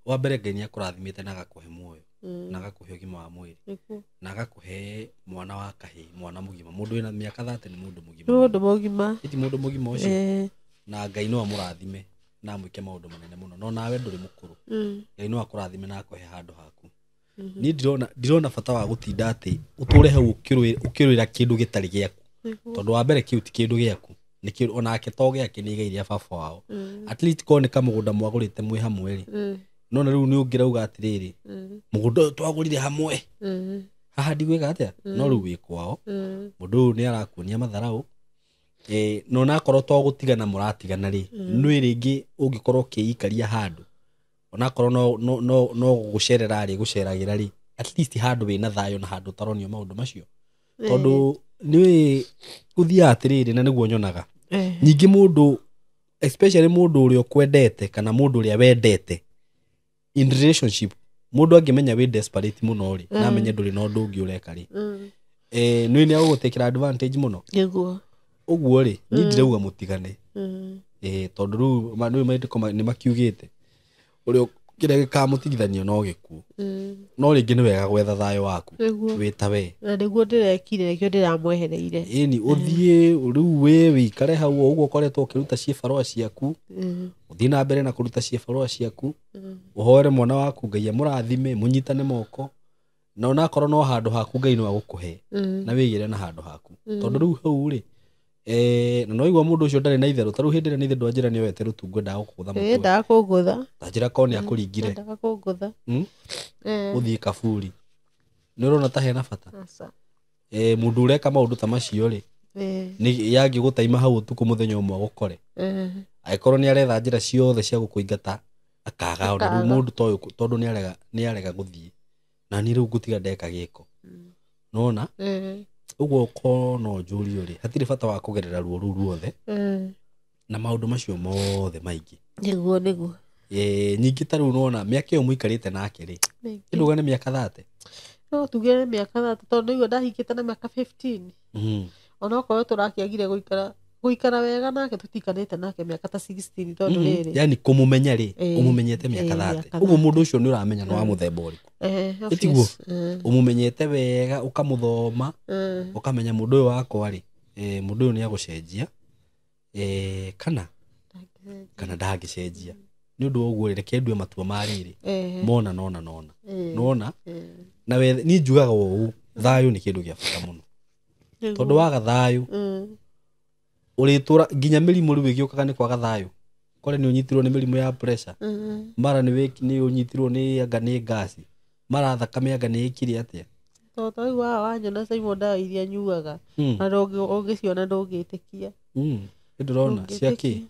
wa mbere ngai nä akå na agakuhe muoyo mm. na å ũgima wa mwĩrĩ na he mwana wa kahĩ mwana mũgima mũndũ wĩna mĩaka thate nĩ mũndũ mũgima mũndũ mũgima ndå mũndũ mũgima ũcio cio na ngai no amũrathime na amwĩke maũndũ manene mũno no nawe ndũrĩ mũkũrũ rå mm. ngai no akũrathime na akũhe handũ haku mm mm-hmm. ndirona niĩ ndirona ndirona bata wa gũtinda atĩ ũtũre hau ũkĩrũĩra kĩndũ gĩtarĩ gĩaku tondũ wa mbere kĩu ti kĩndũ gĩaku onake toge ake nä igairia baba wao mm. korwo nä kamå gå nda mwagå rä te mwä hamwe rä mm. nona rä u nä å ngä rauga atä rä rä må mm. gå nda å yå twagå rire hamwe haha ndigwä ka atä no rä u wä kwao må ndå å yå nä arakuonia matharaå na onakorwo to tigana må ratigana rä nä rä ngä å ngä korwo kä ikaria handå onakorwo no, no, no, no gå cerera rä gå ceragä ra rä handå wä na thayo na handå taronio maå ndå macio tondå nä å thiaga rä rä na nä guo nyonaga eh. ningä må ndå må ndå å rä a kwendete kana må ndå å rä a wendete må ndå angä menya wä må no rä na mm. amenye ndå rä na å ndå å ngä å reka rä mm. eh, nä nä agå gå tä kä ra advantage må no å guo rä ni mm. ndirauga må tigane eh, tondå rä u nä makiugä te å kä rä a gä kamå no gä kuo mm. no rä ngä nä wega gwetha thayå waku wä ta we na nä guo ndä rekire nä kä o ndä ramwehereire ni å thiä rä u wä wä ikare hau å guo koretwo å kä ruta ciä barå ciaku å mm. thiä na mbere na kå ruta ciä barå ciaku å mm. hoere mwana waku ngai må rathime må nyitane moko na onakorwo no handå haku ngai no agå kå he na wä gä re na handå haku tondå rä u hau rä Eh, na no igwa mundu ucio ndari na itheru taru u ni ndä anjira ni wete rutu ngwenda ndwanjä mutu nä oete rå tungu endaga gå kå gutha endaga kå ngå tha tanjä ra kaburi nä å rona ta hena fata asa eh mundu reka maundu ta macio rä yangä gå taima hau å tukå må thenya å mwe gå kore eh. angäkorwo nä aretha njä ra ciothe cia gukuingata akaga ona ru mundu toyo tondu ni arega ni arega guthie na ni ru u ndeka giko ko mm. nona eh uguo ko no njurio ri hatirä bata wa kugerera ruo ruu ruothe mm. na maundu macio mothe maingi niguo niguo ningä ta rä u nona mä aka ä yo må ikarä te nake rä ä nduga nä mä aka thate no tuge nä mä aka thate tondå iguo ndahinkä te na mä aka mm-hmm. onokorwo tå rakä agire gå ikara guikara wega nake tutikanite nake miaka ta 16 tondu riri yani kumumenya ri umumenyete eh, eh, miaka thate uguo mundu ucio ni uramenya no wa eh. muthemba uriku itiguo umumenyete wega ukamuthoma ukamenya mundu uyu wakwa ri mundu uyu ni agucenjia kana kana ndangicenjia nä å ndå woguo rä reke ndue matua marä rä mona nona nona nona na ni njugaga å u thayå nä kä ndå gä a bata må no tondå waga thayå mm uritũra nginya ri wigi ukaga ni kwaga thayũ kore ni unyitirwo ni mĩrimũ ya pressure mm-hmm. mara ni ni unyitirwo ni anga ni ngasi mara thakame anga nĩ ĩkire atĩa toto wa haha na caimwo ndawa iria nyuaga hmm. na ũngĩciona ndũngĩtĩkia hmm. nĩ ndĩrona cia kĩ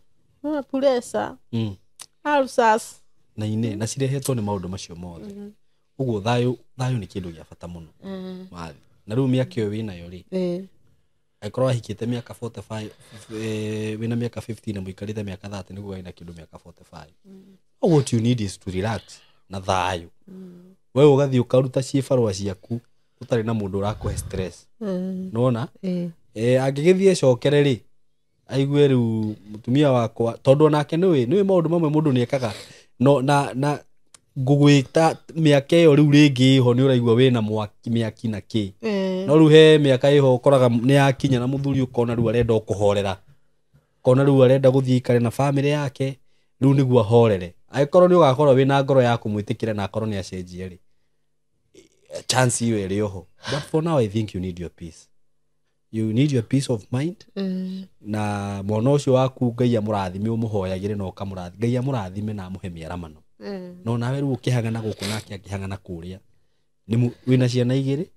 pressure mm alsas na ine na cirehetwo ni maũndũ macio mothe thayo mm-hmm. thayũ thayũ nĩ kĩndũ gĩa bata mũno mm-hmm. mathi na rumi rĩu mĩaka ĩyo wĩnayo rĩ akorwo ahikite miaka 45 eh, wina miaka 15 na muikarite miaka 30 niguo aina kindu miaka 45 na thayo mm. we ugathi ukaruta ciĩbarũa ciaku utarĩ na mundu urakũhe stress mm. nona eh yeah. e, angĩgĩthiĩ cokere rĩ aigue rĩu mũtumia wakwa tondũ onake nĩwĩ nĩwĩ maũndũ mamwe mũndũ nĩekaga no na na ngũgwĩta miaka iyo riu ringi ho ni nĩ ũraigua mwaki miaki na ki no riu he miaka iho koraga ni yakinya na muthuri ukona riu arenda kuhorera kona riu arenda gũthiĩ ikare na family yake rĩu nĩguo ahorere angĩkorwo nĩ ũgakorwo wĩna ngoro ya kumwitikira na akorwo ni acenjie ri chance iyo ĩrĩ oho but for now i think you need your peace you need your peace of mind mm. na mwana ũcio waku ngai amurathime umuhoyagire na ũkamũrathime ngai amurathime na amũhe mĩaramano Mm. no nawe riu ukihangana guku nake akihangana kuria wina ciana igiri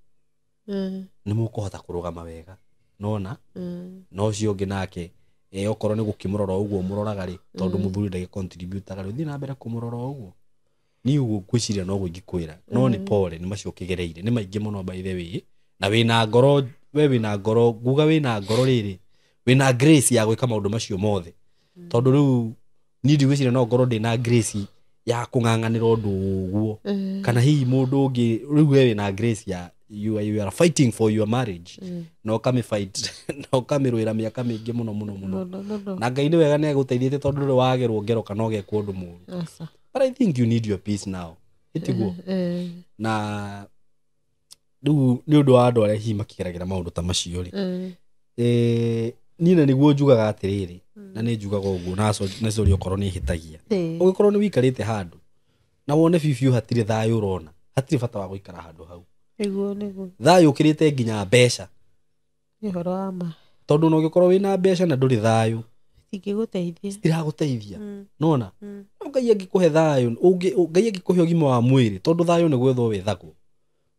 mm. ni mukuhota kurugama wega nona mm. no ucio ungi nake e, okorwo ni gukimurora uguo muroraga ri tondu muthuri ndagi contributaga ri uthii na mbere kumurora uguo ni uguo ngwiciria no gwingi kwira no ni pole ni macio ukigereire ni maingi muno by the way na na ngoro we wina ngoro nguga wina ngoro riri na grace ya gwika maundu macio mothe tondu riu ni ndigwiciria no ngoro na grace ya kunganganira undu uguo mm. kana hihi mundu ungi riu we na grace ya you are, you are fighting for your marriage mm. na ukami fight na ukamirwira miaka mingi muno muno muno na ngai ni wega ni aguteithitie tondu ri wagerwo ngero kana ku undu muru but i think you need your peace now itigo mm, mm. na du ni undu wa andu aria hihi makigeragira maundu ta macio ri eh mm niä hmm. na nä guo njugaga atä rä rä na nä njugaga å guo nacori å korwo nä hä å gä korwo nä waikarä te handå na wone bibiå hatirä thayå rona hatirä bata wa gå ikara handå hau thayå å kä rä te nginya mbeca tondå na å gä korwo wä na mbeca na ndå rä thayå citiragå teithia hmm. nona hmm. no ngai angä kå he thayå angä kå he å gima wa mwä rä tondå thayå nä gwethwo wä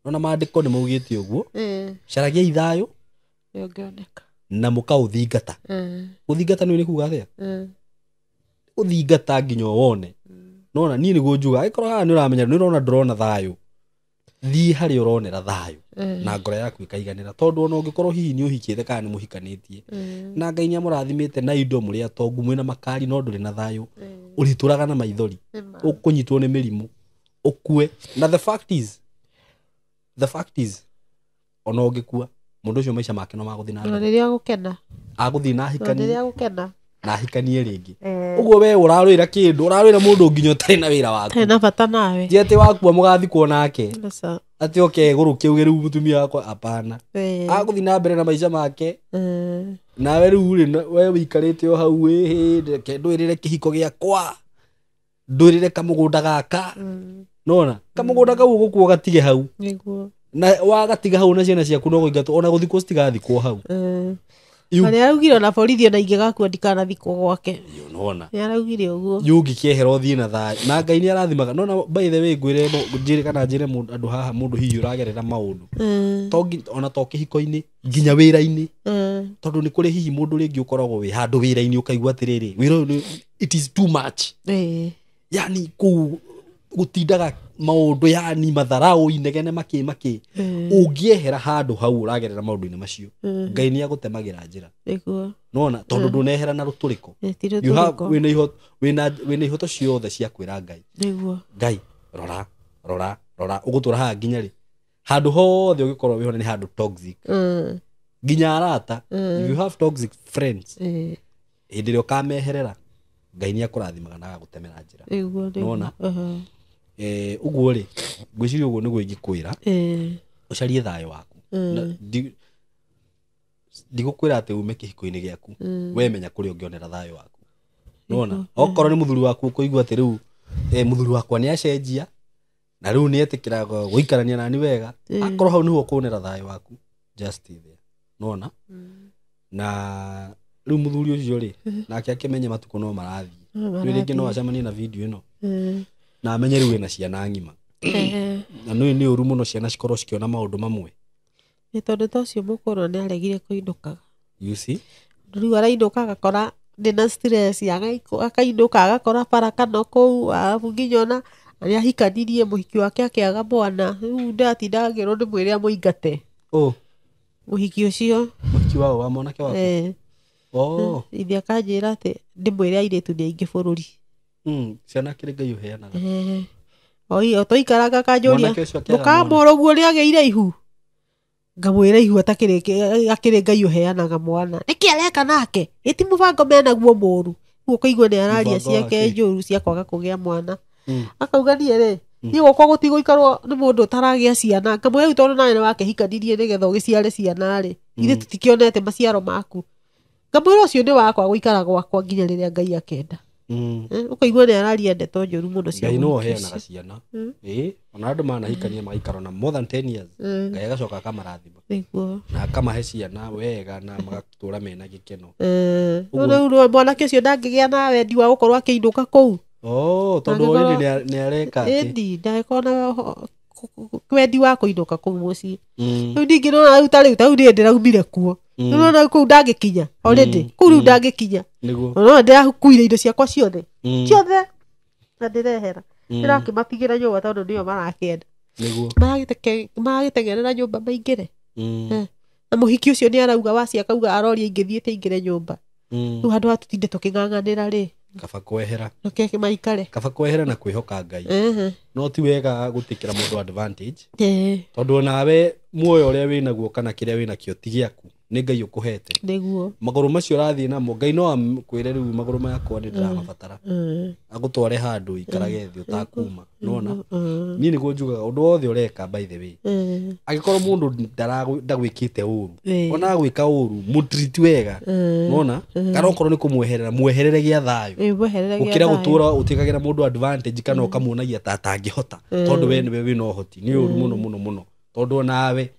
nona mandä ko nä maugä te å guo caragiai thayå na muka uthingata mm. uthingata ni kuga athia uthingata mm. nginya wone mm. nona niä nä guo njuga aikorwo haha nä å ramenya å rona ndårona thayå thiä harä å ronera thayå mm. na ngoro yaku ikaiganä ra tondå ona å ngä korwo hihi nä å kana nä må hikanä na ngai nä amå rathimä te na indo må rä atongu mwä na makari no ndå rä na thayå å raga na maithori å kå nyitwo nä mä na the fact is the fact is ona å ngä kua mundu ucio maica make no maguthii na rä agukena aguthii na hikanie agukena ee. na hikanie ringi uguo we urarwira kindu urarwira mundu nginya utari na wira waku na bata nawe ti ati wakua mugathikwo nake ati oke guru kiuge riu mutumia wakwa apana ee. aguthii na mbere na maica make ee. nawe riu ri we wikarite o hau reke ndwirire kihiko giakwa ndwirire kamugunda gaka mm. nona kamugunda kau ugukuo gatige hau na wagatiga hau na ciana ciaku no gå ona gå thikwo citigathikwo hau nä eh. araugire ona borithi ona ingä gakua ndikanathikwo gwake nona nä araugire å guo yungä kä ehera å thiä na thayå na ngai nä arathimaga nona mbaithe wä ngwä re njä kana njä re andå haha må ndå hihi å ragerera maå eh. ndå ona to kä hiko-inä nginya wä ra-inä eh. tondå nä kå rä hihi må ndå rä ngä å koragwo wä handå wä ra-inä å kaigua atä rä rä wä ra yani kå gå tindaga maundu yani matharau inegene maki maki ungiehera hmm. handu hau uragerera maundu-ini macio hmm. ngai ni agutemagira njira nona tondu hmm. ndunehera na ruturiko na ihoto ciothe cia kwira ngai ngai rora rora rora ugutura haha nginya ri handu hothe ugikorwo wihona ni handu toxic nginya arata if you have toxic friends hindi ria ukameherera ngai ni akurathimaga na agagutemera njira nona uguo eh, ri ngwiciria uguo nĩguo ingikwira ucarie eh. thayo waku eh. ndigukwira ati ume kĩhiko-inĩ gĩaku we menya kũrĩa ũngĩonera waku nona okorwo ni muthuri waku ũkũigua ati riu muthuri wakwa ni acenjia na riu ni etikira guikarania nani wega akorwo hau nĩho kunera thayo waku just nona mm. na riu muthuri ucio ri nake akĩmenye matukũ no marathiĩ riu ringi no acamanie na video ino na amenye rä u ena ciana ng'ima na nä å ru må no ciana cikorwo cikiona maå ndå mamwe nä tondå ta å cio må kå no nä aregire kå inå kaga rä u arainå kagakora nä na akainå ka agakora bara kana kå u arabu nginya ona arä ahikanirie må hiki wake akäaga mwana rä u ndatinda ngä rwo nä mwä rä a må ingate må hiki å cio ee. ithe akanjä ra atä ndä mwä re airä tu nä aingä bå rå ri Hmm, ciana kä rä ngai å heanaga oio twaikaranga kanjå ria må kambora å guo rä agä ire ihu ngamwä ra ihu akä rä ngai å heanaga mwana nä kä areka nake ä ti må bango menaguo må ru guo kå igua nä araria ciake njå ru cia kwaga kå gä a mwana hmm. akauga niä rä hmm. niä gwakwa gå tigå ikarwo nä må ndå å taragä a ciana ngamwä rä u tondå nawe nä wake hikanirie nä getha å gä ciare ciana rä ithuä tå tikä onete maciaro maku ngamwä ra å cio nä wakwa gå ikara gwakwa nginya rä rä a ngai akenda ukaigua mm. eh, nä araria ndeto njå ru må no ngai nä woheanaga ciana mm. ona andå manahikania magaikaro mm. na ngai agacoka akamarathima na akamahe ciana wega na magatå ra mena gä keno eh, mwanake å cio ndangä gä a na wendi wa gå korwo akä inå ka kå u tondå nä areka wendi wa kå inå ka kå u må ciä rä u ningä nona rä u tarä u tarä u nä ndä raumire kuo Mm. nona kå u ndangä kinya orä mm. kå u rä u mm. ndangä kinya ndä rakuire indo ciakwa ciothe ciothe na ndä rehera ndä rakä matigä ra nyå mba tondå nä o marakä enda maragä tengerera nyå mba maingä re na må hiki å cio nä arauga waciakauga aroria ingä thiä te ingä re nyå mba rä u handå ha tå tinde tå kä ng'ang'anä ra rä kaba kwehera okay, maikare kaba kwehera na kwihoka ngai uh -huh. no ti wega gutikira mundu advantage uh -huh. tondu nawe muoyo uria winaguo kana kiria winakio ti giaku nä ngai å kå hete magå rå macio rathiä namo ngai no akwä re rä u rå makwa nä ndä mm. agå tware handå ikarage thä å takuma nona mm. mm. niä nä guo njugaga å ndå wothe å reka by the way angä korwo må ndå ndagwä kä te å ru ona agwä ka å ru må wega nona kana okorwo nä kå mweherera mweherere gä a thayå gå kä ra gå tå ra å tuä kagä ra må ndå kana å kamuonagia ta atangä hota tondå we nä we wä na å hoti nä å ru må no må no må no tondå onawe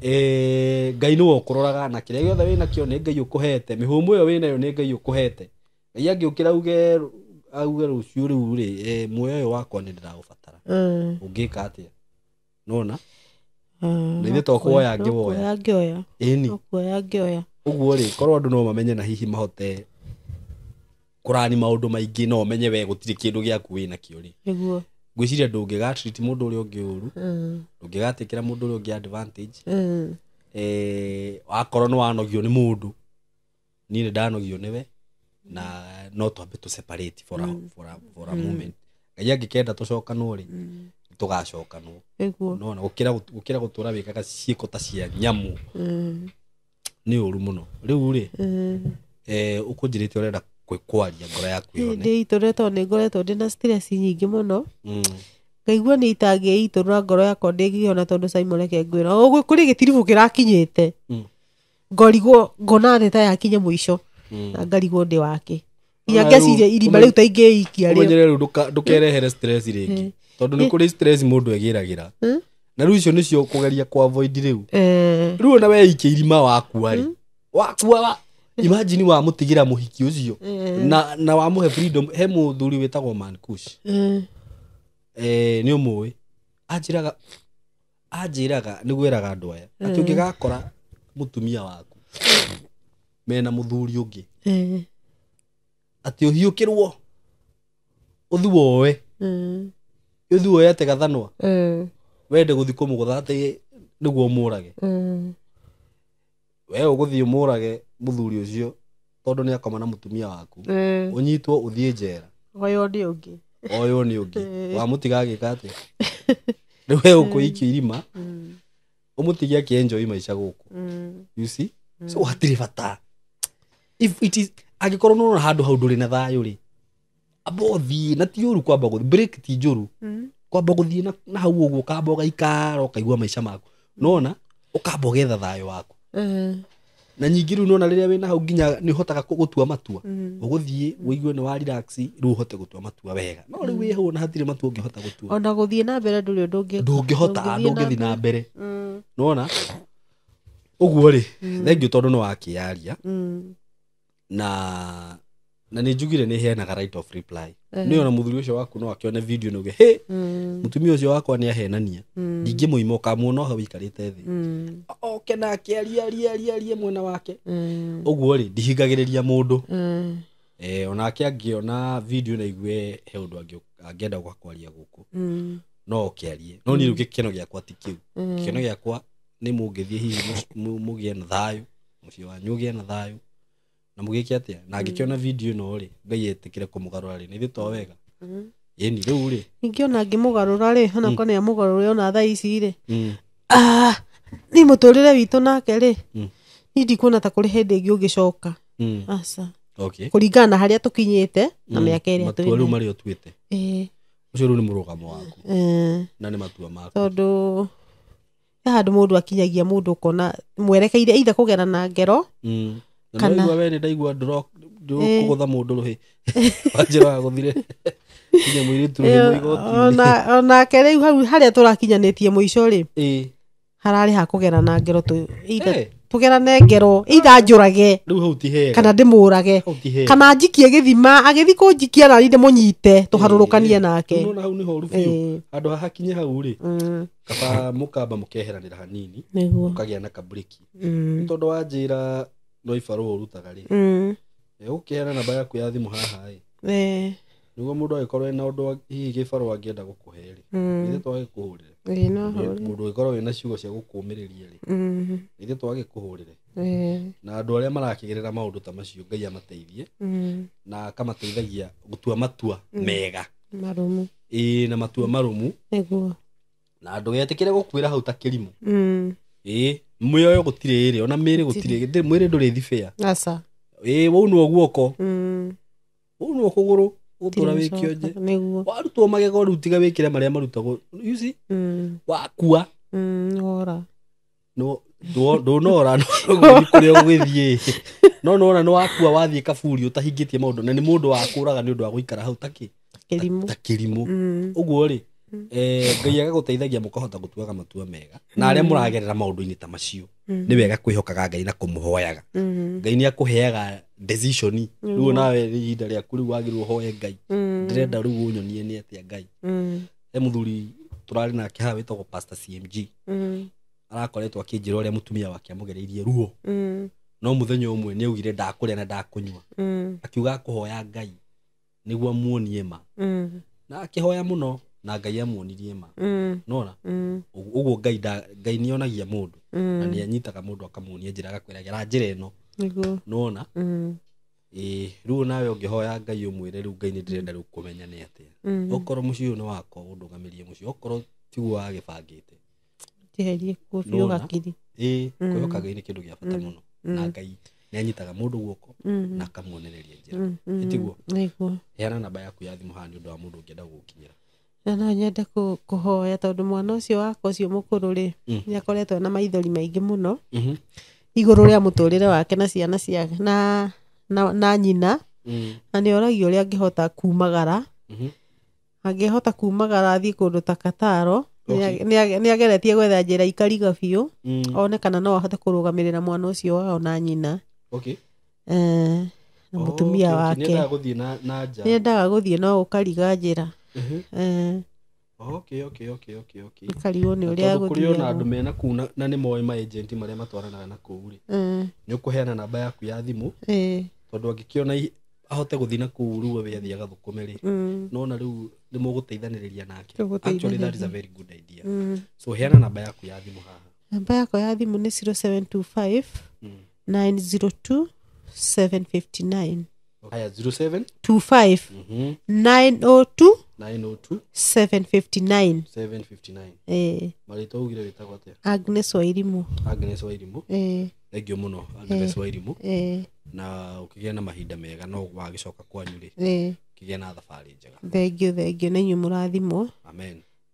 ngai nä we å kå roraga na kä rä a gä othe wä o nä ngai å kå hete mä hå må ä yo wä nayo nä ngai å kå hete ngai angä å kä ra uge auge rå ciå rä u rä muoyo å yå wakwa nä ndä ragå batara å mm. ngä ka atä a nona mm. na ithuä to kwoya ngä woya ĩni å guo rä korwo andå no mamenye na hihi mahote kå rani maå ndå maingä no menye we gå tirä kä ndå gä aku wä nakä o rä ngwiciria ndungigatrit mundu uria ungi uru mm. ndungigatikira mundu uria ungi advantage mm. eh, akorwo ni wanogio ni mundu niä nä ndanogio nä we na no twambe tå separate mm. for a, for a, for a moment ngai angä kenda tå cokanwo rä tå gacokanwo nona gå kä ra gå tå ra wä kaga ciäko ta cia nyamå nä å ru må no rä u rä å eh, kå njä rä te å renda kwaria ngoro yaku nä itå tondå nä ngoretwo ndä na stress nyingä må no mm. ngaigua nä itangä itå ra ngoro yakwa ndä ngä ona tondå caimo reke ngwä ra å kå rä gä tiribå kä rakinyä te mm. ngorigwo ngona thä ta yakinye må ico mm. na ngarigwo ndä wake nginya ngeciria irima rä u ta ingä ikia rä ndå kerehere rä ngä eh. tondå nä eh. kå rä må ndå egä ragä ra eh? na rä u icio nä cio kå geria kwa rä u rä u ona weikia irima hmm? wakua rä wakua imagine mutigira muhiki ucio eh, eh, eh. na na muhe freedom he muthuri witagwo mankush eh ni umui ajiraga ajiraga ni gweraga andu aya ati ungigakora mutumia waku mena muthuri ungi ati uhiukirwo uthuwoe mm uthuwoe woe ate gathanwa wende guthi kumugutha ati niguo mm we uguthi umurage muthuri ucio tondu ni akoma na mutumia waku unyitwo uthie njera oyo ni ungi oyo ni ungi wamutigagika atia riu we ukuikio mm. irima umutigie mm. akienjoi maica guku mm. you see so hatirä bata if it is angikorwo nä ona handå hau ndå na thayå rä amba å na ti å ru kwamba gå thiä ti njå ru kwamba gå na hau å guo kamba å kaigua maica maku nona å kamba å getha waku na nyingä rä u nona rä rä a wä na hau nginya nä å hotaga gå tua matua å mm. gå thiä wå igue nä wa rä u hote gå tua matua wega no rä u wä hau na hatirä matua å ngä hota gå tua ona gå thiä na mbere ndå rä å ndå ngä hota ndå ngä thiä na mbere mm. nona å guo rä mm. thengiå tondå nä wakä aria na na nä njugire nä heanaga right of reply eh. nä ona må thuri å cio waku no akä video nä uge hä må mm. tumia å cio wakwa nä ahenania mm. ningä må ima å kamuona hau ikarä te thä mm. oke nake ariariariarie mwena wake å guo rä ndihingagä rä ria må ndå eh, onake angä ona video he å ndå angä enda gå kwaria gå kå no oke arie no nä rä u gä keno gä akwa ti kä u gä keno gä akwa nä må ngä thiä hihi må gä e na thayå må ciä wanyu å gä e na thayå na må gä na angä mm. video no ri ngai etikire kumugarura ri nithi to wega ni rä u rä ningä ona angä må garå ra rä ona tha ici ri mm. ah ni tå rä nake ri mm. ni ndikuona ta kuri hende ngi ngä å ngä coka kå ringana na harä a tå kinyä te na mä aka ä rä a tå rä u marä a å tuä te å cio rä u nä må rå gamo waku na nä matua maku tondå handå må akinyagia må ndå kona mwerekeire ithe kå na ngero mm ndanaigua eh. onake rä u harä a tå rakinyanä tie må ico rä hararä ha kå gera na ngero tå eh. gerane ngero itha njå rage kana ndä må rage kana njikie gä thima agä thi kå njikia nani ndä må nyite tå harå rå kanie nake hau nä horu biå handå hau rä kaba må kamba må keheranä ra hanini må kagä a na kabrki mm. tondå wanjä ra no å rutaga rä å mm. kä ana namba yaku ya thimå haha ä nä guo må ndå agä korwo ena å ndå hihi gä barå angä gå kå he rä mm. ithuä twagä kå hå rä re må ndå gä korwo wä na ciugo cia gå kå mä rä ria rä mm. ithuä twagä kå hå rä re na andå arä a marakä gä rä ra maå ndå ta macio ngai amateithie na akamateithagia gå tua matua mega marumu na matua marumu na andå getä kä re gå kuä ra hau ta kä rimå myoyo gutire ire ona mire gutire ndire mwire ndure thibia asa e wau nu guoko mm wau nu okuguru utura wikionje niguo warutwo magego riu tiga wikire maria you see mm wakua mm ora no do no ora no nona nä wakua wathiä kaburi å tahingitie maå ndå na nä må ndå wakå raga nä å ndå wa gå ikara hau ta kä rimå å ri mm Eh, ngai agagåteithagia må kahota gå tuaga matua mega na arä a må mm-hmm. ragerera maå ndå-inä ta macio mm-hmm. nä wega kwä hokaga ngai na kå må hoyaga mm-hmm. ngai nä akå heaga rä u nawe ihinda rä aku rä u wagä rwo hoe ngai ndä renda rä u å nyonie nä atä a ngai he må thuri tå rarä nake haha wä tagwo cmg arakoretwo akä njä ra å rä a må tumia wake amå gereirie ruo no må thenya å mwe nä augire ndakå rä a na ndakå nyua akiuga akå hoya ngai nä guo muonie ma na akä hoya må no na ngai amuonirie ma mm. nona mm. uguo ngai ngai nä onagia må mm. na nä anyitaga må ndå akamuonia njä ra agakwä ragä no nona ä rä u nawe å ngä hoya ngai å mwä re rä u ngai nä ndä renda rä u kå menya nä atä okorwo må ciä å yå nä wakwa å ndå gamä rie må ciä okorwo tiguo wagä bangä te kwä hoka ngai nä kä ndå gä a bata må no na ngai nä anyitaga må ndå guoko na akamuonereria njä ra ä tiguo heana namba yaku ya thimå haha nä å ndå wa må ndå å ngä enda gå gå kinyä ra na no nyende kũhoya tondũ mwana ũcio wakwa ũcio mũkũrũ rĩ mm. nĩ akoretwo na maithori maingĩ mũno mm-hmm. igũrũ rĩa mũtũrĩre wake na ciana ciake na nyina mm. na nĩ oragia ũrĩa angĩhota kumagara mm-hmm. angĩhota kumagara athiĩ kũndũ ta Kataro nĩ ageretie gwetha njĩra ikariga biũ mm. one kana no ahote kũrũgamĩrĩra mwana ũcio wao na nyina eh, na mũtumia wake nĩ endaga gũthiĩ no gũkariga njĩra karione å rä a gå andå mena kuu na nä moä maäjenti marä a matwaranaga na kuu rä nä å kå heana namba yaku ya thimå tondå angä kä ona ahote gå thiä na kuu rä we athiä agathå kå me rä nona rä u nä må gå teithanä rä ria nake namba yaku ya thimå haha namba yakwa ya thimå nä 0725 902 759 haya 07 25 mm-hmm. 902 902 759 759 na ukigia na mahinda mega no wagicoka kwanyu ri eh na thabarĩ njega thengio thengio nä inyuä må rathimwo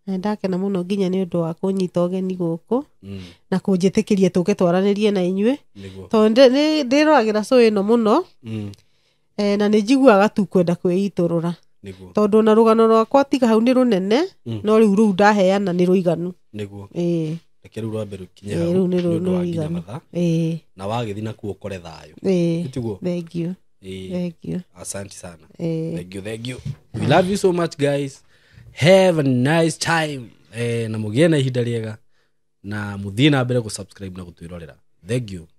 na ndakena må no nginya nä å ndå wa kå nyita ũgeni kå mm. na kå njä tä kä ria tå ke twaranä rie na inyuä tondå ndä roragä ra cå ä no må no mm. Eh, na nä njiguaga tu kwenda kwĩitũrũra tondå na rũgano rwakwa tiga hau nä rũnene mm. no rä u rä u ndaheana nä rũiganu eh. reke rä u rwambe kinya kinye eh, hau nä å ndå wa nginya mathaa na wagä thiä nakuo ũkore thayå tiguo thank you asante sana thank you thank you we love you so much guys have a nice time eh, na må gä na ihinda rĩega na må na mbere gå subscribe na gå twä rorera thengiå